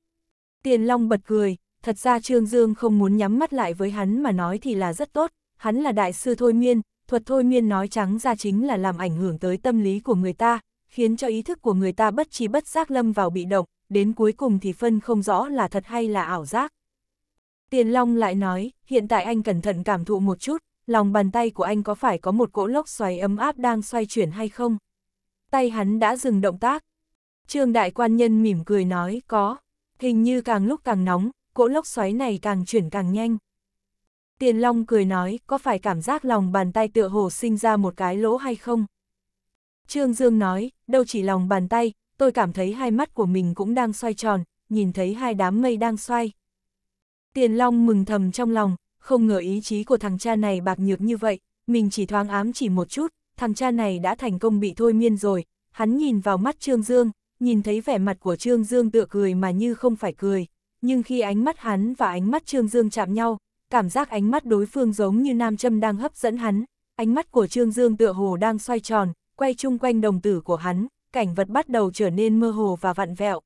Tiền Long bật cười, thật ra Trương Dương không muốn nhắm mắt lại với hắn mà nói thì là rất tốt, hắn là đại sư thôi miên, thuật thôi miên nói trắng ra chính là làm ảnh hưởng tới tâm lý của người ta, khiến cho ý thức của người ta bất trí bất giác lâm vào bị động, đến cuối cùng thì phân không rõ là thật hay là ảo giác. Tiền Long lại nói, hiện tại anh cẩn thận cảm thụ một chút, lòng bàn tay của anh có phải có một cỗ lốc xoáy ấm áp đang xoay chuyển hay không? Tay hắn đã dừng động tác. Trương đại quan nhân mỉm cười nói, có. Hình như càng lúc càng nóng, cỗ lốc xoáy này càng chuyển càng nhanh. Tiền Long cười nói, có phải cảm giác lòng bàn tay tựa hồ sinh ra một cái lỗ hay không? Trương Dương nói, đâu chỉ lòng bàn tay, tôi cảm thấy hai mắt của mình cũng đang xoay tròn, nhìn thấy hai đám mây đang xoay. Tiền Long mừng thầm trong lòng, không ngờ ý chí của thằng cha này bạc nhược như vậy, mình chỉ thoáng ám chỉ một chút, thằng cha này đã thành công bị thôi miên rồi, hắn nhìn vào mắt Trương Dương, nhìn thấy vẻ mặt của Trương Dương tựa cười mà như không phải cười, nhưng khi ánh mắt hắn và ánh mắt Trương Dương chạm nhau, cảm giác ánh mắt đối phương giống như nam châm đang hấp dẫn hắn, ánh mắt của Trương Dương tựa hồ đang xoay tròn, quay chung quanh đồng tử của hắn, cảnh vật bắt đầu trở nên mơ hồ và vặn vẹo.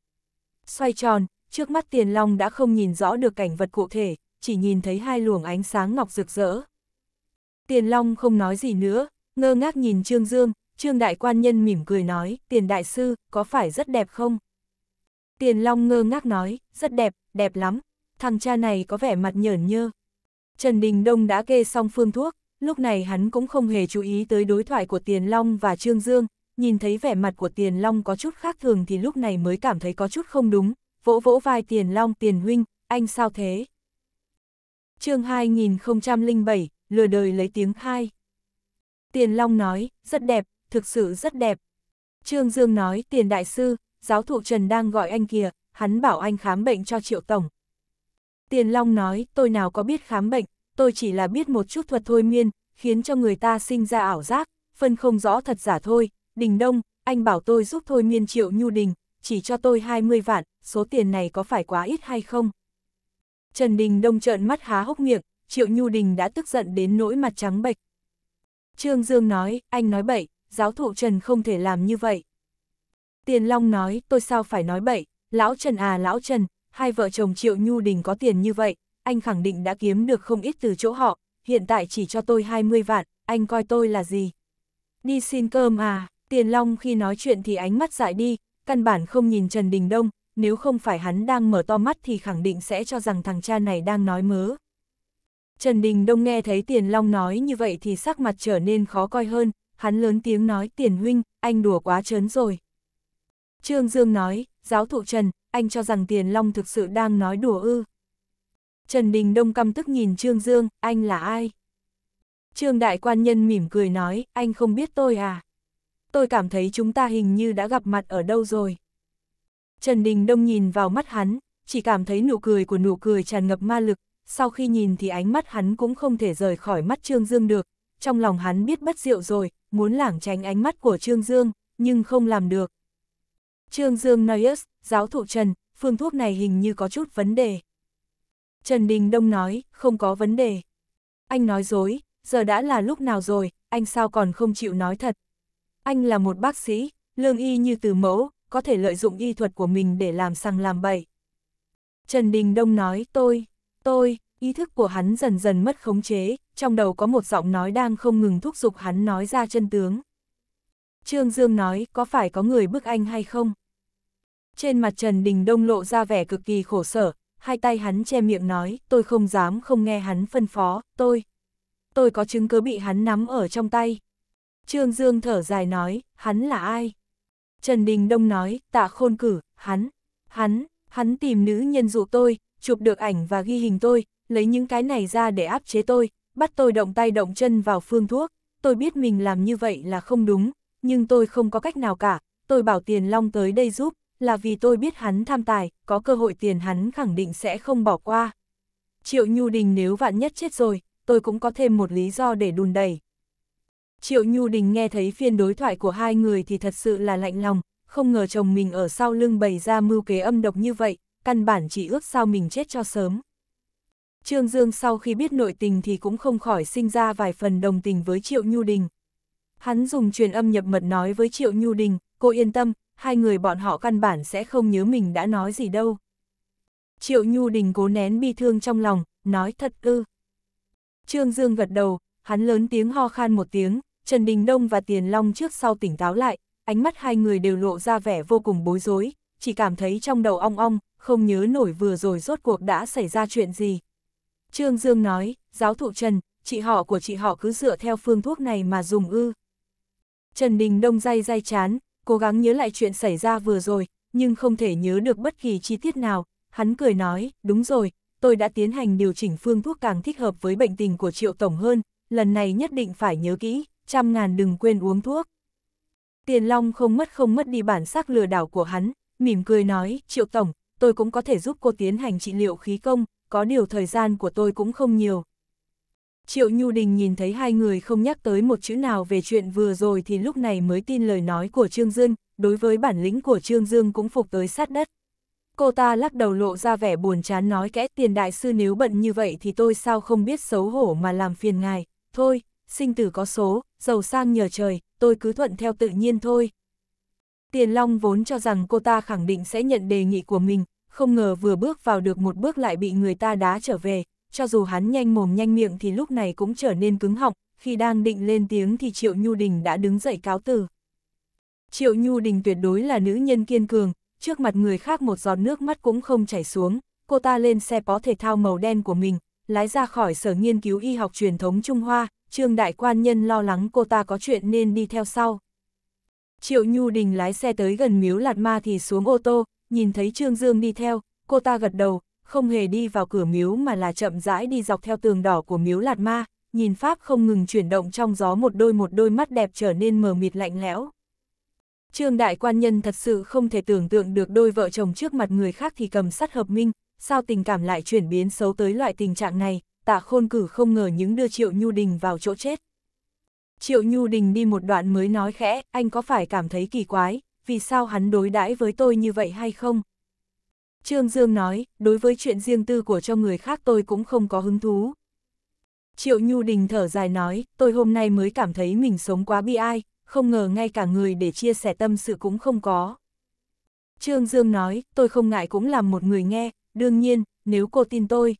Xoay tròn, trước mắt Tiền Long đã không nhìn rõ được cảnh vật cụ thể, chỉ nhìn thấy hai luồng ánh sáng ngọc rực rỡ. Tiền Long không nói gì nữa, ngơ ngác nhìn Trương Dương, Trương Đại Quan Nhân mỉm cười nói, Tiền Đại Sư, có phải rất đẹp không? Tiền Long ngơ ngác nói, rất đẹp, đẹp lắm, thằng cha này có vẻ mặt nhởn nhơ. Trần Đình Đông đã kê xong phương thuốc, lúc này hắn cũng không hề chú ý tới đối thoại của Tiền Long và Trương Dương, nhìn thấy vẻ mặt của Tiền Long có chút khác thường thì lúc này mới cảm thấy có chút không đúng, vỗ vỗ vai Tiền Long Tiền Huynh, anh sao thế? chương 2007, lừa đời lấy tiếng khai. Tiền Long nói, rất đẹp, thực sự rất đẹp. Trương Dương nói, tiền đại sư, giáo thụ Trần đang gọi anh kìa, hắn bảo anh khám bệnh cho triệu tổng. Tiền Long nói, tôi nào có biết khám bệnh, tôi chỉ là biết một chút thuật thôi miên, khiến cho người ta sinh ra ảo giác, phân không rõ thật giả thôi. Đình Đông, anh bảo tôi giúp thôi miên triệu nhu đình, chỉ cho tôi 20 vạn, số tiền này có phải quá ít hay không? Trần Đình Đông trợn mắt há hốc miệng, Triệu Nhu Đình đã tức giận đến nỗi mặt trắng bệch. Trương Dương nói, anh nói bậy, giáo thụ Trần không thể làm như vậy. Tiền Long nói, tôi sao phải nói bậy, lão Trần à lão Trần, hai vợ chồng Triệu Nhu Đình có tiền như vậy, anh khẳng định đã kiếm được không ít từ chỗ họ, hiện tại chỉ cho tôi 20 vạn, anh coi tôi là gì. Đi xin cơm à, Tiền Long khi nói chuyện thì ánh mắt dại đi, căn bản không nhìn Trần Đình Đông, nếu không phải hắn đang mở to mắt thì khẳng định sẽ cho rằng thằng cha này đang nói mớ. Trần Đình Đông nghe thấy Tiền Long nói như vậy thì sắc mặt trở nên khó coi hơn, hắn lớn tiếng nói Tiền Huynh, anh đùa quá trớn rồi. Trương Dương nói, giáo thụ Trần, anh cho rằng Tiền Long thực sự đang nói đùa ư. Trần Đình Đông căm tức nhìn Trương Dương, anh là ai? Trương Đại Quan Nhân mỉm cười nói, anh không biết tôi à? Tôi cảm thấy chúng ta hình như đã gặp mặt ở đâu rồi. Trần Đình Đông nhìn vào mắt hắn, chỉ cảm thấy nụ cười của nụ cười tràn ngập ma lực, sau khi nhìn thì ánh mắt hắn cũng không thể rời khỏi mắt Trương Dương được, trong lòng hắn biết bất diệu rồi, muốn lảng tránh ánh mắt của Trương Dương, nhưng không làm được. Trương Dương Neuers, giáo thụ Trần, phương thuốc này hình như có chút vấn đề. Trần Đình Đông nói, không có vấn đề. Anh nói dối, giờ đã là lúc nào rồi, anh sao còn không chịu nói thật. Anh là một bác sĩ, lương y như từ mẫu, có thể lợi dụng y thuật của mình để làm sang làm bậy. Trần Đình Đông nói tôi, tôi, ý thức của hắn dần dần mất khống chế, trong đầu có một giọng nói đang không ngừng thúc giục hắn nói ra chân tướng. Trương Dương nói có phải có người bức anh hay không? Trên mặt Trần Đình Đông lộ ra vẻ cực kỳ khổ sở, hai tay hắn che miệng nói tôi không dám không nghe hắn phân phó, tôi, tôi có chứng cứ bị hắn nắm ở trong tay. Trương Dương thở dài nói, hắn là ai? Trần Đình Đông nói, tạ khôn cử, hắn, hắn, hắn tìm nữ nhân dụ tôi, chụp được ảnh và ghi hình tôi, lấy những cái này ra để áp chế tôi, bắt tôi động tay động chân vào phương thuốc. Tôi biết mình làm như vậy là không đúng, nhưng tôi không có cách nào cả. Tôi bảo Tiền Long tới đây giúp, là vì tôi biết hắn tham tài, có cơ hội tiền hắn khẳng định sẽ không bỏ qua. Triệu Nhu Đình nếu vạn nhất chết rồi, tôi cũng có thêm một lý do để đùn đẩy. Triệu Nhu Đình nghe thấy phiên đối thoại của hai người thì thật sự là lạnh lòng, không ngờ chồng mình ở sau lưng bày ra mưu kế âm độc như vậy, căn bản chỉ ước sao mình chết cho sớm. Trương Dương sau khi biết nội tình thì cũng không khỏi sinh ra vài phần đồng tình với Triệu Nhu Đình. Hắn dùng truyền âm nhập mật nói với Triệu Nhu Đình, cô yên tâm, hai người bọn họ căn bản sẽ không nhớ mình đã nói gì đâu. Triệu Nhu Đình cố nén bi thương trong lòng, nói thật ư. Trương Dương gật đầu, hắn lớn tiếng ho khan một tiếng, Trần Đình Đông và Tiền Long trước sau tỉnh táo lại, ánh mắt hai người đều lộ ra vẻ vô cùng bối rối, chỉ cảm thấy trong đầu ong ong, không nhớ nổi vừa rồi rốt cuộc đã xảy ra chuyện gì. Trương Dương nói, giáo thụ Trần, chị họ của chị họ cứ dựa theo phương thuốc này mà dùng ư. Trần Đình Đông day day chán, cố gắng nhớ lại chuyện xảy ra vừa rồi, nhưng không thể nhớ được bất kỳ chi tiết nào, hắn cười nói, đúng rồi, tôi đã tiến hành điều chỉnh phương thuốc càng thích hợp với bệnh tình của Triệu Tổng hơn, lần này nhất định phải nhớ kỹ, trăm ngàn đừng quên uống thuốc. Tiền Long không mất không mất đi bản sắc lừa đảo của hắn, mỉm cười nói, Triệu Tổng, tôi cũng có thể giúp cô tiến hành trị liệu khí công, có điều thời gian của tôi cũng không nhiều. Triệu Nhu Đình nhìn thấy hai người không nhắc tới một chữ nào về chuyện vừa rồi thì lúc này mới tin lời nói của Trương Dương, đối với bản lĩnh của Trương Dương cũng phục tới sát đất. Cô ta lắc đầu lộ ra vẻ buồn chán nói kẽ tiền đại sư nếu bận như vậy thì tôi sao không biết xấu hổ mà làm phiền ngài thôi, sinh tử có số, giàu sang nhờ trời, tôi cứ thuận theo tự nhiên thôi. Tiền Long vốn cho rằng cô ta khẳng định sẽ nhận đề nghị của mình, không ngờ vừa bước vào được một bước lại bị người ta đá trở về, cho dù hắn nhanh mồm nhanh miệng thì lúc này cũng trở nên cứng họng, khi đang định lên tiếng thì Triệu Nhu Đình đã đứng dậy cáo từ. Triệu Nhu Đình tuyệt đối là nữ nhân kiên cường, trước mặt người khác một giọt nước mắt cũng không chảy xuống, cô ta lên xe bó thể thao màu đen của mình, lái ra khỏi sở nghiên cứu y học truyền thống Trung Hoa, Trương Đại Quan Nhân lo lắng cô ta có chuyện nên đi theo sau. Triệu Nhu Đình lái xe tới gần miếu lạt ma thì xuống ô tô, nhìn thấy Trương Dương đi theo, cô ta gật đầu, không hề đi vào cửa miếu mà là chậm rãi đi dọc theo tường đỏ của miếu lạt ma, nhìn Pháp không ngừng chuyển động trong gió một đôi một đôi mắt đẹp trở nên mờ mịt lạnh lẽo. Trương Đại Quan Nhân thật sự không thể tưởng tượng được đôi vợ chồng trước mặt người khác thì cầm sắt hợp minh, sao tình cảm lại chuyển biến xấu tới loại tình trạng này, tạ khôn cử không ngờ những đưa Triệu Nhu Đình vào chỗ chết. Triệu Nhu Đình đi một đoạn mới nói khẽ, anh có phải cảm thấy kỳ quái, vì sao hắn đối đãi với tôi như vậy hay không? Trương Dương nói, đối với chuyện riêng tư của cho người khác tôi cũng không có hứng thú. Triệu Nhu Đình thở dài nói, tôi hôm nay mới cảm thấy mình sống quá bi ai, không ngờ ngay cả người để chia sẻ tâm sự cũng không có. Trương Dương nói, tôi không ngại cũng làm một người nghe, đương nhiên, nếu cô tin tôi.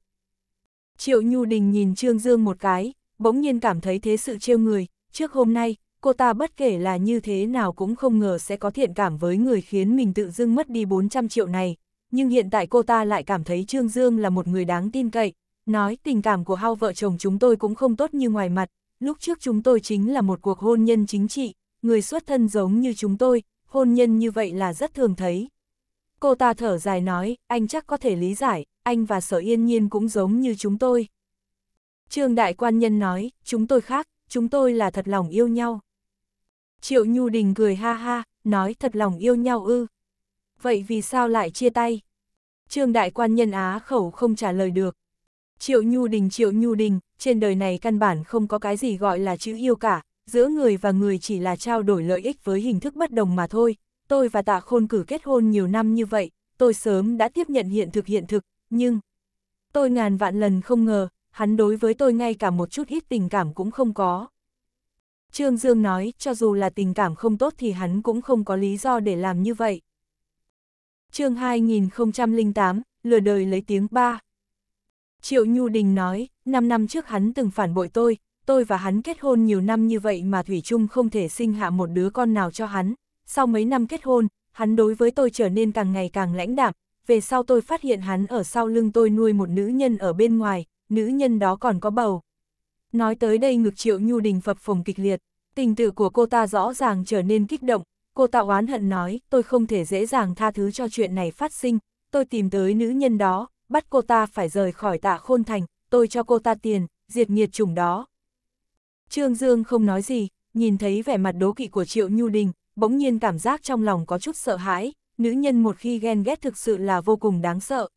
Triệu Nhu Đình nhìn Trương Dương một cái, bỗng nhiên cảm thấy thế sự trêu người, trước hôm nay, cô ta bất kể là như thế nào cũng không ngờ sẽ có thiện cảm với người khiến mình tự dưng mất đi 400 triệu này, nhưng hiện tại cô ta lại cảm thấy Trương Dương là một người đáng tin cậy, nói tình cảm của hao vợ chồng chúng tôi cũng không tốt như ngoài mặt, lúc trước chúng tôi chính là một cuộc hôn nhân chính trị, người xuất thân giống như chúng tôi, hôn nhân như vậy là rất thường thấy. Cô ta thở dài nói, anh chắc có thể lý giải, anh và sở yên nhiên cũng giống như chúng tôi. Trương Đại Quan Nhân nói, chúng tôi khác, chúng tôi là thật lòng yêu nhau. Triệu Nhu Đình cười ha ha, nói thật lòng yêu nhau ư. Vậy vì sao lại chia tay? Trương Đại Quan Nhân Á khẩu không trả lời được. Triệu Nhu Đình Triệu Nhu Đình, trên đời này căn bản không có cái gì gọi là chữ yêu cả, giữa người và người chỉ là trao đổi lợi ích với hình thức bất đồng mà thôi, tôi và tạ khôn cử kết hôn nhiều năm như vậy, tôi sớm đã tiếp nhận hiện thực hiện thực, nhưng... Tôi ngàn vạn lần không ngờ, hắn đối với tôi ngay cả một chút ít tình cảm cũng không có. Trương Dương nói, cho dù là tình cảm không tốt thì hắn cũng không có lý do để làm như vậy. chương 2008, lừa đời lấy tiếng ba. Triệu Nhu Đình nói, 5 năm trước hắn từng phản bội tôi, tôi và hắn kết hôn nhiều năm như vậy mà Thủy Trung không thể sinh hạ một đứa con nào cho hắn, sau mấy năm kết hôn, hắn đối với tôi trở nên càng ngày càng lãnh đạm, về sau tôi phát hiện hắn ở sau lưng tôi nuôi một nữ nhân ở bên ngoài, nữ nhân đó còn có bầu. Nói tới đây ngực triệu nhu đình phập phồng kịch liệt, tình tự của cô ta rõ ràng trở nên kích động, cô ta oán hận nói, tôi không thể dễ dàng tha thứ cho chuyện này phát sinh, tôi tìm tới nữ nhân đó, bắt cô ta phải rời khỏi tạ khôn thành, tôi cho cô ta tiền, diệt nghiệt chủng đó. Trương Dương không nói gì, nhìn thấy vẻ mặt đố kỵ của Triệu Nhu Đình, bỗng nhiên cảm giác trong lòng có chút sợ hãi, nữ nhân một khi ghen ghét thực sự là vô cùng đáng sợ.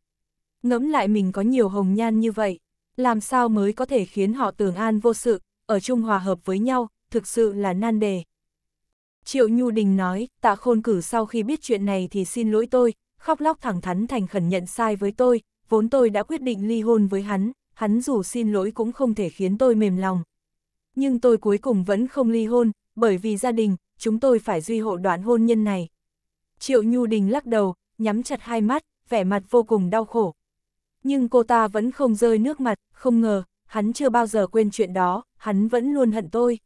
Ngẫm lại mình có nhiều hồng nhan như vậy, làm sao mới có thể khiến họ tường an vô sự, ở chung hòa hợp với nhau, thực sự là nan đề. Triệu Nhu Đình nói, tạ khôn cử sau khi biết chuyện này thì xin lỗi tôi, khóc lóc thẳng thắn thành khẩn nhận sai với tôi, vốn tôi đã quyết định ly hôn với hắn, hắn dù xin lỗi cũng không thể khiến tôi mềm lòng. Nhưng tôi cuối cùng vẫn không ly hôn, bởi vì gia đình, chúng tôi phải duy hộ đoạn hôn nhân này. Triệu Nhu Đình lắc đầu, nhắm chặt hai mắt, vẻ mặt vô cùng đau khổ. Nhưng cô ta vẫn không rơi nước mặt, không ngờ, hắn chưa bao giờ quên chuyện đó, hắn vẫn luôn hận tôi.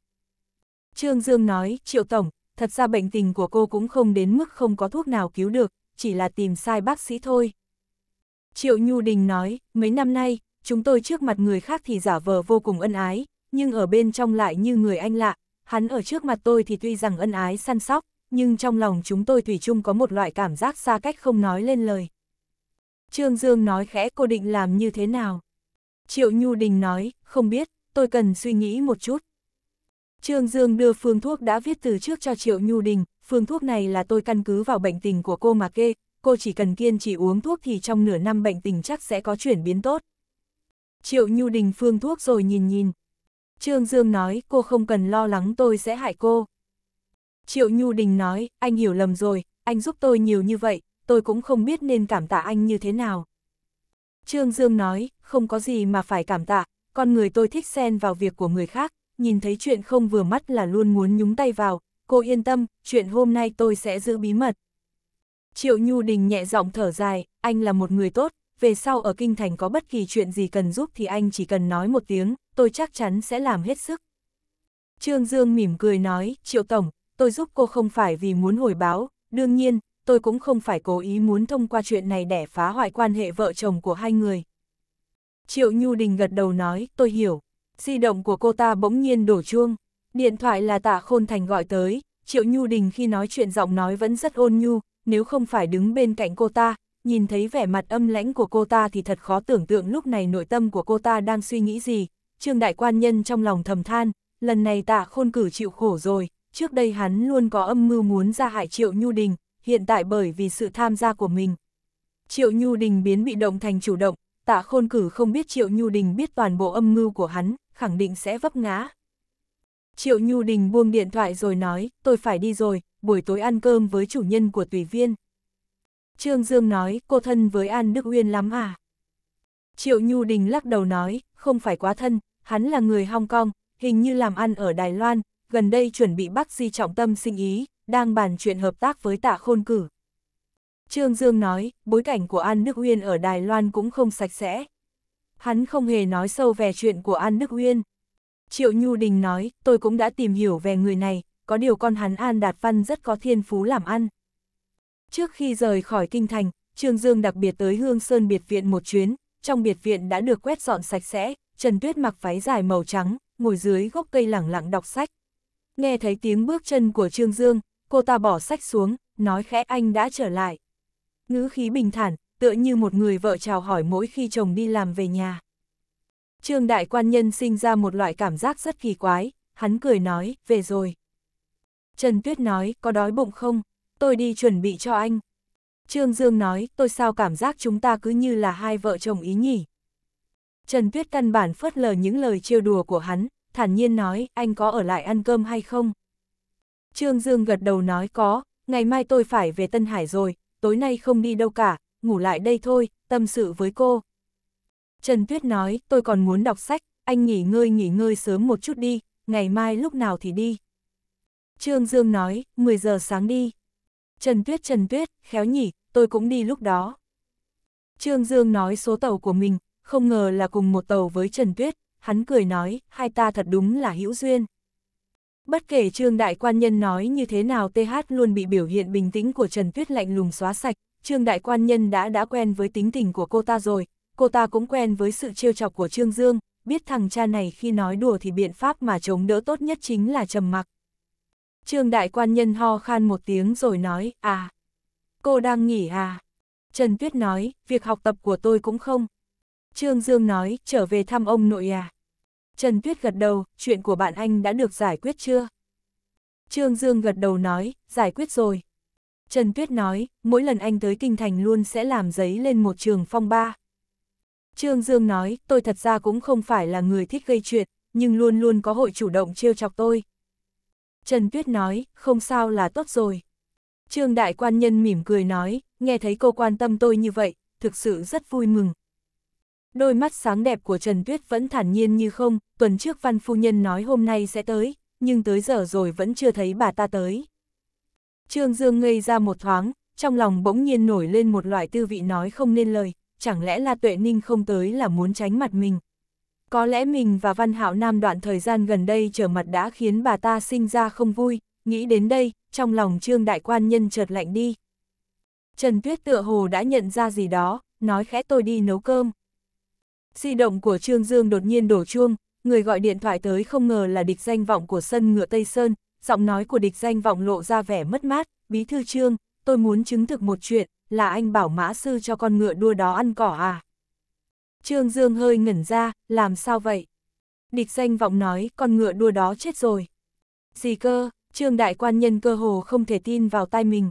Trương Dương nói, Triệu Tổng, thật ra bệnh tình của cô cũng không đến mức không có thuốc nào cứu được, chỉ là tìm sai bác sĩ thôi. Triệu Nhu Đình nói, mấy năm nay, chúng tôi trước mặt người khác thì giả vờ vô cùng ân ái, nhưng ở bên trong lại như người anh lạ, hắn ở trước mặt tôi thì tuy rằng ân ái săn sóc, nhưng trong lòng chúng tôi Thủy chung có một loại cảm giác xa cách không nói lên lời. Trương Dương nói khẽ cô định làm như thế nào? Triệu Nhu Đình nói, không biết, tôi cần suy nghĩ một chút. Trương Dương đưa phương thuốc đã viết từ trước cho Triệu Nhu Đình, phương thuốc này là tôi căn cứ vào bệnh tình của cô mà kê, cô chỉ cần kiên trì uống thuốc thì trong nửa năm bệnh tình chắc sẽ có chuyển biến tốt. Triệu Nhu Đình phương thuốc rồi nhìn nhìn, Trương Dương nói cô không cần lo lắng tôi sẽ hại cô. Triệu Nhu Đình nói, anh hiểu lầm rồi, anh giúp tôi nhiều như vậy, tôi cũng không biết nên cảm tạ anh như thế nào. Trương Dương nói, không có gì mà phải cảm tạ, con người tôi thích xen vào việc của người khác, nhìn thấy chuyện không vừa mắt là luôn muốn nhúng tay vào, cô yên tâm, chuyện hôm nay tôi sẽ giữ bí mật. Triệu Nhu Đình nhẹ giọng thở dài, anh là một người tốt, về sau ở kinh thành có bất kỳ chuyện gì cần giúp thì anh chỉ cần nói một tiếng, tôi chắc chắn sẽ làm hết sức. Trương Dương mỉm cười nói, Triệu Tổng, tôi giúp cô không phải vì muốn hồi báo, đương nhiên, tôi cũng không phải cố ý muốn thông qua chuyện này để phá hoại quan hệ vợ chồng của hai người. Triệu Nhu Đình gật đầu nói, tôi hiểu. Di động của cô ta bỗng nhiên đổ chuông. Điện thoại là tạ khôn thành gọi tới, Triệu Nhu Đình khi nói chuyện giọng nói vẫn rất ôn nhu, nếu không phải đứng bên cạnh cô ta, nhìn thấy vẻ mặt âm lãnh của cô ta thì thật khó tưởng tượng lúc này nội tâm của cô ta đang suy nghĩ gì. Trương đại quan nhân trong lòng thầm than, lần này tạ khôn cử chịu khổ rồi, trước đây hắn luôn có âm mưu muốn ra hại triệu nhu đình, hiện tại bởi vì sự tham gia của mình. Triệu nhu đình biến bị động thành chủ động, tạ khôn cử không biết triệu nhu đình biết toàn bộ âm mưu của hắn, khẳng định sẽ vấp ngã. Triệu nhu đình buông điện thoại rồi nói, tôi phải đi rồi, buổi tối ăn cơm với chủ nhân của tùy viên. Trương Dương nói, cô thân với An Đức Uyên lắm à? Triệu Nhu Đình lắc đầu nói, không phải quá thân, hắn là người Hong Kong, hình như làm ăn ở Đài Loan, gần đây chuẩn bị bắt di trọng tâm sinh ý, đang bàn chuyện hợp tác với tạ khôn cử. Trương Dương nói, bối cảnh của An Đức Uyên ở Đài Loan cũng không sạch sẽ. Hắn không hề nói sâu về chuyện của An Đức Uyên. Triệu Nhu Đình nói, tôi cũng đã tìm hiểu về người này, có điều con hắn An Đạt Văn rất có thiên phú làm ăn. Trước khi rời khỏi kinh thành, Trương Dương đặc biệt tới Hương Sơn biệt viện một chuyến, trong biệt viện đã được quét dọn sạch sẽ, Trần Tuyết mặc váy dài màu trắng, ngồi dưới gốc cây lẳng lặng đọc sách. Nghe thấy tiếng bước chân của Trương Dương, cô ta bỏ sách xuống, nói khẽ anh đã trở lại. Ngữ khí bình thản, tựa như một người vợ chào hỏi mỗi khi chồng đi làm về nhà. Trương đại quan nhân sinh ra một loại cảm giác rất kỳ quái, hắn cười nói, về rồi. Trần Tuyết nói, có đói bụng không? tôi đi chuẩn bị cho anh. Trương Dương nói, tôi sao cảm giác chúng ta cứ như là hai vợ chồng ý nhỉ? Trần Tuyết căn bản phớt lờ những lời trêu đùa của hắn, thản nhiên nói, anh có ở lại ăn cơm hay không? Trương Dương gật đầu nói có, ngày mai tôi phải về Tân Hải rồi, tối nay không đi đâu cả, ngủ lại đây thôi, tâm sự với cô. Trần Tuyết nói, tôi còn muốn đọc sách, anh nghỉ ngơi nghỉ ngơi sớm một chút đi, ngày mai lúc nào thì đi. Trương Dương nói, 10 giờ sáng đi. Trần Tuyết Trần Tuyết, khéo nhỉ, tôi cũng đi lúc đó. Trương Dương nói số tàu của mình, không ngờ là cùng một tàu với Trần Tuyết, hắn cười nói, hai ta thật đúng là hữu duyên. Bất kể Trương Đại Quan Nhân nói như thế nào TH luôn bị biểu hiện bình tĩnh của Trần Tuyết lạnh lùng xóa sạch, Trương Đại Quan Nhân đã đã quen với tính tình của cô ta rồi, cô ta cũng quen với sự trêu chọc của Trương Dương, biết thằng cha này khi nói đùa thì biện pháp mà chống đỡ tốt nhất chính là trầm mặc. Trương đại quan nhân ho khan một tiếng rồi nói, à, cô đang nghỉ à? Trần Tuyết nói, việc học tập của tôi cũng không. Trương Dương nói, trở về thăm ông nội à? Trần Tuyết gật đầu, chuyện của bạn anh đã được giải quyết chưa? Trương Dương gật đầu nói, giải quyết rồi. Trần Tuyết nói, mỗi lần anh tới Kinh Thành luôn sẽ làm giấy lên một trường phong ba. Trương Dương nói, tôi thật ra cũng không phải là người thích gây chuyện, nhưng luôn luôn có hội chủ động trêu chọc tôi. Trần Tuyết nói, không sao là tốt rồi. Trương Đại Quan Nhân mỉm cười nói, nghe thấy cô quan tâm tôi như vậy, thực sự rất vui mừng. Đôi mắt sáng đẹp của Trần Tuyết vẫn thản nhiên như không, tuần trước Văn Phu Nhân nói hôm nay sẽ tới, nhưng tới giờ rồi vẫn chưa thấy bà ta tới. Trương Dương ngây ra một thoáng, trong lòng bỗng nhiên nổi lên một loại tư vị nói không nên lời, chẳng lẽ là tuệ ninh không tới là muốn tránh mặt mình. Có lẽ mình và Văn Hạo Nam đoạn thời gian gần đây trở mặt đã khiến bà ta sinh ra không vui, nghĩ đến đây, trong lòng Trương Đại Quan Nhân chợt lạnh đi. Trần Tuyết tựa hồ đã nhận ra gì đó, nói khẽ tôi đi nấu cơm. Di động của Trương Dương đột nhiên đổ chuông, người gọi điện thoại tới không ngờ là địch danh vọng của sân ngựa Tây Sơn, giọng nói của địch danh vọng lộ ra vẻ mất mát, bí thư Trương, tôi muốn chứng thực một chuyện, là anh bảo mã sư cho con ngựa đua đó ăn cỏ à. Trương Dương hơi ngẩn ra, làm sao vậy? Địch danh vọng nói, con ngựa đua đó chết rồi. Gì cơ, Trương đại quan nhân cơ hồ không thể tin vào tai mình.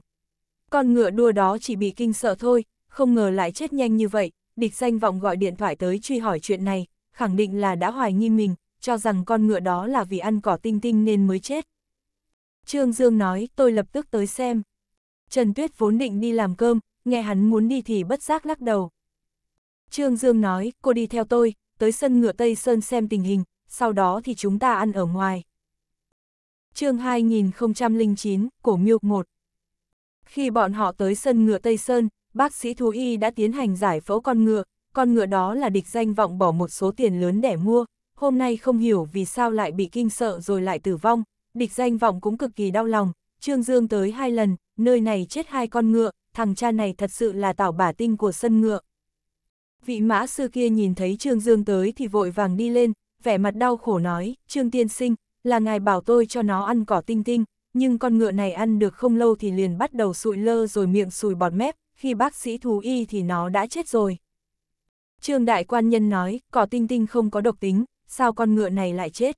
Con ngựa đua đó chỉ bị kinh sợ thôi, không ngờ lại chết nhanh như vậy, địch danh vọng gọi điện thoại tới truy hỏi chuyện này, khẳng định là đã hoài nghi mình, cho rằng con ngựa đó là vì ăn cỏ tinh tinh nên mới chết. Trương Dương nói, tôi lập tức tới xem. Trần Tuyết vốn định đi làm cơm, nghe hắn muốn đi thì bất giác lắc đầu, Trương Dương nói, cô đi theo tôi, tới sân ngựa Tây Sơn xem tình hình, sau đó thì chúng ta ăn ở ngoài. chương 2009, Cổ Miêu 1 Khi bọn họ tới sân ngựa Tây Sơn, bác sĩ thú y đã tiến hành giải phẫu con ngựa, con ngựa đó là địch danh vọng bỏ một số tiền lớn để mua, hôm nay không hiểu vì sao lại bị kinh sợ rồi lại tử vong, địch danh vọng cũng cực kỳ đau lòng, Trương Dương tới hai lần, nơi này chết hai con ngựa, thằng cha này thật sự là tảo bả tinh của sân ngựa. Vị mã sư kia nhìn thấy Trương Dương tới thì vội vàng đi lên, vẻ mặt đau khổ nói, Trương Tiên Sinh, là ngài bảo tôi cho nó ăn cỏ tinh tinh, nhưng con ngựa này ăn được không lâu thì liền bắt đầu sụi lơ rồi miệng sùi bọt mép, khi bác sĩ thú y thì nó đã chết rồi. Trương Đại Quan Nhân nói, cỏ tinh tinh không có độc tính, sao con ngựa này lại chết?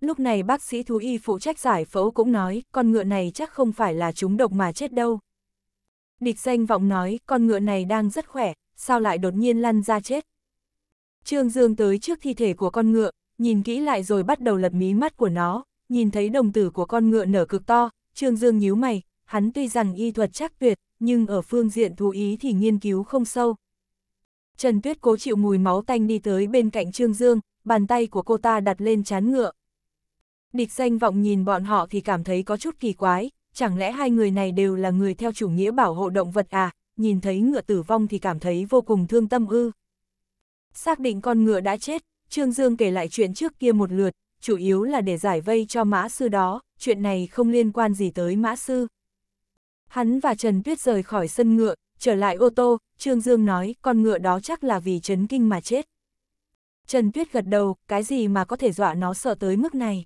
Lúc này bác sĩ thú y phụ trách giải phẫu cũng nói, con ngựa này chắc không phải là chúng độc mà chết đâu. Địch danh vọng nói, con ngựa này đang rất khỏe, sao lại đột nhiên lăn ra chết. Trương Dương tới trước thi thể của con ngựa, nhìn kỹ lại rồi bắt đầu lật mí mắt của nó, nhìn thấy đồng tử của con ngựa nở cực to, Trương Dương nhíu mày, hắn tuy rằng y thuật chắc tuyệt, nhưng ở phương diện thú ý thì nghiên cứu không sâu. Trần Tuyết cố chịu mùi máu tanh đi tới bên cạnh Trương Dương, bàn tay của cô ta đặt lên chán ngựa. Địch danh vọng nhìn bọn họ thì cảm thấy có chút kỳ quái, chẳng lẽ hai người này đều là người theo chủ nghĩa bảo hộ động vật à, nhìn thấy ngựa tử vong thì cảm thấy vô cùng thương tâm ư. Xác định con ngựa đã chết, Trương Dương kể lại chuyện trước kia một lượt, chủ yếu là để giải vây cho mã sư đó, chuyện này không liên quan gì tới mã sư. Hắn và Trần Tuyết rời khỏi sân ngựa, trở lại ô tô, Trương Dương nói con ngựa đó chắc là vì chấn kinh mà chết. Trần Tuyết gật đầu, cái gì mà có thể dọa nó sợ tới mức này.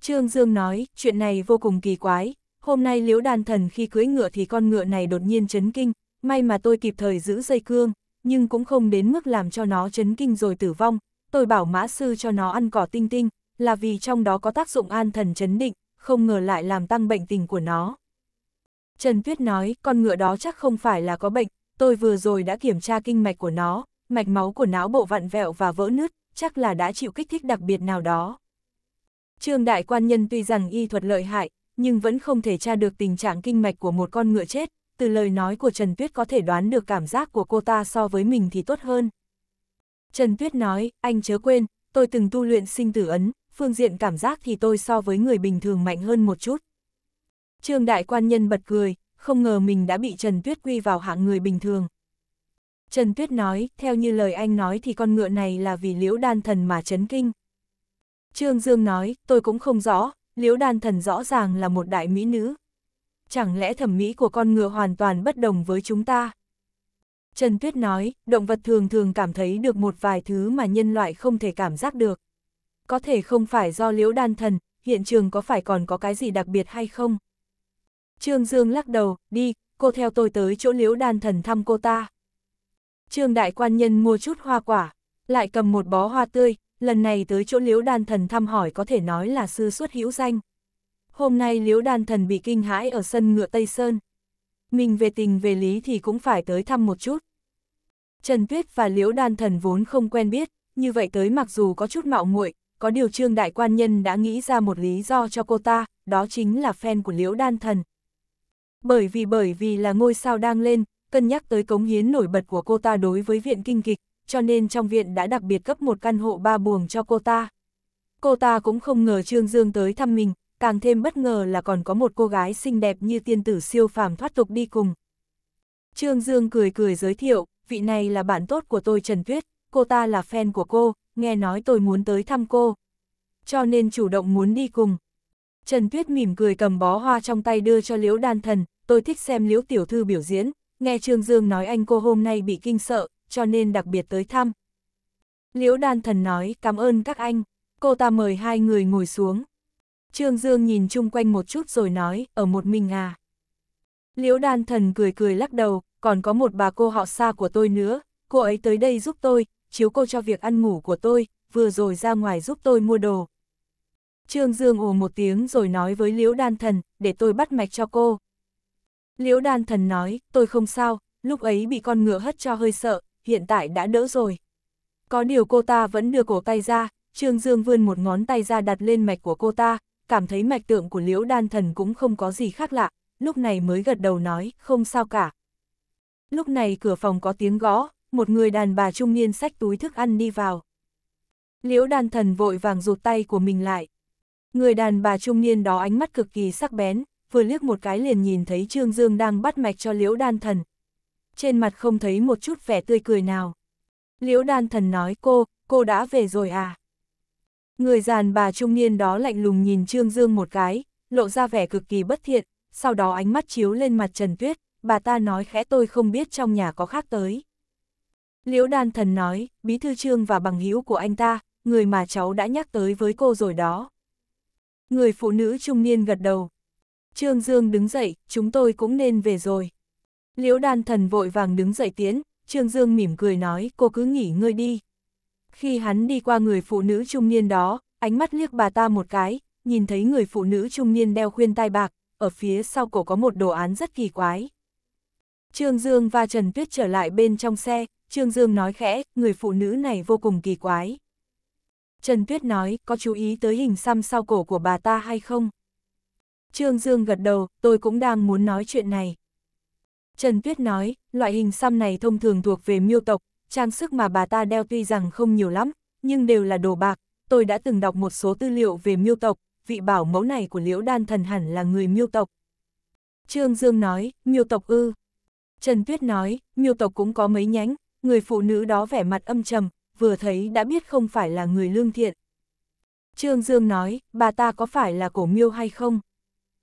Trương Dương nói, chuyện này vô cùng kỳ quái, Hôm nay liễu đàn thần khi cưới ngựa thì con ngựa này đột nhiên chấn kinh, may mà tôi kịp thời giữ dây cương, nhưng cũng không đến mức làm cho nó chấn kinh rồi tử vong. Tôi bảo mã sư cho nó ăn cỏ tinh tinh, là vì trong đó có tác dụng an thần chấn định, không ngờ lại làm tăng bệnh tình của nó. Trần Tuyết nói, con ngựa đó chắc không phải là có bệnh, tôi vừa rồi đã kiểm tra kinh mạch của nó, mạch máu của não bộ vặn vẹo và vỡ nứt, chắc là đã chịu kích thích đặc biệt nào đó. Trương Đại Quan Nhân tuy rằng y thuật lợi hại, nhưng vẫn không thể tra được tình trạng kinh mạch của một con ngựa chết, từ lời nói của Trần Tuyết có thể đoán được cảm giác của cô ta so với mình thì tốt hơn. Trần Tuyết nói, anh chớ quên, tôi từng tu luyện sinh tử ấn, phương diện cảm giác thì tôi so với người bình thường mạnh hơn một chút. Trương Đại Quan Nhân bật cười, không ngờ mình đã bị Trần Tuyết quy vào hạng người bình thường. Trần Tuyết nói, theo như lời anh nói thì con ngựa này là vì liễu đan thần mà chấn kinh. Trương Dương nói, tôi cũng không rõ, liễu đan thần rõ ràng là một đại mỹ nữ. Chẳng lẽ thẩm mỹ của con ngựa hoàn toàn bất đồng với chúng ta? Trần Tuyết nói, động vật thường thường cảm thấy được một vài thứ mà nhân loại không thể cảm giác được. Có thể không phải do liễu đan thần, hiện trường có phải còn có cái gì đặc biệt hay không? Trương Dương lắc đầu, đi, cô theo tôi tới chỗ liễu đan thần thăm cô ta. Trương đại quan nhân mua chút hoa quả, lại cầm một bó hoa tươi, lần này tới chỗ liễu đan thần thăm hỏi có thể nói là sư xuất hữu danh. Hôm nay liễu đan thần bị kinh hãi ở sân ngựa Tây Sơn. Mình về tình về lý thì cũng phải tới thăm một chút. Trần Tuyết và liễu đan thần vốn không quen biết, như vậy tới mặc dù có chút mạo muội có điều trương đại quan nhân đã nghĩ ra một lý do cho cô ta, đó chính là fan của liễu đan thần. Bởi vì bởi vì là ngôi sao đang lên, cân nhắc tới cống hiến nổi bật của cô ta đối với viện kinh kịch, cho nên trong viện đã đặc biệt cấp một căn hộ ba buồng cho cô ta. Cô ta cũng không ngờ Trương Dương tới thăm mình, càng thêm bất ngờ là còn có một cô gái xinh đẹp như tiên tử siêu phàm thoát tục đi cùng. Trương Dương cười cười giới thiệu, vị này là bạn tốt của tôi Trần Tuyết, cô ta là fan của cô, nghe nói tôi muốn tới thăm cô. Cho nên chủ động muốn đi cùng. Trần Tuyết mỉm cười cầm bó hoa trong tay đưa cho Liễu Đan Thần, tôi thích xem Liễu Tiểu Thư biểu diễn, nghe Trương Dương nói anh cô hôm nay bị kinh sợ, cho nên đặc biệt tới thăm. Liễu đan thần nói cảm ơn các anh, cô ta mời hai người ngồi xuống. Trương Dương nhìn chung quanh một chút rồi nói, ở một mình à. Liễu đan thần cười cười lắc đầu, còn có một bà cô họ xa của tôi nữa, cô ấy tới đây giúp tôi, chiếu cô cho việc ăn ngủ của tôi, vừa rồi ra ngoài giúp tôi mua đồ. Trương Dương ồ một tiếng rồi nói với Liễu Đan Thần, để tôi bắt mạch cho cô. Liễu Đan Thần nói, tôi không sao, lúc ấy bị con ngựa hất cho hơi sợ, hiện tại đã đỡ rồi. Có điều cô ta vẫn đưa cổ tay ra, Trương Dương vươn một ngón tay ra đặt lên mạch của cô ta, cảm thấy mạch tượng của liễu đan thần cũng không có gì khác lạ, lúc này mới gật đầu nói, không sao cả. Lúc này cửa phòng có tiếng gõ, một người đàn bà trung niên xách túi thức ăn đi vào. Liễu đan thần vội vàng rụt tay của mình lại. Người đàn bà trung niên đó ánh mắt cực kỳ sắc bén, vừa liếc một cái liền nhìn thấy Trương Dương đang bắt mạch cho liễu đan thần, trên mặt không thấy một chút vẻ tươi cười nào. Liễu đan thần nói cô, cô đã về rồi à? Người giàn bà trung niên đó lạnh lùng nhìn Trương Dương một cái, lộ ra vẻ cực kỳ bất thiện, sau đó ánh mắt chiếu lên mặt Trần Tuyết, bà ta nói khẽ tôi không biết trong nhà có khác tới. Liễu đan thần nói, bí thư trương và bằng hữu của anh ta, người mà cháu đã nhắc tới với cô rồi đó. Người phụ nữ trung niên gật đầu. Trương Dương đứng dậy, chúng tôi cũng nên về rồi. Liễu đan thần vội vàng đứng dậy tiến, Trương Dương mỉm cười nói cô cứ nghỉ ngơi đi. Khi hắn đi qua người phụ nữ trung niên đó, ánh mắt liếc bà ta một cái, nhìn thấy người phụ nữ trung niên đeo khuyên tai bạc, ở phía sau cổ có một đồ án rất kỳ quái. Trương Dương và Trần Tuyết trở lại bên trong xe, Trương Dương nói khẽ, người phụ nữ này vô cùng kỳ quái. Trần Tuyết nói, có chú ý tới hình xăm sau cổ của bà ta hay không? Trương Dương gật đầu, tôi cũng đang muốn nói chuyện này. Trần Tuyết nói, loại hình xăm này thông thường thuộc về miêu tộc, trang sức mà bà ta đeo tuy rằng không nhiều lắm, nhưng đều là đồ bạc. Tôi đã từng đọc một số tư liệu về miêu tộc, vị bảo mẫu này của liễu đan thần hẳn là người miêu tộc. Trương Dương nói, miêu tộc ư. Trần Tuyết nói, miêu tộc cũng có mấy nhánh, người phụ nữ đó vẻ mặt âm trầm, vừa thấy đã biết không phải là người lương thiện. Trương Dương nói, bà ta có phải là cổ miêu hay không?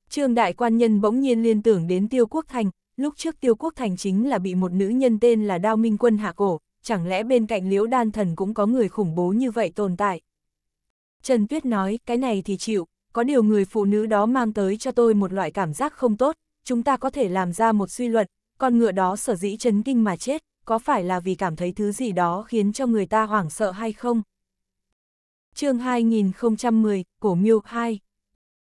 Trương Đại Quan Nhân bỗng nhiên liên tưởng đến Tiêu Quốc Thành, lúc trước tiêu quốc thành chính là bị một nữ nhân tên là Đao Minh Quân hạ cổ, chẳng lẽ bên cạnh liễu đan thần cũng có người khủng bố như vậy tồn tại. Trần Tuyết nói, cái này thì chịu, có điều người phụ nữ đó mang tới cho tôi một loại cảm giác không tốt, chúng ta có thể làm ra một suy luận, con ngựa đó sở dĩ chấn kinh mà chết, có phải là vì cảm thấy thứ gì đó khiến cho người ta hoảng sợ hay không? chương 2010, Cổ Miêu 2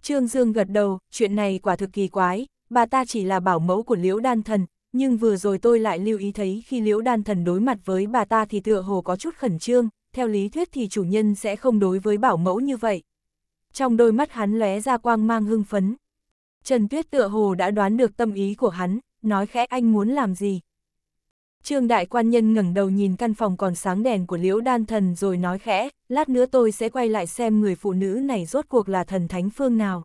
Trương Dương gật đầu, chuyện này quả thực kỳ quái, bà ta chỉ là bảo mẫu của liễu đan thần, nhưng vừa rồi tôi lại lưu ý thấy khi liễu đan thần đối mặt với bà ta thì tựa hồ có chút khẩn trương, theo lý thuyết thì chủ nhân sẽ không đối với bảo mẫu như vậy. Trong đôi mắt hắn lóe ra quang mang hưng phấn. Trần Tuyết tựa hồ đã đoán được tâm ý của hắn, nói khẽ anh muốn làm gì. Trương đại quan nhân ngẩng đầu nhìn căn phòng còn sáng đèn của Liễu Đan Thần rồi nói khẽ, lát nữa tôi sẽ quay lại xem người phụ nữ này rốt cuộc là thần thánh phương nào.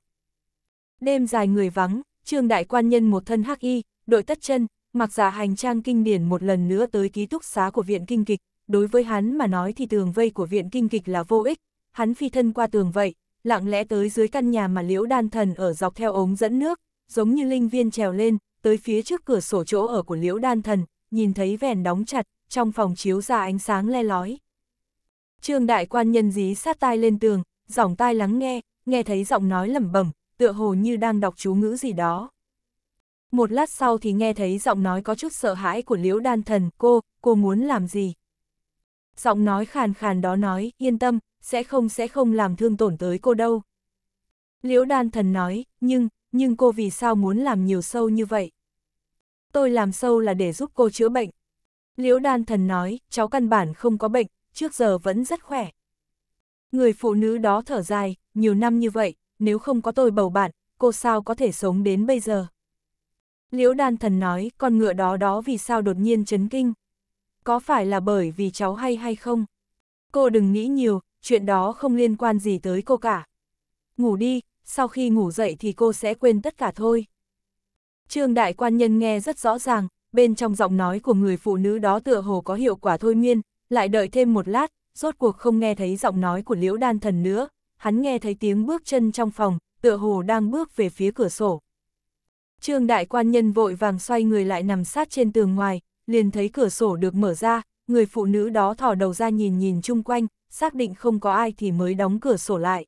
Đêm dài người vắng, Trương đại quan nhân một thân hắc y, đội tất chân, mặc giả hành trang kinh điển một lần nữa tới ký túc xá của viện kinh kịch, đối với hắn mà nói thì tường vây của viện kinh kịch là vô ích, hắn phi thân qua tường vậy, lặng lẽ tới dưới căn nhà mà Liễu Đan Thần ở dọc theo ống dẫn nước, giống như linh viên trèo lên, tới phía trước cửa sổ chỗ ở của Liễu Đan Thần, nhìn thấy vèn đóng chặt, trong phòng chiếu ra ánh sáng le lói. Trương đại quan nhân dí sát tai lên tường, giỏng tai lắng nghe, nghe thấy giọng nói lẩm bẩm, tựa hồ như đang đọc chú ngữ gì đó. Một lát sau thì nghe thấy giọng nói có chút sợ hãi của Liễu Đan Thần, cô, cô muốn làm gì? Giọng nói khàn khàn đó nói, yên tâm, sẽ không sẽ không làm thương tổn tới cô đâu. Liễu Đan Thần nói, nhưng, nhưng cô vì sao muốn làm nhiều sâu như vậy? Tôi làm sâu là để giúp cô chữa bệnh. Liễu Đan Thần nói, cháu căn bản không có bệnh, trước giờ vẫn rất khỏe. Người phụ nữ đó thở dài, nhiều năm như vậy, nếu không có tôi bầu bạn, cô sao có thể sống đến bây giờ? Liễu đan thần nói, con ngựa đó đó vì sao đột nhiên chấn kinh? Có phải là bởi vì cháu hay hay không? Cô đừng nghĩ nhiều, chuyện đó không liên quan gì tới cô cả. Ngủ đi, sau khi ngủ dậy thì cô sẽ quên tất cả thôi. Trương đại quan nhân nghe rất rõ ràng, bên trong giọng nói của người phụ nữ đó tựa hồ có hiệu quả thôi miên, lại đợi thêm một lát, rốt cuộc không nghe thấy giọng nói của Liễu Đan Thần nữa, hắn nghe thấy tiếng bước chân trong phòng, tựa hồ đang bước về phía cửa sổ. Trương đại quan nhân vội vàng xoay người lại nằm sát trên tường ngoài, liền thấy cửa sổ được mở ra, người phụ nữ đó thỏ đầu ra nhìn nhìn chung quanh, xác định không có ai thì mới đóng cửa sổ lại.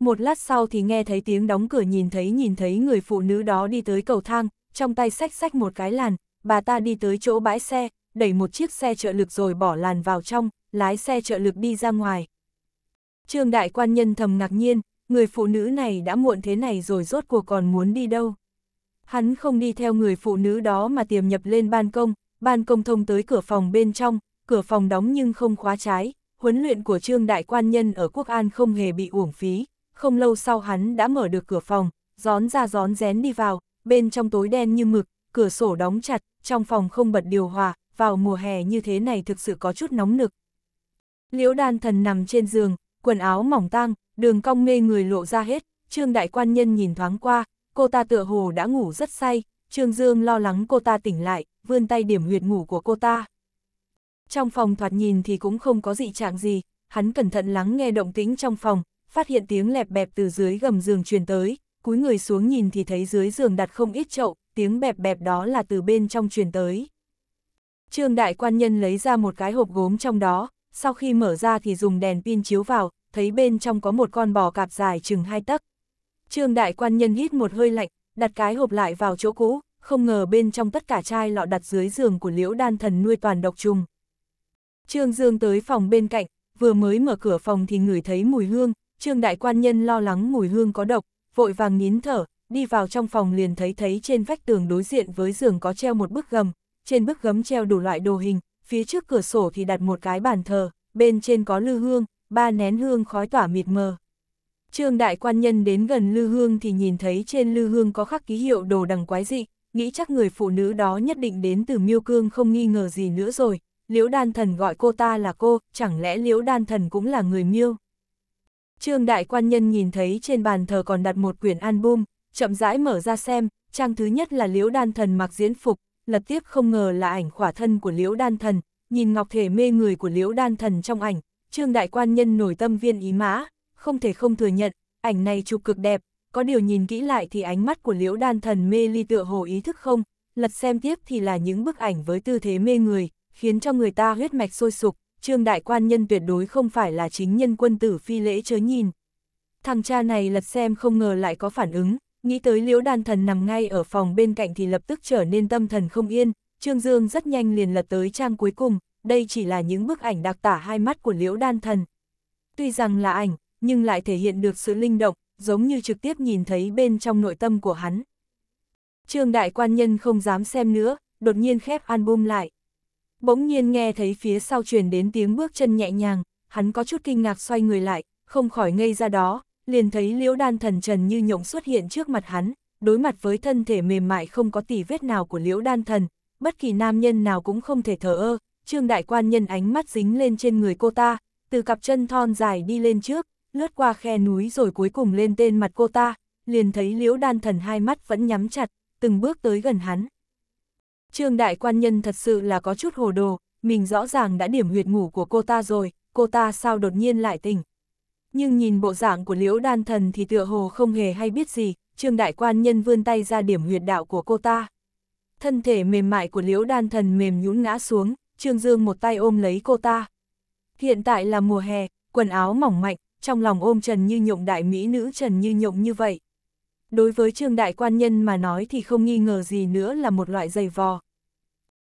Một lát sau thì nghe thấy tiếng đóng cửa nhìn thấy nhìn thấy người phụ nữ đó đi tới cầu thang, trong tay xách xách một cái làn, bà ta đi tới chỗ bãi xe, đẩy một chiếc xe trợ lực rồi bỏ làn vào trong, lái xe trợ lực đi ra ngoài. Trương đại quan nhân thầm ngạc nhiên, người phụ nữ này đã muộn thế này rồi rốt cuộc còn muốn đi đâu. Hắn không đi theo người phụ nữ đó mà tiềm nhập lên ban công, ban công thông tới cửa phòng bên trong, cửa phòng đóng nhưng không khóa trái, huấn luyện của trương đại quan nhân ở Quốc An không hề bị uổng phí, không lâu sau hắn đã mở được cửa phòng, gión ra gión rén đi vào, bên trong tối đen như mực, cửa sổ đóng chặt, trong phòng không bật điều hòa, vào mùa hè như thế này thực sự có chút nóng nực. Liễu đan thần nằm trên giường, quần áo mỏng tang, đường cong mê người lộ ra hết, Trương đại quan nhân nhìn thoáng qua, cô ta tựa hồ đã ngủ rất say, Trương Dương lo lắng cô ta tỉnh lại, vươn tay điểm huyệt ngủ của cô ta. Trong phòng thoạt nhìn thì cũng không có dị trạng gì, hắn cẩn thận lắng nghe động tĩnh trong phòng, phát hiện tiếng lẹp bẹp từ dưới gầm giường truyền tới, cúi người xuống nhìn thì thấy dưới giường đặt không ít chậu, tiếng bẹp bẹp đó là từ bên trong truyền tới. Trương đại quan nhân lấy ra một cái hộp gốm trong đó, sau khi mở ra thì dùng đèn pin chiếu vào, thấy bên trong có một con bò cạp dài chừng hai tấc. Trương đại quan nhân hít một hơi lạnh, đặt cái hộp lại vào chỗ cũ, không ngờ bên trong tất cả chai lọ đặt dưới giường của liễu đan thần nuôi toàn độc trùng. Trương Dương tới phòng bên cạnh, vừa mới mở cửa phòng thì ngửi thấy mùi hương, trương đại quan nhân lo lắng mùi hương có độc, vội vàng nín thở, đi vào trong phòng liền thấy thấy trên vách tường đối diện với giường có treo một bức gầm, trên bức gấm treo đủ loại đồ hình, phía trước cửa sổ thì đặt một cái bàn thờ, bên trên có lư hương, ba nén hương khói tỏa mịt mờ. Trương đại quan nhân đến gần lư hương thì nhìn thấy trên lư hương có khắc ký hiệu đồ đằng quái dị, nghĩ chắc người phụ nữ đó nhất định đến từ miêu cương không nghi ngờ gì nữa rồi, liễu đan thần gọi cô ta là cô, chẳng lẽ liễu đan thần cũng là người miêu? Trương đại quan nhân nhìn thấy trên bàn thờ còn đặt một quyển album, chậm rãi mở ra xem, trang thứ nhất là liễu đan thần mặc diễn phục, lật tiếp không ngờ là ảnh khỏa thân của Liễu Đan Thần, nhìn ngọc thể mê người của Liễu Đan Thần trong ảnh, Trương Đại Quan Nhân nổi tâm viên ý mã, không thể không thừa nhận, ảnh này chụp cực đẹp, có điều nhìn kỹ lại thì ánh mắt của Liễu Đan Thần mê ly tựa hồ ý thức không, lật xem tiếp thì là những bức ảnh với tư thế mê người, khiến cho người ta huyết mạch sôi sục, Trương Đại Quan Nhân tuyệt đối không phải là chính nhân quân tử phi lễ chớ nhìn. Thằng cha này lật xem không ngờ lại có phản ứng, Nghĩ tới liễu đan thần nằm ngay ở phòng bên cạnh thì lập tức trở nên tâm thần không yên, Trương Dương rất nhanh liền lật tới trang cuối cùng, đây chỉ là những bức ảnh đặc tả hai mắt của liễu đan thần. Tuy rằng là ảnh, nhưng lại thể hiện được sự linh động, giống như trực tiếp nhìn thấy bên trong nội tâm của hắn. Trương đại quan nhân không dám xem nữa, đột nhiên khép album lại. Bỗng nhiên nghe thấy phía sau truyền đến tiếng bước chân nhẹ nhàng, hắn có chút kinh ngạc xoay người lại, không khỏi ngây ra đó, liền thấy liễu đan thần trần như nhộng xuất hiện trước mặt hắn, đối mặt với thân thể mềm mại không có tỉ vết nào của liễu đan thần, bất kỳ nam nhân nào cũng không thể thở ơ, trương đại quan nhân ánh mắt dính lên trên người cô ta, từ cặp chân thon dài đi lên trước, lướt qua khe núi rồi cuối cùng lên tên mặt cô ta, liền thấy liễu đan thần hai mắt vẫn nhắm chặt, từng bước tới gần hắn. Trương đại quan nhân thật sự là có chút hồ đồ, mình rõ ràng đã điểm huyệt ngủ của cô ta rồi, cô ta sao đột nhiên lại tỉnh nhưng nhìn bộ dạng của liễu đan thần thì tựa hồ không hề hay biết gì, trương đại quan nhân vươn tay ra điểm huyệt đạo của cô ta. Thân thể mềm mại của liễu đan thần mềm nhũn ngã xuống, trương dương một tay ôm lấy cô ta. Hiện tại là mùa hè, quần áo mỏng mạnh, trong lòng ôm trần như nhộng đại mỹ nữ trần như nhộng như vậy. Đối với trương đại quan nhân mà nói thì không nghi ngờ gì nữa là một loại giày vò.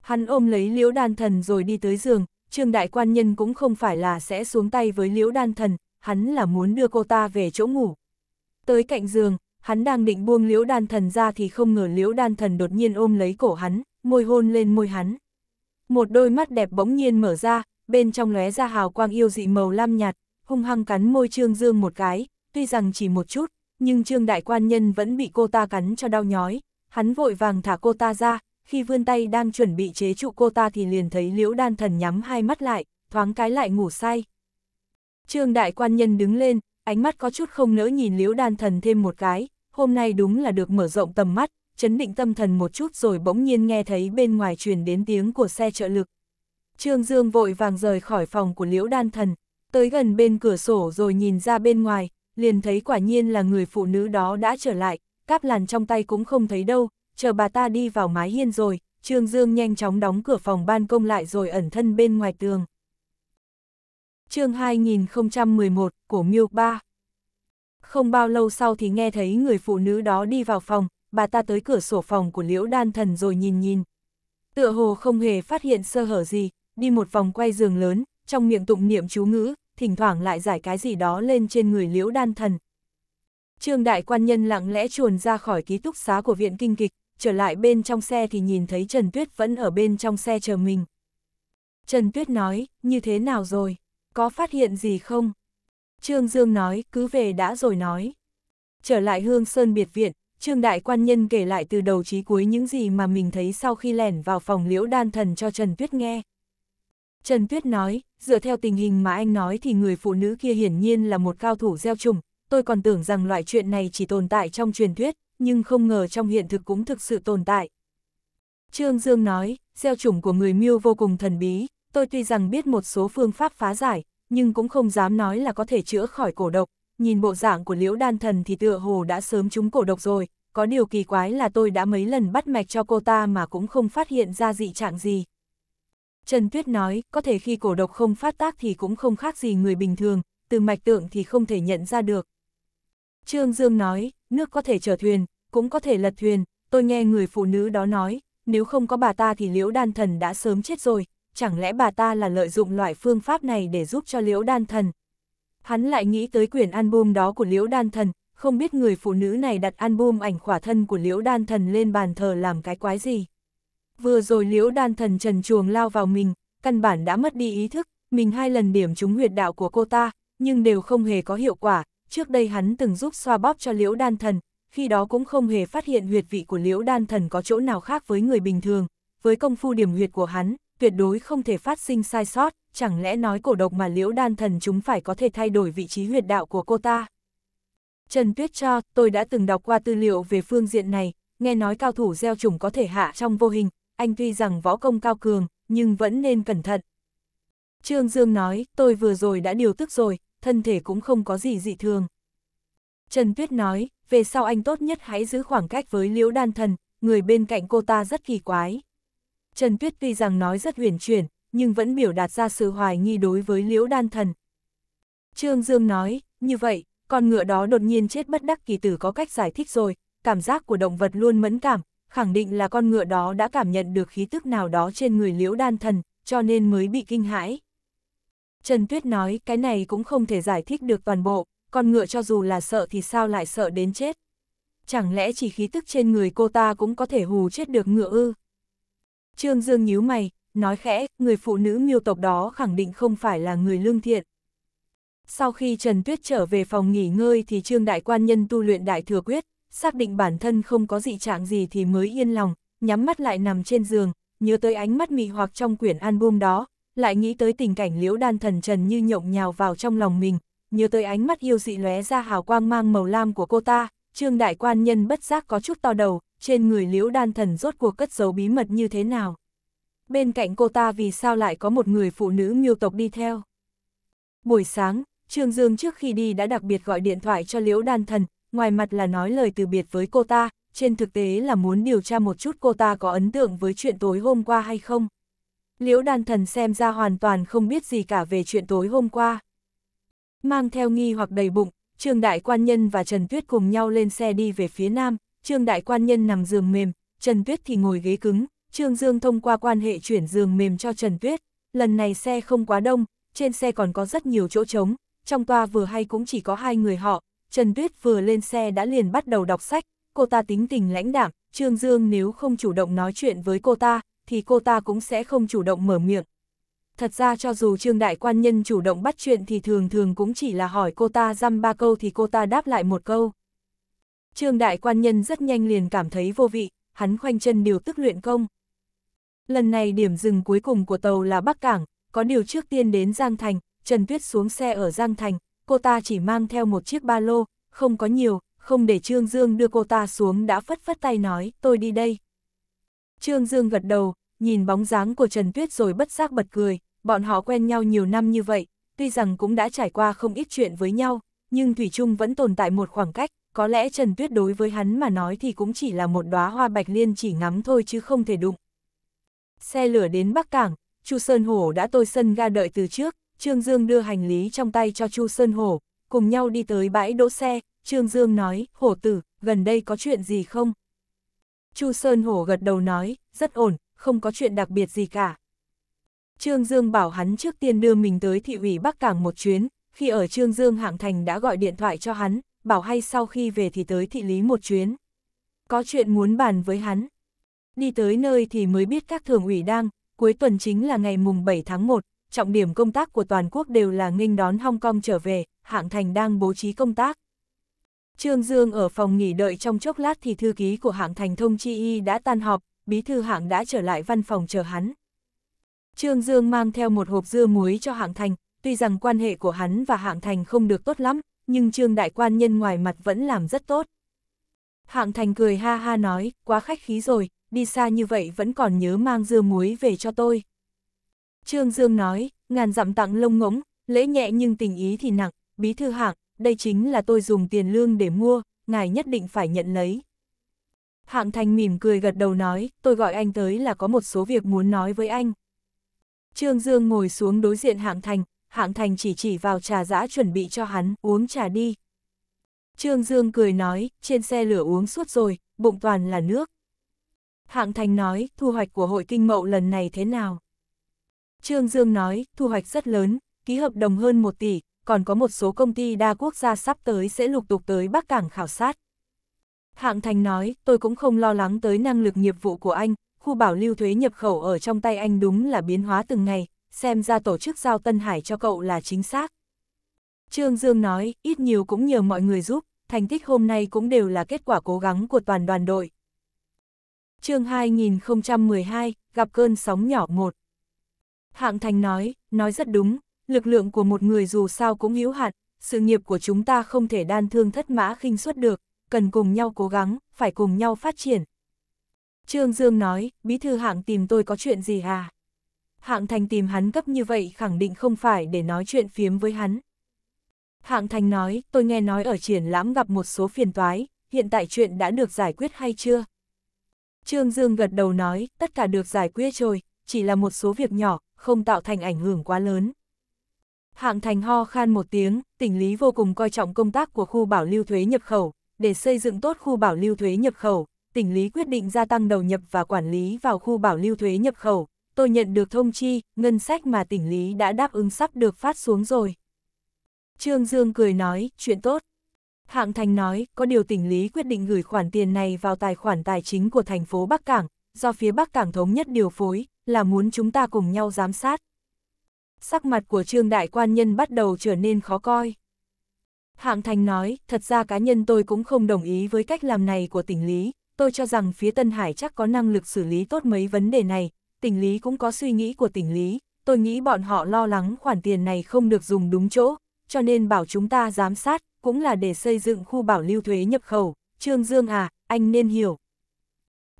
Hắn ôm lấy liễu đan thần rồi đi tới giường, trương đại quan nhân cũng không phải là sẽ xuống tay với liễu đan thần, hắn là muốn đưa cô ta về chỗ ngủ. Tới cạnh giường, hắn đang định buông liễu đan thần ra thì không ngờ liễu đan thần đột nhiên ôm lấy cổ hắn, môi hôn lên môi hắn. Một đôi mắt đẹp bỗng nhiên mở ra, bên trong lóe ra hào quang yêu dị màu lam nhạt, hung hăng cắn môi Trương Dương một cái, tuy rằng chỉ một chút, nhưng Trương Đại Quan Nhân vẫn bị cô ta cắn cho đau nhói, hắn vội vàng thả cô ta ra, khi vươn tay đang chuẩn bị chế trụ cô ta thì liền thấy Liễu Đan Thần nhắm hai mắt lại, thoáng cái lại ngủ say. Trương đại quan nhân đứng lên, ánh mắt có chút không nỡ nhìn liễu đan thần thêm một cái, hôm nay đúng là được mở rộng tầm mắt, chấn định tâm thần một chút rồi bỗng nhiên nghe thấy bên ngoài truyền đến tiếng của xe trợ lực. Trương Dương vội vàng rời khỏi phòng của liễu đan thần, tới gần bên cửa sổ rồi nhìn ra bên ngoài, liền thấy quả nhiên là người phụ nữ đó đã trở lại, cáp làn trong tay cũng không thấy đâu, chờ bà ta đi vào mái hiên rồi, Trương Dương nhanh chóng đóng cửa phòng ban công lại rồi ẩn thân bên ngoài tường chương 2011 của Miêu Ba. Không bao lâu sau thì nghe thấy người phụ nữ đó đi vào phòng, bà ta tới cửa sổ phòng của Liễu Đan Thần rồi nhìn nhìn. Tựa hồ không hề phát hiện sơ hở gì, đi một vòng quay giường lớn, trong miệng tụng niệm chú ngữ, thỉnh thoảng lại giải cái gì đó lên trên người Liễu Đan Thần. Trương đại quan nhân lặng lẽ chuồn ra khỏi ký túc xá của viện kinh kịch, trở lại bên trong xe thì nhìn thấy Trần Tuyết vẫn ở bên trong xe chờ mình. Trần Tuyết nói, như thế nào rồi? có phát hiện gì không? Trương Dương nói, cứ về đã rồi nói. Trở lại Hương Sơn biệt viện, Trương Đại Quan Nhân kể lại từ đầu chí cuối những gì mà mình thấy sau khi lẻn vào phòng liễu đan thần cho Trần Tuyết nghe. Trần Tuyết nói, dựa theo tình hình mà anh nói thì người phụ nữ kia hiển nhiên là một cao thủ gieo trùng, tôi còn tưởng rằng loại chuyện này chỉ tồn tại trong truyền thuyết, nhưng không ngờ trong hiện thực cũng thực sự tồn tại. Trương Dương nói, gieo trùng của người miêu vô cùng thần bí, tôi tuy rằng biết một số phương pháp phá giải, nhưng cũng không dám nói là có thể chữa khỏi cổ độc. Nhìn bộ dạng của liễu đan thần thì tựa hồ đã sớm trúng cổ độc rồi, có điều kỳ quái là tôi đã mấy lần bắt mạch cho cô ta mà cũng không phát hiện ra dị trạng gì. Trần Tuyết nói, có thể khi cổ độc không phát tác thì cũng không khác gì người bình thường, từ mạch tượng thì không thể nhận ra được. Trương Dương nói, nước có thể chở thuyền, cũng có thể lật thuyền, tôi nghe người phụ nữ đó nói, nếu không có bà ta thì liễu đan thần đã sớm chết rồi, chẳng lẽ bà ta là lợi dụng loại phương pháp này để giúp cho liễu đan thần. Hắn lại nghĩ tới quyển album đó của liễu đan thần, không biết người phụ nữ này đặt album ảnh khỏa thân của liễu đan thần lên bàn thờ làm cái quái gì. Vừa rồi liễu đan thần trần chuồng lao vào mình, căn bản đã mất đi ý thức, mình hai lần điểm trúng huyệt đạo của cô ta, nhưng đều không hề có hiệu quả, trước đây hắn từng giúp xoa bóp cho liễu đan thần, khi đó cũng không hề phát hiện huyệt vị của liễu đan thần có chỗ nào khác với người bình thường, với công phu điểm huyệt của hắn, tuyệt đối không thể phát sinh sai sót, chẳng lẽ nói cổ độc mà liễu đan thần chúng phải có thể thay đổi vị trí huyệt đạo của cô ta. Trần Tuyết cho, tôi đã từng đọc qua tư liệu về phương diện này, nghe nói cao thủ gieo trùng có thể hạ trong vô hình, anh tuy rằng võ công cao cường, nhưng vẫn nên cẩn thận. Trương Dương nói, tôi vừa rồi đã điều tức rồi, thân thể cũng không có gì dị thường. Trần Tuyết nói, về sau anh tốt nhất hãy giữ khoảng cách với liễu đan thần, người bên cạnh cô ta rất kỳ quái. Trần Tuyết tuy rằng nói rất huyền chuyển, nhưng vẫn biểu đạt ra sự hoài nghi đối với liễu đan thần. Trương Dương nói, như vậy, con ngựa đó đột nhiên chết bất đắc kỳ tử có cách giải thích rồi, cảm giác của động vật luôn mẫn cảm, khẳng định là con ngựa đó đã cảm nhận được khí tức nào đó trên người liễu đan thần, cho nên mới bị kinh hãi. Trần Tuyết nói cái này cũng không thể giải thích được toàn bộ, con ngựa cho dù là sợ thì sao lại sợ đến chết. Chẳng lẽ chỉ khí tức trên người cô ta cũng có thể hù chết được ngựa ư? Trương Dương nhíu mày, nói khẽ, người phụ nữ miêu tộc đó khẳng định không phải là người lương thiện. Sau khi Trần Tuyết trở về phòng nghỉ ngơi thì Trương Đại Quan Nhân tu luyện Đại Thừa Quyết, xác định bản thân không có dị trạng gì thì mới yên lòng, nhắm mắt lại nằm trên giường, nhớ tới ánh mắt mị hoặc trong quyển album đó, lại nghĩ tới tình cảnh liễu đan thần Trần như nhộng nhào vào trong lòng mình, nhớ tới ánh mắt yêu dị lóe ra hào quang mang màu lam của cô ta, Trương Đại Quan Nhân bất giác có chút to đầu, trên người liễu đan thần rốt cuộc cất giấu bí mật như thế nào. Bên cạnh cô ta vì sao lại có một người phụ nữ miêu tộc đi theo. Buổi sáng, Trương Dương trước khi đi đã đặc biệt gọi điện thoại cho liễu đan thần, ngoài mặt là nói lời từ biệt với cô ta, trên thực tế là muốn điều tra một chút cô ta có ấn tượng với chuyện tối hôm qua hay không. Liễu đan thần xem ra hoàn toàn không biết gì cả về chuyện tối hôm qua. Mang theo nghi hoặc đầy bụng, Trương Đại Quan Nhân và Trần Tuyết cùng nhau lên xe đi về phía Nam, Trương đại quan nhân nằm giường mềm, Trần Tuyết thì ngồi ghế cứng, Trương Dương thông qua quan hệ chuyển giường mềm cho Trần Tuyết, lần này xe không quá đông, trên xe còn có rất nhiều chỗ trống, trong toa vừa hay cũng chỉ có hai người họ, Trần Tuyết vừa lên xe đã liền bắt đầu đọc sách, cô ta tính tình lãnh đạm, Trương Dương nếu không chủ động nói chuyện với cô ta, thì cô ta cũng sẽ không chủ động mở miệng. Thật ra cho dù Trương Đại Quan Nhân chủ động bắt chuyện thì thường thường cũng chỉ là hỏi cô ta dăm ba câu thì cô ta đáp lại một câu. Trương đại quan nhân rất nhanh liền cảm thấy vô vị, hắn khoanh chân điều tức luyện công. Lần này điểm dừng cuối cùng của tàu là Bắc Cảng, có điều trước tiên đến Giang Thành, Trần Tuyết xuống xe ở Giang Thành, cô ta chỉ mang theo một chiếc ba lô, không có nhiều, không để Trương Dương đưa cô ta xuống đã phất phất tay nói, tôi đi đây. Trương Dương gật đầu, nhìn bóng dáng của Trần Tuyết rồi bất giác bật cười, bọn họ quen nhau nhiều năm như vậy, tuy rằng cũng đã trải qua không ít chuyện với nhau, nhưng Thủy chung vẫn tồn tại một khoảng cách, có lẽ Trần Tuyết đối với hắn mà nói thì cũng chỉ là một đóa hoa bạch liên chỉ ngắm thôi chứ không thể đụng. Xe lửa đến Bắc Cảng, Chu Sơn Hổ đã tôi sân ga đợi từ trước, Trương Dương đưa hành lý trong tay cho Chu Sơn Hổ, cùng nhau đi tới bãi đỗ xe, Trương Dương nói, Hổ tử, gần đây có chuyện gì không? Chu Sơn Hổ gật đầu nói, rất ổn, không có chuyện đặc biệt gì cả. Trương Dương bảo hắn trước tiên đưa mình tới thị ủy Bắc Cảng một chuyến, khi ở Trương Dương hạng thành đã gọi điện thoại cho hắn, bảo hay sau khi về thì tới thị lý một chuyến. Có chuyện muốn bàn với hắn. Đi tới nơi thì mới biết các thường ủy đang, cuối tuần chính là ngày mùng 7 tháng 1, trọng điểm công tác của toàn quốc đều là nghênh đón Hong Kong trở về, hạng thành đang bố trí công tác. Trương Dương ở phòng nghỉ đợi trong chốc lát thì thư ký của hạng thành thông chi y đã tan họp, bí thư hạng đã trở lại văn phòng chờ hắn. Trương Dương mang theo một hộp dưa muối cho hạng thành, tuy rằng quan hệ của hắn và hạng thành không được tốt lắm, nhưng trương đại quan nhân ngoài mặt vẫn làm rất tốt. Hạng thành cười ha ha nói, quá khách khí rồi, đi xa như vậy vẫn còn nhớ mang dưa muối về cho tôi. Trương Dương nói, ngàn dặm tặng lông ngỗng, lễ nhẹ nhưng tình ý thì nặng, bí thư hạng, đây chính là tôi dùng tiền lương để mua, ngài nhất định phải nhận lấy. Hạng thành mỉm cười gật đầu nói, tôi gọi anh tới là có một số việc muốn nói với anh. Trương Dương ngồi xuống đối diện hạng thành, hạng thành chỉ chỉ vào trà giã chuẩn bị cho hắn, uống trà đi. Trương Dương cười nói, trên xe lửa uống suốt rồi, bụng toàn là nước. Hạng thành nói, thu hoạch của hội kinh mậu lần này thế nào? Trương Dương nói, thu hoạch rất lớn, ký hợp đồng hơn 1 tỷ, còn có một số công ty đa quốc gia sắp tới sẽ lục tục tới Bắc Cảng khảo sát. Hạng Thành nói, tôi cũng không lo lắng tới năng lực nghiệp vụ của anh, khu bảo lưu thuế nhập khẩu ở trong tay anh đúng là biến hóa từng ngày, xem ra tổ chức giao Tân Hải cho cậu là chính xác. Trương Dương nói, ít nhiều cũng nhờ mọi người giúp, thành tích hôm nay cũng đều là kết quả cố gắng của toàn đoàn đội. chương 2012, gặp cơn sóng nhỏ một. Hạng Thành nói, nói rất đúng, lực lượng của một người dù sao cũng hữu hạn, sự nghiệp của chúng ta không thể đan thương thất mã khinh suất được, cần cùng nhau cố gắng, phải cùng nhau phát triển. Trương Dương nói, bí thư hạng tìm tôi có chuyện gì à? Hạng Thành tìm hắn cấp như vậy khẳng định không phải để nói chuyện phiếm với hắn. Hạng Thành nói, tôi nghe nói ở triển lãm gặp một số phiền toái, hiện tại chuyện đã được giải quyết hay chưa? Trương Dương gật đầu nói, tất cả được giải quyết rồi, chỉ là một số việc nhỏ, không tạo thành ảnh hưởng quá lớn. Hạng Thành ho khan một tiếng, tỉnh lý vô cùng coi trọng công tác của khu bảo lưu thuế nhập khẩu, để xây dựng tốt khu bảo lưu thuế nhập khẩu, tỉnh lý quyết định gia tăng đầu nhập và quản lý vào khu bảo lưu thuế nhập khẩu, tôi nhận được thông chi, ngân sách mà tỉnh lý đã đáp ứng sắp được phát xuống rồi. Trương Dương cười nói, chuyện tốt. Hạng Thành nói, có điều tỉnh lý quyết định gửi khoản tiền này vào tài khoản tài chính của thành phố Bắc Cảng, do phía Bắc Cảng thống nhất điều phối, là muốn chúng ta cùng nhau giám sát. Sắc mặt của Trương Đại Quan Nhân bắt đầu trở nên khó coi. Hạng Thành nói, thật ra cá nhân tôi cũng không đồng ý với cách làm này của tỉnh lý, tôi cho rằng phía Tân Hải chắc có năng lực xử lý tốt mấy vấn đề này, tỉnh lý cũng có suy nghĩ của tỉnh lý, tôi nghĩ bọn họ lo lắng khoản tiền này không được dùng đúng chỗ, cho nên bảo chúng ta giám sát, cũng là để xây dựng khu bảo lưu thuế nhập khẩu, Trương Dương à, anh nên hiểu.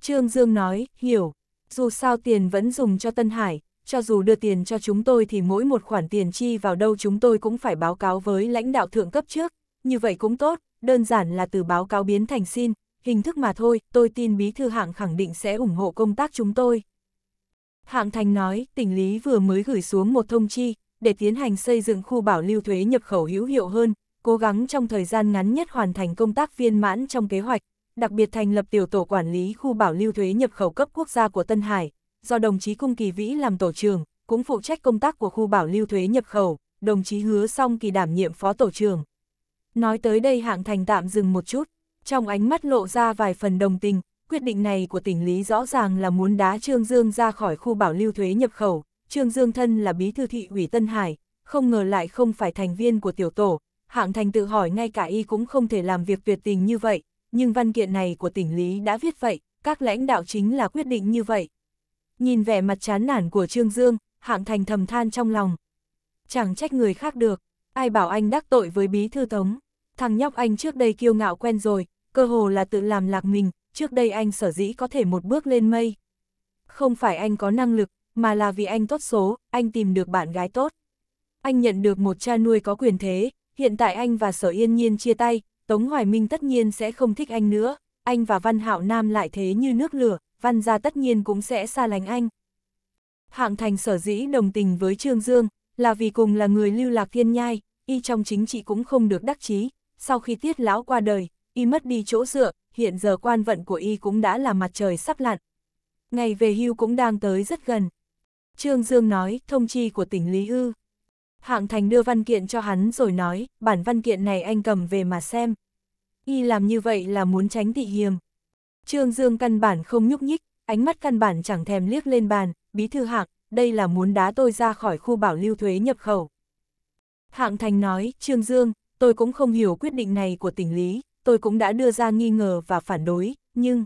Trương Dương nói, hiểu, dù sao tiền vẫn dùng cho Tân Hải, cho dù đưa tiền cho chúng tôi thì mỗi một khoản tiền chi vào đâu chúng tôi cũng phải báo cáo với lãnh đạo thượng cấp trước, như vậy cũng tốt, đơn giản là từ báo cáo biến thành xin, hình thức mà thôi, tôi tin bí thư hạng khẳng định sẽ ủng hộ công tác chúng tôi. Hạng Thành nói, tỉnh Lý vừa mới gửi xuống một thông chi, để tiến hành xây dựng khu bảo lưu thuế nhập khẩu hữu hiệu hơn, cố gắng trong thời gian ngắn nhất hoàn thành công tác viên mãn trong kế hoạch, đặc biệt thành lập tiểu tổ quản lý khu bảo lưu thuế nhập khẩu cấp quốc gia của Tân Hải, do đồng chí Cung Kỳ Vĩ làm tổ trưởng, cũng phụ trách công tác của khu bảo lưu thuế nhập khẩu, đồng chí Hứa xong Kỳ đảm nhiệm phó tổ trưởng. Nói tới đây Hạng Thành tạm dừng một chút, trong ánh mắt lộ ra vài phần đồng tình, quyết định này của tỉnh Lý rõ ràng là muốn đá Trương Dương ra khỏi khu bảo lưu thuế nhập khẩu, Trương Dương thân là bí thư thị ủy Tân Hải, không ngờ lại không phải thành viên của tiểu tổ, hạng thành tự hỏi ngay cả y cũng không thể làm việc tuyệt tình như vậy, nhưng văn kiện này của tỉnh Lý đã viết vậy, các lãnh đạo chính là quyết định như vậy. Nhìn vẻ mặt chán nản của Trương Dương, hạng thành thầm than trong lòng. Chẳng trách người khác được, ai bảo anh đắc tội với bí thư tống. Thằng nhóc anh trước đây kiêu ngạo quen rồi, cơ hồ là tự làm lạc mình, trước đây anh sở dĩ có thể một bước lên mây. Không phải anh có năng lực, mà là vì anh tốt số, anh tìm được bạn gái tốt. Anh nhận được một cha nuôi có quyền thế, hiện tại anh và Sở Yên Nhiên chia tay, Tống Hoài Minh tất nhiên sẽ không thích anh nữa, anh và Văn Hạo Nam lại thế như nước lửa, Văn gia tất nhiên cũng sẽ xa lánh anh. Hạng Thành sở dĩ đồng tình với Trương Dương, là vì cùng là người lưu lạc thiên nhai, y trong chính trị cũng không được đắc chí sau khi tiết lão qua đời, y mất đi chỗ dựa, hiện giờ quan vận của y cũng đã là mặt trời sắp lặn. Ngày về hưu cũng đang tới rất gần. Trương Dương nói, thông chi của tỉnh Lý Ư. Hạng Thành đưa văn kiện cho hắn rồi nói, bản văn kiện này anh cầm về mà xem. Y làm như vậy là muốn tránh thị hiềm. Trương Dương căn bản không nhúc nhích, ánh mắt căn bản chẳng thèm liếc lên bàn, bí thư hạng, đây là muốn đá tôi ra khỏi khu bảo lưu thuế nhập khẩu. Hạng Thành nói, Trương Dương, tôi cũng không hiểu quyết định này của tỉnh Lý, tôi cũng đã đưa ra nghi ngờ và phản đối, nhưng...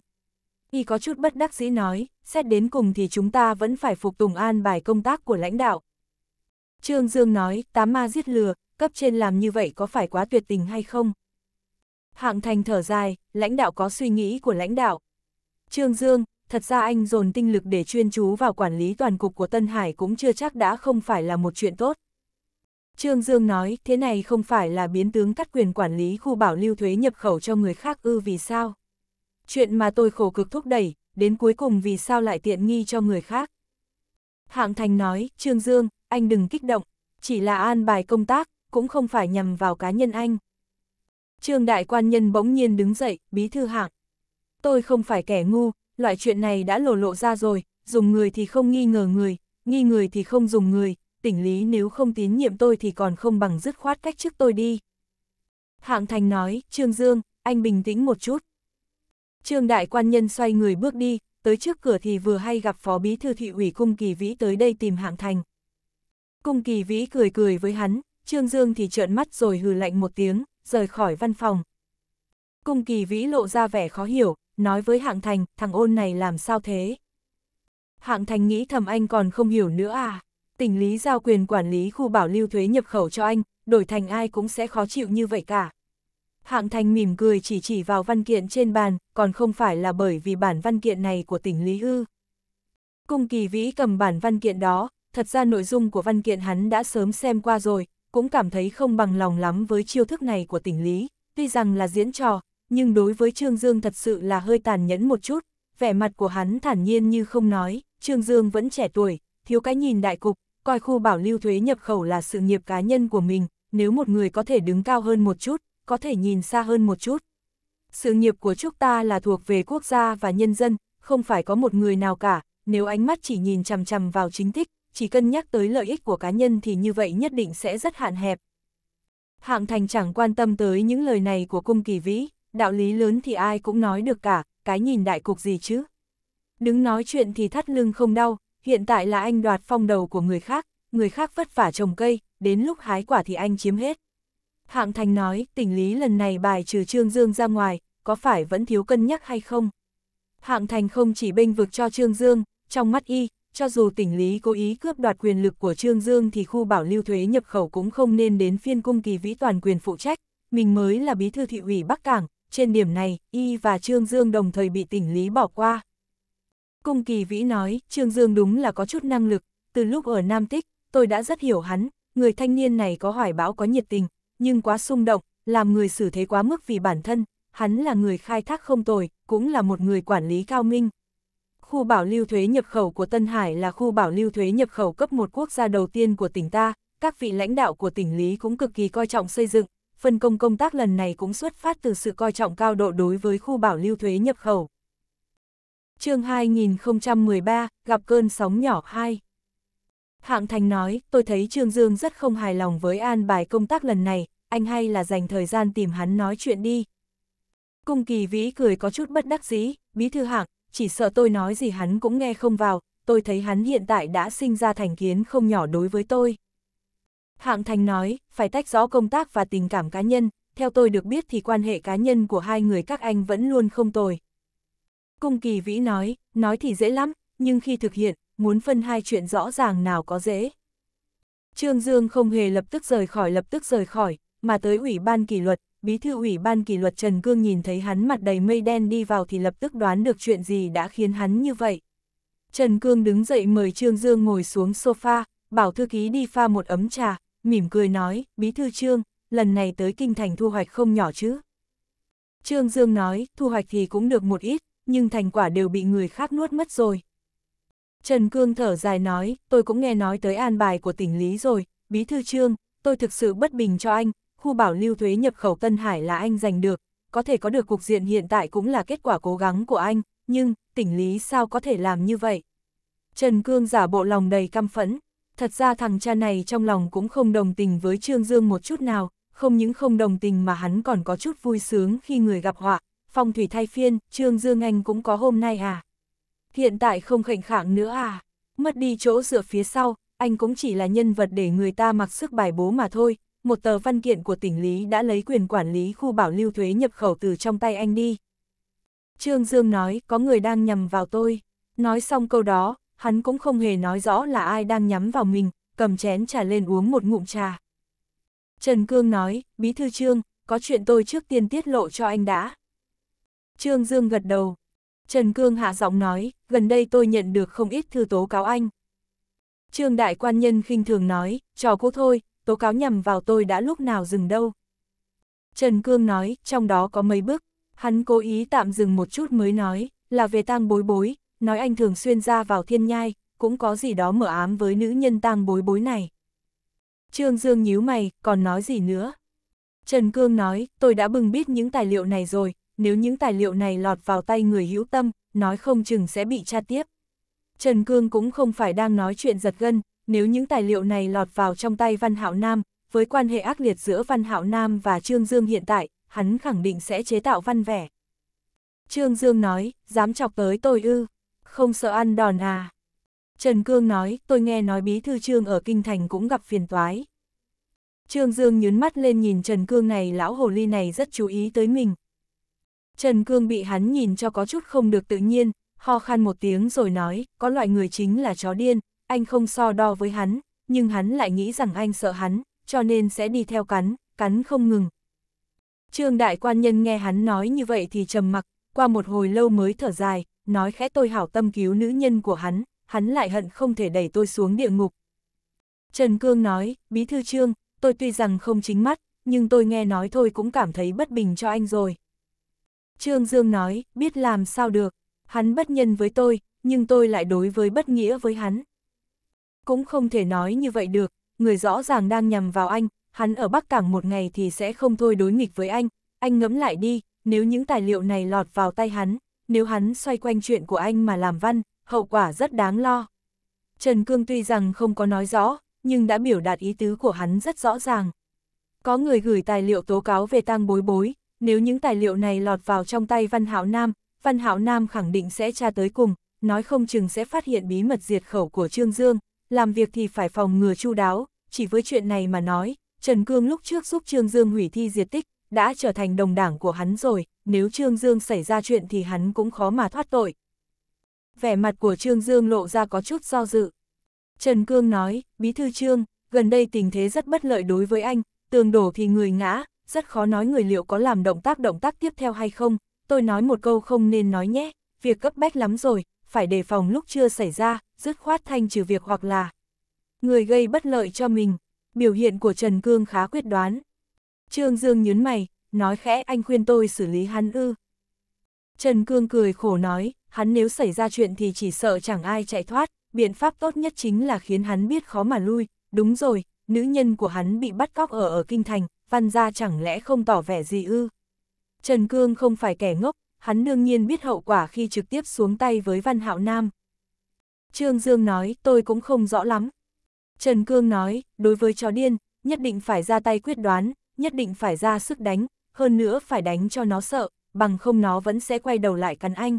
Y có chút bất đắc dĩ nói, xét đến cùng thì chúng ta vẫn phải phục tùng an bài công tác của lãnh đạo. Trương Dương nói, tám ma giết lừa, cấp trên làm như vậy có phải quá tuyệt tình hay không? Hạng thành thở dài, lãnh đạo có suy nghĩ của lãnh đạo. Trương Dương, thật ra anh dồn tinh lực để chuyên chú vào quản lý toàn cục của Tân Hải cũng chưa chắc đã không phải là một chuyện tốt. Trương Dương nói, thế này không phải là biến tướng cắt quyền quản lý khu bảo lưu thuế nhập khẩu cho người khác ư vì sao? Chuyện mà tôi khổ cực thúc đẩy, đến cuối cùng vì sao lại tiện nghi cho người khác? Hạng Thành nói, Trương Dương, anh đừng kích động, chỉ là an bài công tác, cũng không phải nhằm vào cá nhân anh. Trương Đại Quan Nhân bỗng nhiên đứng dậy, bí thư hạng. Tôi không phải kẻ ngu, loại chuyện này đã lộ lộ ra rồi, dùng người thì không nghi ngờ người, nghi người thì không dùng người, tỉnh lý nếu không tín nhiệm tôi thì còn không bằng dứt khoát cách chức tôi đi. Hạng Thành nói, Trương Dương, anh bình tĩnh một chút. Trương Đại Quan Nhân xoay người bước đi, tới trước cửa thì vừa hay gặp Phó Bí Thư Thị ủy Cung Kỳ Vĩ tới đây tìm Hạng Thành. Cung Kỳ Vĩ cười cười với hắn, Trương Dương thì trợn mắt rồi hừ lạnh một tiếng, rời khỏi văn phòng. Cung Kỳ Vĩ lộ ra vẻ khó hiểu, nói với Hạng Thành, thằng ôn này làm sao thế? Hạng Thành nghĩ thầm anh còn không hiểu nữa à? tỉnh lý giao quyền quản lý khu bảo lưu thuế nhập khẩu cho anh, đổi thành ai cũng sẽ khó chịu như vậy cả. Hạng Thành mỉm cười chỉ chỉ vào văn kiện trên bàn, còn không phải là bởi vì bản văn kiện này của tỉnh Lý Ư. Cung kỳ vĩ cầm bản văn kiện đó, thật ra nội dung của văn kiện hắn đã sớm xem qua rồi, cũng cảm thấy không bằng lòng lắm với chiêu thức này của tỉnh Lý, tuy rằng là diễn trò, nhưng đối với Trương Dương thật sự là hơi tàn nhẫn một chút, vẻ mặt của hắn thản nhiên như không nói, Trương Dương vẫn trẻ tuổi, thiếu cái nhìn đại cục, coi khu bảo lưu thuế nhập khẩu là sự nghiệp cá nhân của mình, nếu một người có thể đứng cao hơn một chút, có thể nhìn xa hơn một chút. Sự nghiệp của chúng ta là thuộc về quốc gia và nhân dân, không phải có một người nào cả, nếu ánh mắt chỉ nhìn chằm chằm vào chính thích, chỉ cân nhắc tới lợi ích của cá nhân thì như vậy nhất định sẽ rất hạn hẹp. Hạng Thành chẳng quan tâm tới những lời này của cung kỳ vĩ, đạo lý lớn thì ai cũng nói được cả, cái nhìn đại cục gì chứ. Đứng nói chuyện thì thắt lưng không đau, Hiện tại là anh đoạt phong đầu của người khác, người khác vất vả trồng cây, đến lúc hái quả thì anh chiếm hết. Hạng Thành nói, tỉnh lý lần này bài trừ Trương Dương ra ngoài, có phải vẫn thiếu cân nhắc hay không? Hạng Thành không chỉ bênh vực cho Trương Dương, trong mắt y, cho dù tỉnh lý cố ý cướp đoạt quyền lực của Trương Dương thì khu bảo lưu thuế nhập khẩu cũng không nên đến phiên cung kỳ vĩ toàn quyền phụ trách, mình mới là bí thư thị ủy Bắc Cảng, trên điểm này, y và Trương Dương đồng thời bị tỉnh lý bỏ qua. Cung Kỳ Vĩ nói, Trương Dương đúng là có chút năng lực, từ lúc ở Nam Tích, tôi đã rất hiểu hắn, người thanh niên này có hoài bão có nhiệt tình, nhưng quá xung động, làm người xử thế quá mức vì bản thân, hắn là người khai thác không tồi, cũng là một người quản lý cao minh. Khu bảo lưu thuế nhập khẩu của Tân Hải là khu bảo lưu thuế nhập khẩu cấp một quốc gia đầu tiên của tỉnh ta, các vị lãnh đạo của tỉnh Lý cũng cực kỳ coi trọng xây dựng, phân công công tác lần này cũng xuất phát từ sự coi trọng cao độ đối với khu bảo lưu thuế nhập khẩu chương 2013, gặp cơn sóng nhỏ 2. Hạng Thành nói, tôi thấy Trương Dương rất không hài lòng với an bài công tác lần này, anh hay là dành thời gian tìm hắn nói chuyện đi. Cung kỳ vĩ cười có chút bất đắc dĩ, bí thư hạng, chỉ sợ tôi nói gì hắn cũng nghe không vào, tôi thấy hắn hiện tại đã sinh ra thành kiến không nhỏ đối với tôi. Hạng Thành nói, phải tách rõ công tác và tình cảm cá nhân, theo tôi được biết thì quan hệ cá nhân của hai người các anh vẫn luôn không tồi. Cung kỳ vĩ nói, nói thì dễ lắm, nhưng khi thực hiện, muốn phân hai chuyện rõ ràng nào có dễ. Trương Dương không hề lập tức rời khỏi lập tức rời khỏi, mà tới ủy ban kỷ luật, bí thư ủy ban kỷ luật Trần Cương nhìn thấy hắn mặt đầy mây đen đi vào thì lập tức đoán được chuyện gì đã khiến hắn như vậy. Trần Cương đứng dậy mời Trương Dương ngồi xuống sofa, bảo thư ký đi pha một ấm trà, mỉm cười nói, bí thư Trương, lần này tới kinh thành thu hoạch không nhỏ chứ. Trương Dương nói, thu hoạch thì cũng được một ít, nhưng thành quả đều bị người khác nuốt mất rồi. Trần Cương thở dài nói, tôi cũng nghe nói tới an bài của tỉnh Lý rồi, bí thư trương, tôi thực sự bất bình cho anh, khu bảo lưu thuế nhập khẩu Tân Hải là anh giành được, có thể có được cục diện hiện tại cũng là kết quả cố gắng của anh, nhưng, tỉnh Lý sao có thể làm như vậy? Trần Cương giả bộ lòng đầy căm phẫn, thật ra thằng cha này trong lòng cũng không đồng tình với Trương Dương một chút nào, không những không đồng tình mà hắn còn có chút vui sướng khi người gặp họa, phong thủy thay phiên, Trương Dương Anh cũng có hôm nay à? Hiện tại không khảnh khẳng nữa à? Mất đi chỗ dựa phía sau, anh cũng chỉ là nhân vật để người ta mặc sức bài bố mà thôi. Một tờ văn kiện của tỉnh Lý đã lấy quyền quản lý khu bảo lưu thuế nhập khẩu từ trong tay anh đi. Trương Dương nói, có người đang nhầm vào tôi. Nói xong câu đó, hắn cũng không hề nói rõ là ai đang nhắm vào mình, cầm chén trà lên uống một ngụm trà. Trần Cương nói, Bí Thư Trương, có chuyện tôi trước tiên tiết lộ cho anh đã. Trương Dương gật đầu. Trần Cương hạ giọng nói, gần đây tôi nhận được không ít thư tố cáo anh. Trương Đại Quan Nhân khinh thường nói, trò cũ thôi, tố cáo nhầm vào tôi đã lúc nào dừng đâu. Trần Cương nói, trong đó có mấy bước, hắn cố ý tạm dừng một chút mới nói, là về tang bối bối, nói anh thường xuyên ra vào thiên nhai, cũng có gì đó mở ám với nữ nhân tang bối bối này. Trương Dương nhíu mày, còn nói gì nữa? Trần Cương nói, tôi đã bừng biết những tài liệu này rồi, nếu những tài liệu này lọt vào tay người hữu tâm, nói không chừng sẽ bị tra tiếp. Trần Cương cũng không phải đang nói chuyện giật gân, nếu những tài liệu này lọt vào trong tay Văn Hạo Nam, với quan hệ ác liệt giữa Văn Hạo Nam và Trương Dương hiện tại, hắn khẳng định sẽ chế tạo văn vẻ. Trương Dương nói, dám chọc tới tôi ư, không sợ ăn đòn à. Trần Cương nói, tôi nghe nói bí thư Trương ở Kinh Thành cũng gặp phiền toái. Trương Dương nhún mắt lên nhìn Trần Cương này lão hồ ly này rất chú ý tới mình, Trần Cương bị hắn nhìn cho có chút không được tự nhiên, ho khan một tiếng rồi nói, có loại người chính là chó điên, anh không so đo với hắn, nhưng hắn lại nghĩ rằng anh sợ hắn, cho nên sẽ đi theo cắn, cắn không ngừng. Trương đại quan nhân nghe hắn nói như vậy thì trầm mặc, qua một hồi lâu mới thở dài, nói khẽ tôi hảo tâm cứu nữ nhân của hắn, hắn lại hận không thể đẩy tôi xuống địa ngục. Trần Cương nói, bí thư trương, tôi tuy rằng không chính mắt, nhưng tôi nghe nói thôi cũng cảm thấy bất bình cho anh rồi. Trương Dương nói, biết làm sao được, hắn bất nhân với tôi, nhưng tôi lại đối với bất nghĩa với hắn. Cũng không thể nói như vậy được, người rõ ràng đang nhầm vào anh, hắn ở Bắc Cảng một ngày thì sẽ không thôi đối nghịch với anh, anh ngẫm lại đi, nếu những tài liệu này lọt vào tay hắn, nếu hắn xoay quanh chuyện của anh mà làm văn, hậu quả rất đáng lo. Trần Cương tuy rằng không có nói rõ, nhưng đã biểu đạt ý tứ của hắn rất rõ ràng. Có người gửi tài liệu tố cáo về tang bối bối, nếu những tài liệu này lọt vào trong tay Văn Hạo Nam, Văn Hạo Nam khẳng định sẽ tra tới cùng, nói không chừng sẽ phát hiện bí mật diệt khẩu của Trương Dương, làm việc thì phải phòng ngừa chu đáo, chỉ với chuyện này mà nói, Trần Cương lúc trước giúp Trương Dương hủy thi diệt tích, đã trở thành đồng đảng của hắn rồi, nếu Trương Dương xảy ra chuyện thì hắn cũng khó mà thoát tội. Vẻ mặt của Trương Dương lộ ra có chút do dự. Trần Cương nói, Bí Thư Trương, gần đây tình thế rất bất lợi đối với anh, tường đổ thì người ngã, rất khó nói người liệu có làm động tác động tác tiếp theo hay không, tôi nói một câu không nên nói nhé, việc cấp bách lắm rồi, phải đề phòng lúc chưa xảy ra, dứt khoát thanh trừ việc hoặc là người gây bất lợi cho mình. Biểu hiện của Trần Cương khá quyết đoán. Trương Dương nhớn mày, nói khẽ anh khuyên tôi xử lý hắn ư. Trần Cương cười khổ nói, hắn nếu xảy ra chuyện thì chỉ sợ chẳng ai chạy thoát, biện pháp tốt nhất chính là khiến hắn biết khó mà lui. Đúng rồi, nữ nhân của hắn bị bắt cóc ở ở Kinh Thành, văn gia chẳng lẽ không tỏ vẻ gì ư? Trần Cương không phải kẻ ngốc, hắn đương nhiên biết hậu quả khi trực tiếp xuống tay với Văn Hạo Nam. Trương Dương nói, tôi cũng không rõ lắm. Trần Cương nói, đối với chó điên, nhất định phải ra tay quyết đoán, nhất định phải ra sức đánh, hơn nữa phải đánh cho nó sợ, bằng không nó vẫn sẽ quay đầu lại cắn anh.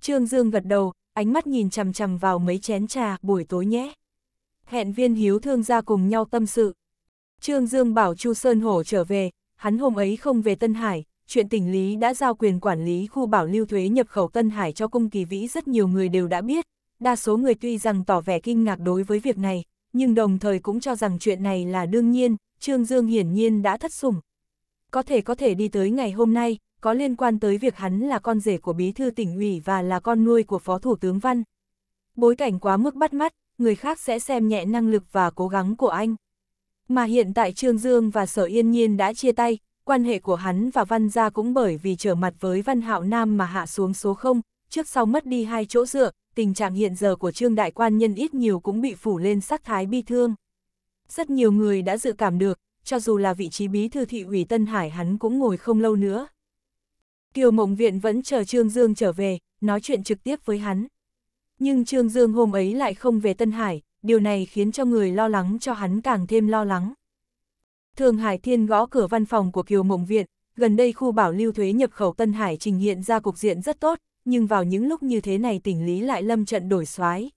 Trương Dương gật đầu, ánh mắt nhìn chằm chằm vào mấy chén trà buổi tối nhé. Hẹn viên hiếu thương ra cùng nhau tâm sự. Trương Dương bảo Chu Sơn Hổ trở về, hắn hôm ấy không về Tân Hải, chuyện tỉnh lý đã giao quyền quản lý khu bảo lưu thuế nhập khẩu Tân Hải cho cung kỳ vĩ rất nhiều người đều đã biết, đa số người tuy rằng tỏ vẻ kinh ngạc đối với việc này, nhưng đồng thời cũng cho rằng chuyện này là đương nhiên, Trương Dương hiển nhiên đã thất sủng. Có thể có thể đi tới ngày hôm nay, có liên quan tới việc hắn là con rể của bí thư tỉnh ủy và là con nuôi của phó thủ tướng Văn. Bối cảnh quá mức bắt mắt, người khác sẽ xem nhẹ năng lực và cố gắng của anh. Mà hiện tại Trương Dương và Sở Yên Nhiên đã chia tay, quan hệ của hắn và Văn Gia cũng bởi vì trở mặt với Văn Hạo Nam mà hạ xuống số 0, trước sau mất đi hai chỗ dựa, tình trạng hiện giờ của Trương Đại Quan Nhân ít nhiều cũng bị phủ lên sắc thái bi thương. Rất nhiều người đã dự cảm được, cho dù là vị trí bí thư thị ủy Tân Hải hắn cũng ngồi không lâu nữa. Kiều Mộng Viện vẫn chờ Trương Dương trở về, nói chuyện trực tiếp với hắn. Nhưng Trương Dương hôm ấy lại không về Tân Hải, điều này khiến cho người lo lắng cho hắn càng thêm lo lắng. Thường Hải Thiên gõ cửa văn phòng của Kiều Mộng Viện, gần đây khu bảo lưu thuế nhập khẩu Tân Hải trình hiện ra cục diện rất tốt, nhưng vào những lúc như thế này tỉnh lý lại lâm trận đổi xoái.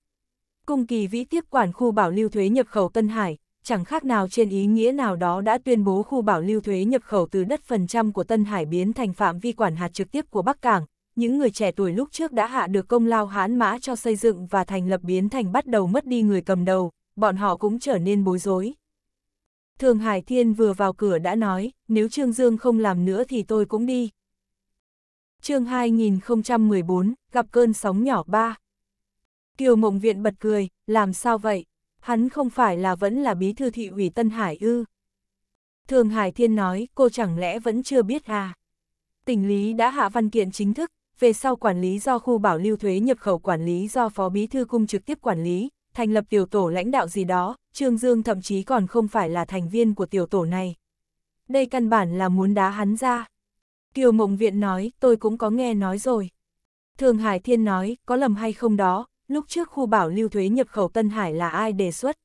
Cung kỳ vĩ tiếp quản khu bảo lưu thuế nhập khẩu Tân Hải, chẳng khác nào trên ý nghĩa nào đó đã tuyên bố khu bảo lưu thuế nhập khẩu từ đất phần trăm của Tân Hải biến thành phạm vi quản hạt trực tiếp của Bắc Cảng, những người trẻ tuổi lúc trước đã hạ được công lao hán mã cho xây dựng và thành lập biến thành bắt đầu mất đi người cầm đầu, bọn họ cũng trở nên bối rối. Thường Hải Thiên vừa vào cửa đã nói, nếu Trương Dương không làm nữa thì tôi cũng đi. chương 2014, gặp cơn sóng nhỏ ba. Kiều Mộng Viện bật cười, làm sao vậy? Hắn không phải là vẫn là bí thư thị ủy Tân Hải ư? Thường Hải Thiên nói, cô chẳng lẽ vẫn chưa biết à? Tỉnh lý đã hạ văn kiện chính thức, về sau quản lý do khu bảo lưu thuế nhập khẩu quản lý do phó bí thư cung trực tiếp quản lý, thành lập tiểu tổ lãnh đạo gì đó, Trương Dương thậm chí còn không phải là thành viên của tiểu tổ này. Đây căn bản là muốn đá hắn ra. Kiều Mộng Viện nói, tôi cũng có nghe nói rồi. Thường Hải Thiên nói, có lầm hay không đó, lúc trước khu bảo lưu thuế nhập khẩu Tân Hải là ai đề xuất?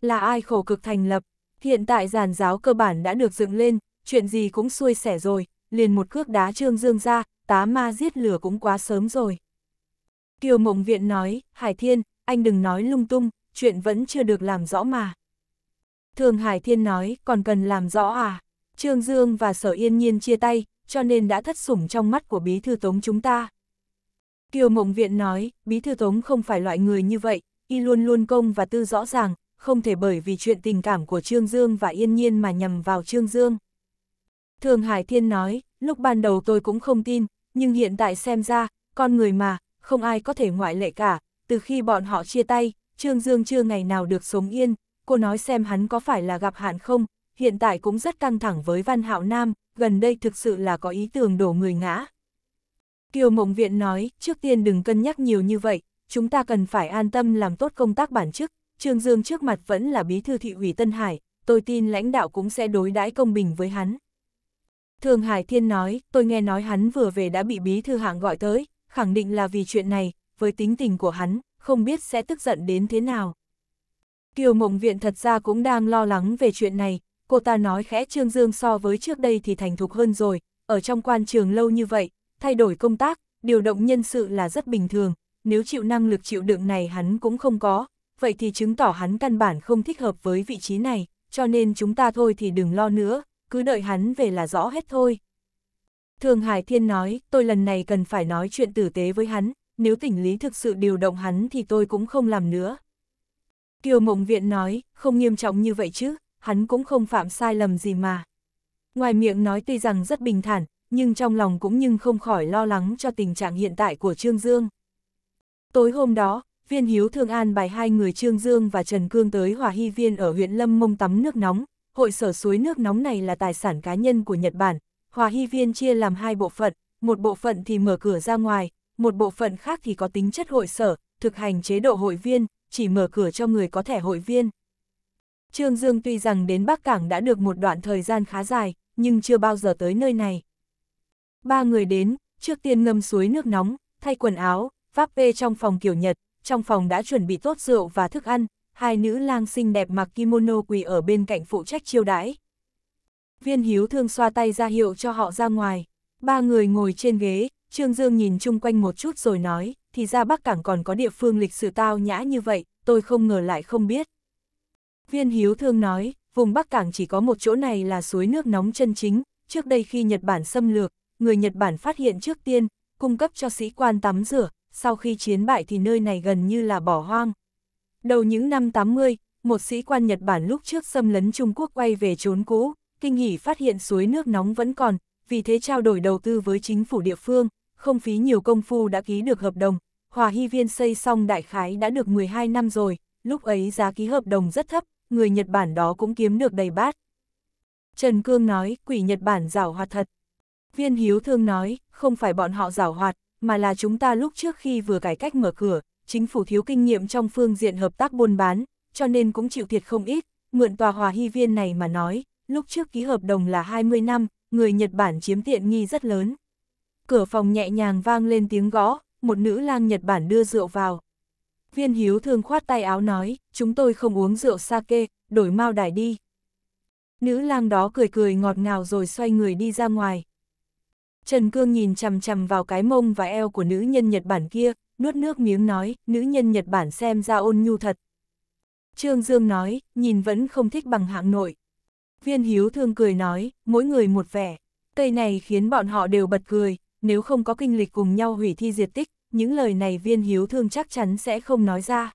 Là ai khổ cực thành lập? Hiện tại giàn giáo cơ bản đã được dựng lên, chuyện gì cũng xuôi sẻ rồi, liền một cước đá Trương Dương ra, tá ma giết lửa cũng quá sớm rồi. Kiều Mộng Viện nói, Hải Thiên, anh đừng nói lung tung, chuyện vẫn chưa được làm rõ mà. Thường Hải Thiên nói, còn cần làm rõ à? Trương Dương và Sở Yên Nhiên chia tay, cho nên đã thất sủng trong mắt của Bí Thư Tống chúng ta. Kiều Mộng Viện nói, Bí Thư Tống không phải loại người như vậy, y luôn luôn công và tư rõ ràng, không thể bởi vì chuyện tình cảm của Trương Dương và Yên Nhiên mà nhầm vào Trương Dương. Thường Hải Thiên nói, lúc ban đầu tôi cũng không tin, nhưng hiện tại xem ra, con người mà, không ai có thể ngoại lệ cả, từ khi bọn họ chia tay, Trương Dương chưa ngày nào được sống yên, cô nói xem hắn có phải là gặp hạn không, hiện tại cũng rất căng thẳng với Văn Hạo Nam, gần đây thực sự là có ý tưởng đổ người ngã. Kiều Mộng Viện nói, trước tiên đừng cân nhắc nhiều như vậy, chúng ta cần phải an tâm làm tốt công tác bản chức, Trương Dương trước mặt vẫn là bí thư thị ủy Tân Hải, tôi tin lãnh đạo cũng sẽ đối đãi công bình với hắn. Thường Hải Thiên nói, tôi nghe nói hắn vừa về đã bị bí thư hạng gọi tới, khẳng định là vì chuyện này, với tính tình của hắn, không biết sẽ tức giận đến thế nào. Kiều Mộng Viện thật ra cũng đang lo lắng về chuyện này, cô ta nói khẽ Trương Dương so với trước đây thì thành thục hơn rồi, ở trong quan trường lâu như vậy, thay đổi công tác, điều động nhân sự là rất bình thường, nếu chịu năng lực chịu đựng này hắn cũng không có, vậy thì chứng tỏ hắn căn bản không thích hợp với vị trí này, cho nên chúng ta thôi thì đừng lo nữa, cứ đợi hắn về là rõ hết thôi. Thường Hải Thiên nói, tôi lần này cần phải nói chuyện tử tế với hắn, nếu tỉnh lý thực sự điều động hắn thì tôi cũng không làm nữa. Kiều Mộng Viện nói, không nghiêm trọng như vậy chứ, hắn cũng không phạm sai lầm gì mà. Ngoài miệng nói tuy rằng rất bình thản, nhưng trong lòng cũng nhưng không khỏi lo lắng cho tình trạng hiện tại của Trương Dương. Tối hôm đó, viên hiếu thương an bài hai người Trương Dương và Trần Cương tới Hòa Hy Viên ở huyện Lâm Mông tắm nước nóng, Hội sở suối nước nóng này là tài sản cá nhân của Nhật Bản, Hòa Hy Viên chia làm hai bộ phận, một bộ phận thì mở cửa ra ngoài, một bộ phận khác thì có tính chất hội sở, thực hành chế độ hội viên, chỉ mở cửa cho người có thẻ hội viên. Trương Dương tuy rằng đến Bắc Cảng đã được một đoạn thời gian khá dài, nhưng chưa bao giờ tới nơi này. Ba người đến, trước tiên ngâm suối nước nóng, thay quần áo, vác bê trong phòng kiểu Nhật, trong phòng đã chuẩn bị tốt rượu và thức ăn, hai nữ lang xinh đẹp mặc kimono quỳ ở bên cạnh phụ trách chiêu đãi. Viên hiếu thương xoa tay ra hiệu cho họ ra ngoài. Ba người ngồi trên ghế, Trương Dương nhìn chung quanh một chút rồi nói, thì ra Bắc Cảng còn có địa phương lịch sử tao nhã như vậy, tôi không ngờ lại không biết. Viên hiếu thương nói, vùng Bắc Cảng chỉ có một chỗ này là suối nước nóng chân chính, trước đây khi Nhật Bản xâm lược, người Nhật Bản phát hiện trước tiên, cung cấp cho sĩ quan tắm rửa, sau khi chiến bại thì nơi này gần như là bỏ hoang, Đầu những năm 80, một sĩ quan Nhật Bản lúc trước xâm lấn Trung Quốc quay về trốn cũ, kinh nghỉ phát hiện suối nước nóng vẫn còn, vì thế trao đổi đầu tư với chính phủ địa phương, không phí nhiều công phu đã ký được hợp đồng. Hòa Hy Viên xây xong đại khái đã được 12 năm rồi, lúc ấy giá ký hợp đồng rất thấp, người Nhật Bản đó cũng kiếm được đầy bát. Trần Cương nói, quỷ Nhật Bản rảo hoạt thật. Viên Hiếu Thương nói, không phải bọn họ rảo hoạt, mà là chúng ta lúc trước khi vừa cải cách mở cửa, chính phủ thiếu kinh nghiệm trong phương diện hợp tác buôn bán, cho nên cũng chịu thiệt không ít, mượn tòa hòa hy viên này mà nói, lúc trước ký hợp đồng là 20 năm, người Nhật Bản chiếm tiện nghi rất lớn. Cửa phòng nhẹ nhàng vang lên tiếng gõ, một nữ lang Nhật Bản đưa rượu vào. Viên hiếu thương khoát tay áo nói, chúng tôi không uống rượu sake, đổi mau đài đi. Nữ lang đó cười cười ngọt ngào rồi xoay người đi ra ngoài. Trần Cương nhìn chằm chằm vào cái mông và eo của nữ nhân Nhật Bản kia, nuốt nước miếng nói, nữ nhân Nhật Bản xem ra ôn nhu thật. Trương Dương nói, nhìn vẫn không thích bằng hạng nội. Viên Hiếu Thương cười nói, mỗi người một vẻ. Cây này khiến bọn họ đều bật cười, nếu không có kinh lịch cùng nhau hủy thi diệt tích, những lời này viên Hiếu Thương chắc chắn sẽ không nói ra.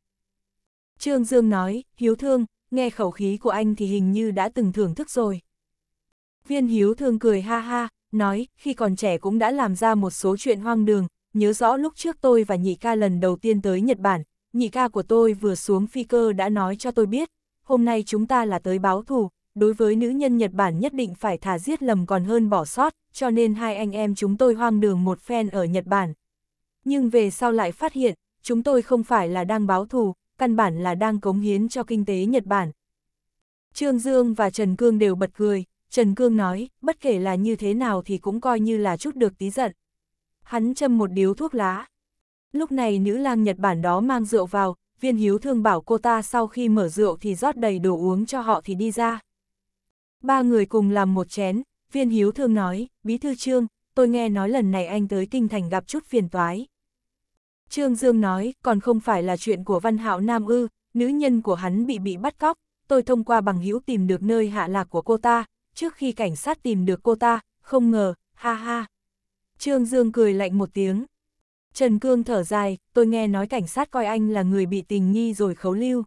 Trương Dương nói, Hiếu Thương, nghe khẩu khí của anh thì hình như đã từng thưởng thức rồi. Viên Hiếu Thương cười ha ha, nói, khi còn trẻ cũng đã làm ra một số chuyện hoang đường, nhớ rõ lúc trước tôi và nhị ca lần đầu tiên tới Nhật Bản, nhị ca của tôi vừa xuống phi cơ đã nói cho tôi biết, hôm nay chúng ta là tới báo thù, đối với nữ nhân Nhật Bản nhất định phải thả giết lầm còn hơn bỏ sót, cho nên hai anh em chúng tôi hoang đường một phen ở Nhật Bản. Nhưng về sau lại phát hiện, chúng tôi không phải là đang báo thù, căn bản là đang cống hiến cho kinh tế Nhật Bản. Trương Dương và Trần Cương đều bật cười, Trần Cương nói, bất kể là như thế nào thì cũng coi như là chút được tí giận. Hắn châm một điếu thuốc lá. Lúc này nữ lang Nhật Bản đó mang rượu vào, viên hiếu thương bảo cô ta sau khi mở rượu thì rót đầy đồ uống cho họ thì đi ra. Ba người cùng làm một chén, viên hiếu thương nói, bí thư trương, tôi nghe nói lần này anh tới kinh thành gặp chút phiền toái. Trương Dương nói, còn không phải là chuyện của văn hạo Nam Ư, nữ nhân của hắn bị bị bắt cóc, tôi thông qua bằng hữu tìm được nơi hạ lạc của cô ta, trước khi cảnh sát tìm được cô ta, không ngờ, ha ha, Trương Dương cười lạnh một tiếng. Trần Cương thở dài, tôi nghe nói cảnh sát coi anh là người bị tình nghi rồi khấu lưu.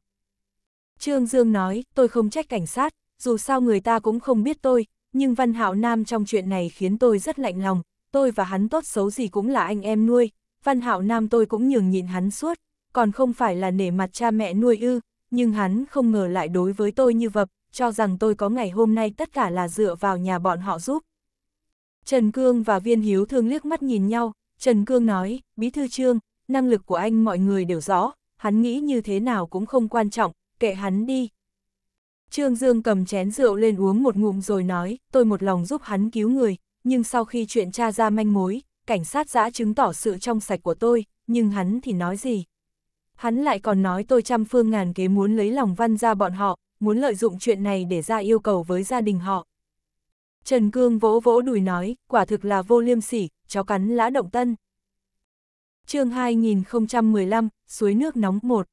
Trương Dương nói, tôi không trách cảnh sát, dù sao người ta cũng không biết tôi, nhưng Văn Hạo Nam trong chuyện này khiến tôi rất lạnh lòng, tôi và hắn tốt xấu gì cũng là anh em nuôi, Văn Hạo Nam tôi cũng nhường nhịn hắn suốt, còn không phải là nể mặt cha mẹ nuôi ư, nhưng hắn không ngờ lại đối với tôi như vập, cho rằng tôi có ngày hôm nay tất cả là dựa vào nhà bọn họ giúp. Trần Cương và Viên Hiếu Thương liếc mắt nhìn nhau, Trần Cương nói, Bí Thư Trương, năng lực của anh mọi người đều rõ, hắn nghĩ như thế nào cũng không quan trọng, kệ hắn đi. Trương Dương cầm chén rượu lên uống một ngụm rồi nói, tôi một lòng giúp hắn cứu người, nhưng sau khi chuyện tra ra manh mối, cảnh sát giã chứng tỏ sự trong sạch của tôi, nhưng hắn thì nói gì? Hắn lại còn nói tôi trăm phương ngàn kế muốn lấy lòng văn ra bọn họ, muốn lợi dụng chuyện này để ra yêu cầu với gia đình họ. Trần Cương vỗ vỗ đùi nói, quả thực là vô liêm sỉ, chó cắn lã động tân. chương 2015, suối nước nóng 1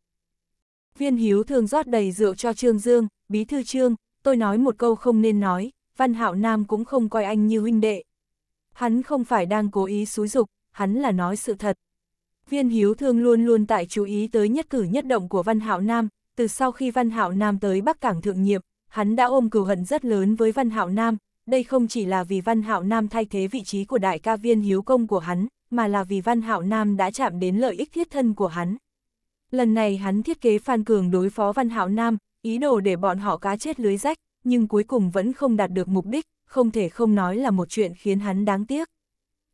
Viên Hiếu thường rót đầy rượu cho Trương Dương, bí thư Trương, tôi nói một câu không nên nói, Văn Hạo Nam cũng không coi anh như huynh đệ. Hắn không phải đang cố ý xúi dục, hắn là nói sự thật. Viên Hiếu thường luôn luôn tại chú ý tới nhất cử nhất động của Văn Hạo Nam, từ sau khi Văn Hạo Nam tới Bắc Cảng thượng nhiệm, hắn đã ôm cừu hận rất lớn với Văn Hạo Nam, đây không chỉ là vì Văn Hạo Nam thay thế vị trí của đại ca viên hiếu công của hắn, mà là vì Văn Hạo Nam đã chạm đến lợi ích thiết thân của hắn. Lần này hắn thiết kế Phan Cường đối phó Văn Hạo Nam, ý đồ để bọn họ cá chết lưới rách, nhưng cuối cùng vẫn không đạt được mục đích, không thể không nói là một chuyện khiến hắn đáng tiếc.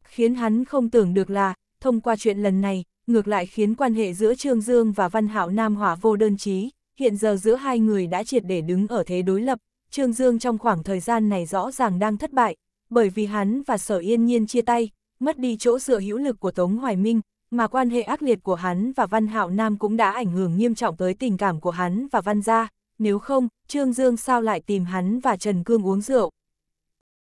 Khiến hắn không tưởng được là, thông qua chuyện lần này, ngược lại khiến quan hệ giữa Trương Dương và Văn Hạo Nam hỏa vô đơn chí, hiện giờ giữa hai người đã triệt để đứng ở thế đối lập, Trương Dương trong khoảng thời gian này rõ ràng đang thất bại, bởi vì hắn và Sở Yên Nhiên chia tay, mất đi chỗ dựa hữu lực của Tống Hoài Minh, mà quan hệ ác liệt của hắn và Văn Hạo Nam cũng đã ảnh hưởng nghiêm trọng tới tình cảm của hắn và Văn Gia, nếu không, Trương Dương sao lại tìm hắn và Trần Cương uống rượu.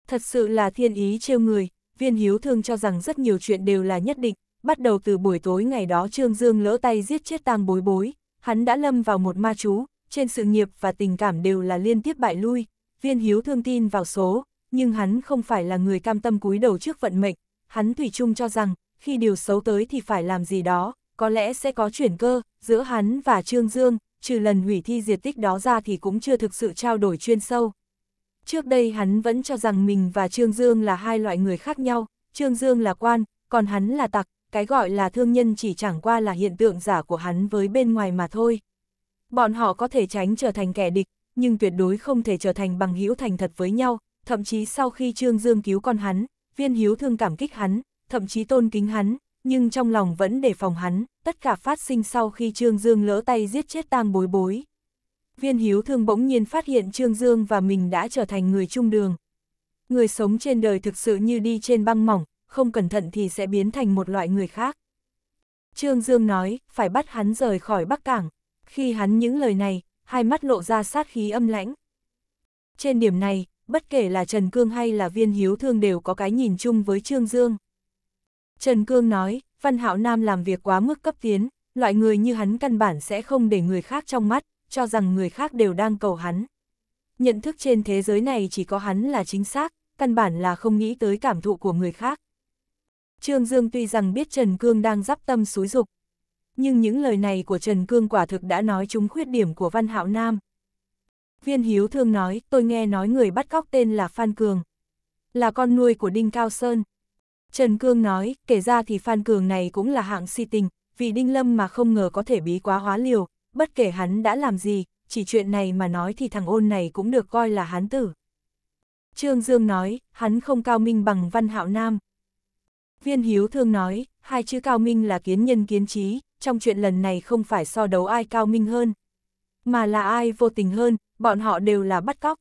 Thật sự là thiên ý trêu người, viên hiếu thương cho rằng rất nhiều chuyện đều là nhất định, bắt đầu từ buổi tối ngày đó Trương Dương lỡ tay giết chết tang bối bối, hắn đã lâm vào một ma chú, trên sự nghiệp và tình cảm đều là liên tiếp bại lui, viên hiếu thương tin vào số, nhưng hắn không phải là người cam tâm cúi đầu trước vận mệnh, hắn thủy chung cho rằng, khi điều xấu tới thì phải làm gì đó, có lẽ sẽ có chuyển cơ, giữa hắn và Trương Dương, trừ lần hủy thi diệt tích đó ra thì cũng chưa thực sự trao đổi chuyên sâu. Trước đây hắn vẫn cho rằng mình và Trương Dương là hai loại người khác nhau, Trương Dương là quan, còn hắn là tặc, cái gọi là thương nhân chỉ chẳng qua là hiện tượng giả của hắn với bên ngoài mà thôi bọn họ có thể tránh trở thành kẻ địch, nhưng tuyệt đối không thể trở thành bằng hữu thành thật với nhau, thậm chí sau khi Trương Dương cứu con hắn, viên hiếu thương cảm kích hắn, thậm chí tôn kính hắn, nhưng trong lòng vẫn đề phòng hắn, tất cả phát sinh sau khi Trương Dương lỡ tay giết chết tang bối bối. Viên hiếu thương bỗng nhiên phát hiện Trương Dương và mình đã trở thành người chung đường. Người sống trên đời thực sự như đi trên băng mỏng, không cẩn thận thì sẽ biến thành một loại người khác. Trương Dương nói, phải bắt hắn rời khỏi Bắc Cảng, khi hắn những lời này, hai mắt lộ ra sát khí âm lãnh. Trên điểm này, bất kể là Trần Cương hay là viên hiếu thương đều có cái nhìn chung với Trương Dương. Trần Cương nói, Văn Hạo Nam làm việc quá mức cấp tiến, loại người như hắn căn bản sẽ không để người khác trong mắt, cho rằng người khác đều đang cầu hắn. Nhận thức trên thế giới này chỉ có hắn là chính xác, căn bản là không nghĩ tới cảm thụ của người khác. Trương Dương tuy rằng biết Trần Cương đang dắp tâm xúi dục, nhưng những lời này của Trần Cương quả thực đã nói chúng khuyết điểm của Văn Hạo Nam. Viên Hiếu Thương nói, tôi nghe nói người bắt cóc tên là Phan Cường, là con nuôi của Đinh Cao Sơn. Trần Cương nói, kể ra thì Phan Cường này cũng là hạng si tình, vì Đinh Lâm mà không ngờ có thể bí quá hóa liều, bất kể hắn đã làm gì, chỉ chuyện này mà nói thì thằng ôn này cũng được coi là hán tử. Trương Dương nói, hắn không cao minh bằng Văn Hạo Nam. Viên Hiếu Thương nói, hai chữ cao minh là kiến nhân kiến trí, trong chuyện lần này không phải so đấu ai cao minh hơn, mà là ai vô tình hơn, bọn họ đều là bắt cóc.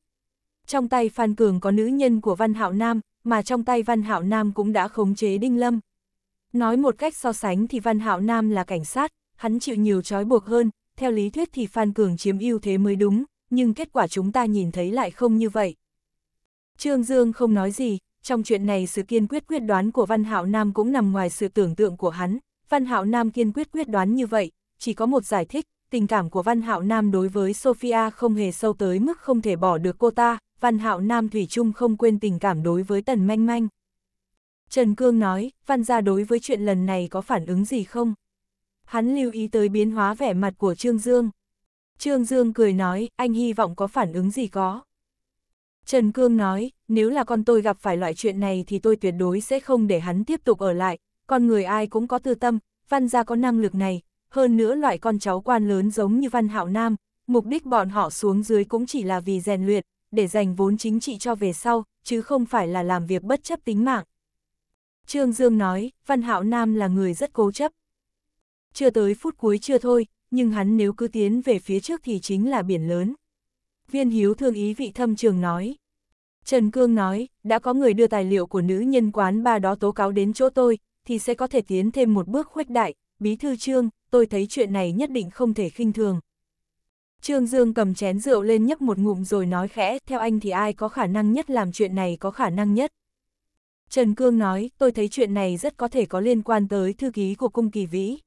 Trong tay Phan Cường có nữ nhân của Văn Hạo Nam, mà trong tay Văn Hạo Nam cũng đã khống chế Đinh Lâm. Nói một cách so sánh thì Văn Hạo Nam là cảnh sát, hắn chịu nhiều trói buộc hơn, theo lý thuyết thì Phan Cường chiếm ưu thế mới đúng, nhưng kết quả chúng ta nhìn thấy lại không như vậy. Trương Dương không nói gì, trong chuyện này sự kiên quyết quyết đoán của Văn Hạo Nam cũng nằm ngoài sự tưởng tượng của hắn, Văn Hạo Nam kiên quyết quyết đoán như vậy, chỉ có một giải thích, tình cảm của Văn Hạo Nam đối với Sophia không hề sâu tới mức không thể bỏ được cô ta, Văn Hạo Nam Thủy chung không quên tình cảm đối với Tần Manh Manh. Trần Cương nói, Văn gia đối với chuyện lần này có phản ứng gì không? Hắn lưu ý tới biến hóa vẻ mặt của Trương Dương. Trương Dương cười nói, anh hy vọng có phản ứng gì có. Trần Cương nói, nếu là con tôi gặp phải loại chuyện này thì tôi tuyệt đối sẽ không để hắn tiếp tục ở lại, con người ai cũng có tư tâm, văn gia có năng lực này, hơn nữa loại con cháu quan lớn giống như văn hạo nam, mục đích bọn họ xuống dưới cũng chỉ là vì rèn luyện, để dành vốn chính trị cho về sau, chứ không phải là làm việc bất chấp tính mạng. Trương Dương nói, Văn Hạo Nam là người rất cố chấp. Chưa tới phút cuối chưa thôi, nhưng hắn nếu cứ tiến về phía trước thì chính là biển lớn. Viên Hiếu thương ý vị thâm trường nói. Trần Cương nói, đã có người đưa tài liệu của nữ nhân quán ba đó tố cáo đến chỗ tôi, thì sẽ có thể tiến thêm một bước khuếch đại, bí thư trương, tôi thấy chuyện này nhất định không thể khinh thường. Trương Dương cầm chén rượu lên nhấp một ngụm rồi nói khẽ, theo anh thì ai có khả năng nhất làm chuyện này có khả năng nhất. Trần Cương nói, tôi thấy chuyện này rất có thể có liên quan tới thư ký của cung kỳ vĩ.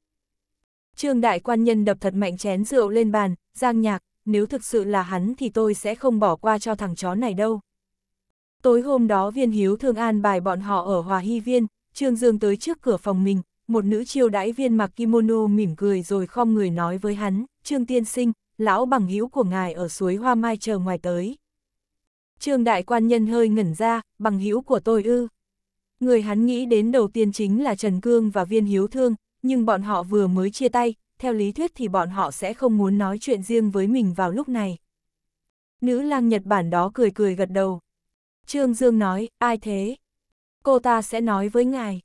Trương Đại Quan Nhân đập thật mạnh chén rượu lên bàn, giang nhạc, nếu thực sự là hắn thì tôi sẽ không bỏ qua cho thằng chó này đâu. Tối hôm đó viên hiếu thương an bài bọn họ ở Hòa Hy Viên, Trương Dương tới trước cửa phòng mình, một nữ chiêu đãi viên mặc kimono mỉm cười rồi khom người nói với hắn, Trương Tiên Sinh, lão bằng hữu của ngài ở suối Hoa Mai chờ ngoài tới. Trương Đại Quan Nhân hơi ngẩn ra, bằng hữu của tôi ư. Người hắn nghĩ đến đầu tiên chính là Trần Cương và Viên Hiếu Thương, nhưng bọn họ vừa mới chia tay, theo lý thuyết thì bọn họ sẽ không muốn nói chuyện riêng với mình vào lúc này. Nữ lang Nhật Bản đó cười cười gật đầu. Trương Dương nói, ai thế? cô ta sẽ nói với ngài.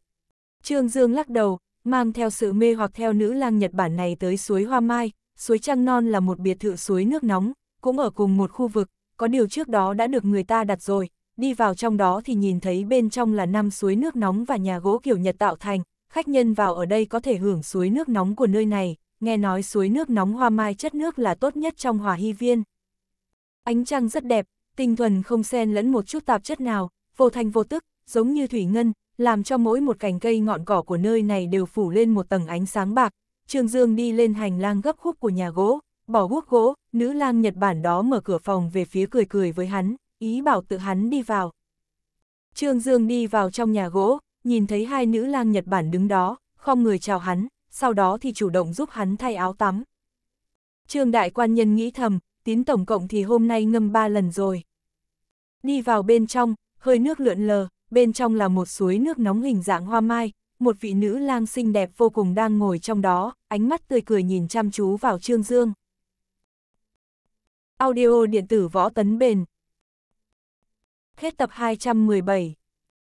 Trương Dương lắc đầu, mang theo sự mê hoặc theo nữ lang Nhật Bản này tới suối Hoa Mai, suối Trăng Non là một biệt thự suối nước nóng, cũng ở cùng một khu vực, có điều trước đó đã được người ta đặt rồi, đi vào trong đó thì nhìn thấy bên trong là năm suối nước nóng và nhà gỗ kiểu Nhật tạo thành, khách nhân vào ở đây có thể hưởng suối nước nóng của nơi này, nghe nói suối nước nóng Hoa Mai chất nước là tốt nhất trong Hòa Hy Viên. Ánh trăng rất đẹp, tinh thuần không xen lẫn một chút tạp chất nào, vô thanh vô tức, giống như thủy ngân, làm cho mỗi một cành cây ngọn cỏ của nơi này đều phủ lên một tầng ánh sáng bạc. Trương Dương đi lên hành lang gấp khúc của nhà gỗ, bỏ guốc gỗ, nữ lang Nhật Bản đó mở cửa phòng về phía cười cười với hắn, ý bảo tự hắn đi vào. Trương Dương đi vào trong nhà gỗ, nhìn thấy hai nữ lang Nhật Bản đứng đó, không người chào hắn, sau đó thì chủ động giúp hắn thay áo tắm. Trương đại quan nhân nghĩ thầm, tín tổng cộng thì hôm nay ngâm ba lần rồi. Đi vào bên trong, hơi nước lượn lờ, bên trong là một suối nước nóng hình dạng hoa mai, một vị nữ lang xinh đẹp vô cùng đang ngồi trong đó, ánh mắt tươi cười nhìn chăm chú vào Trương Dương. Audio điện tử võ tấn bền Hết tập 217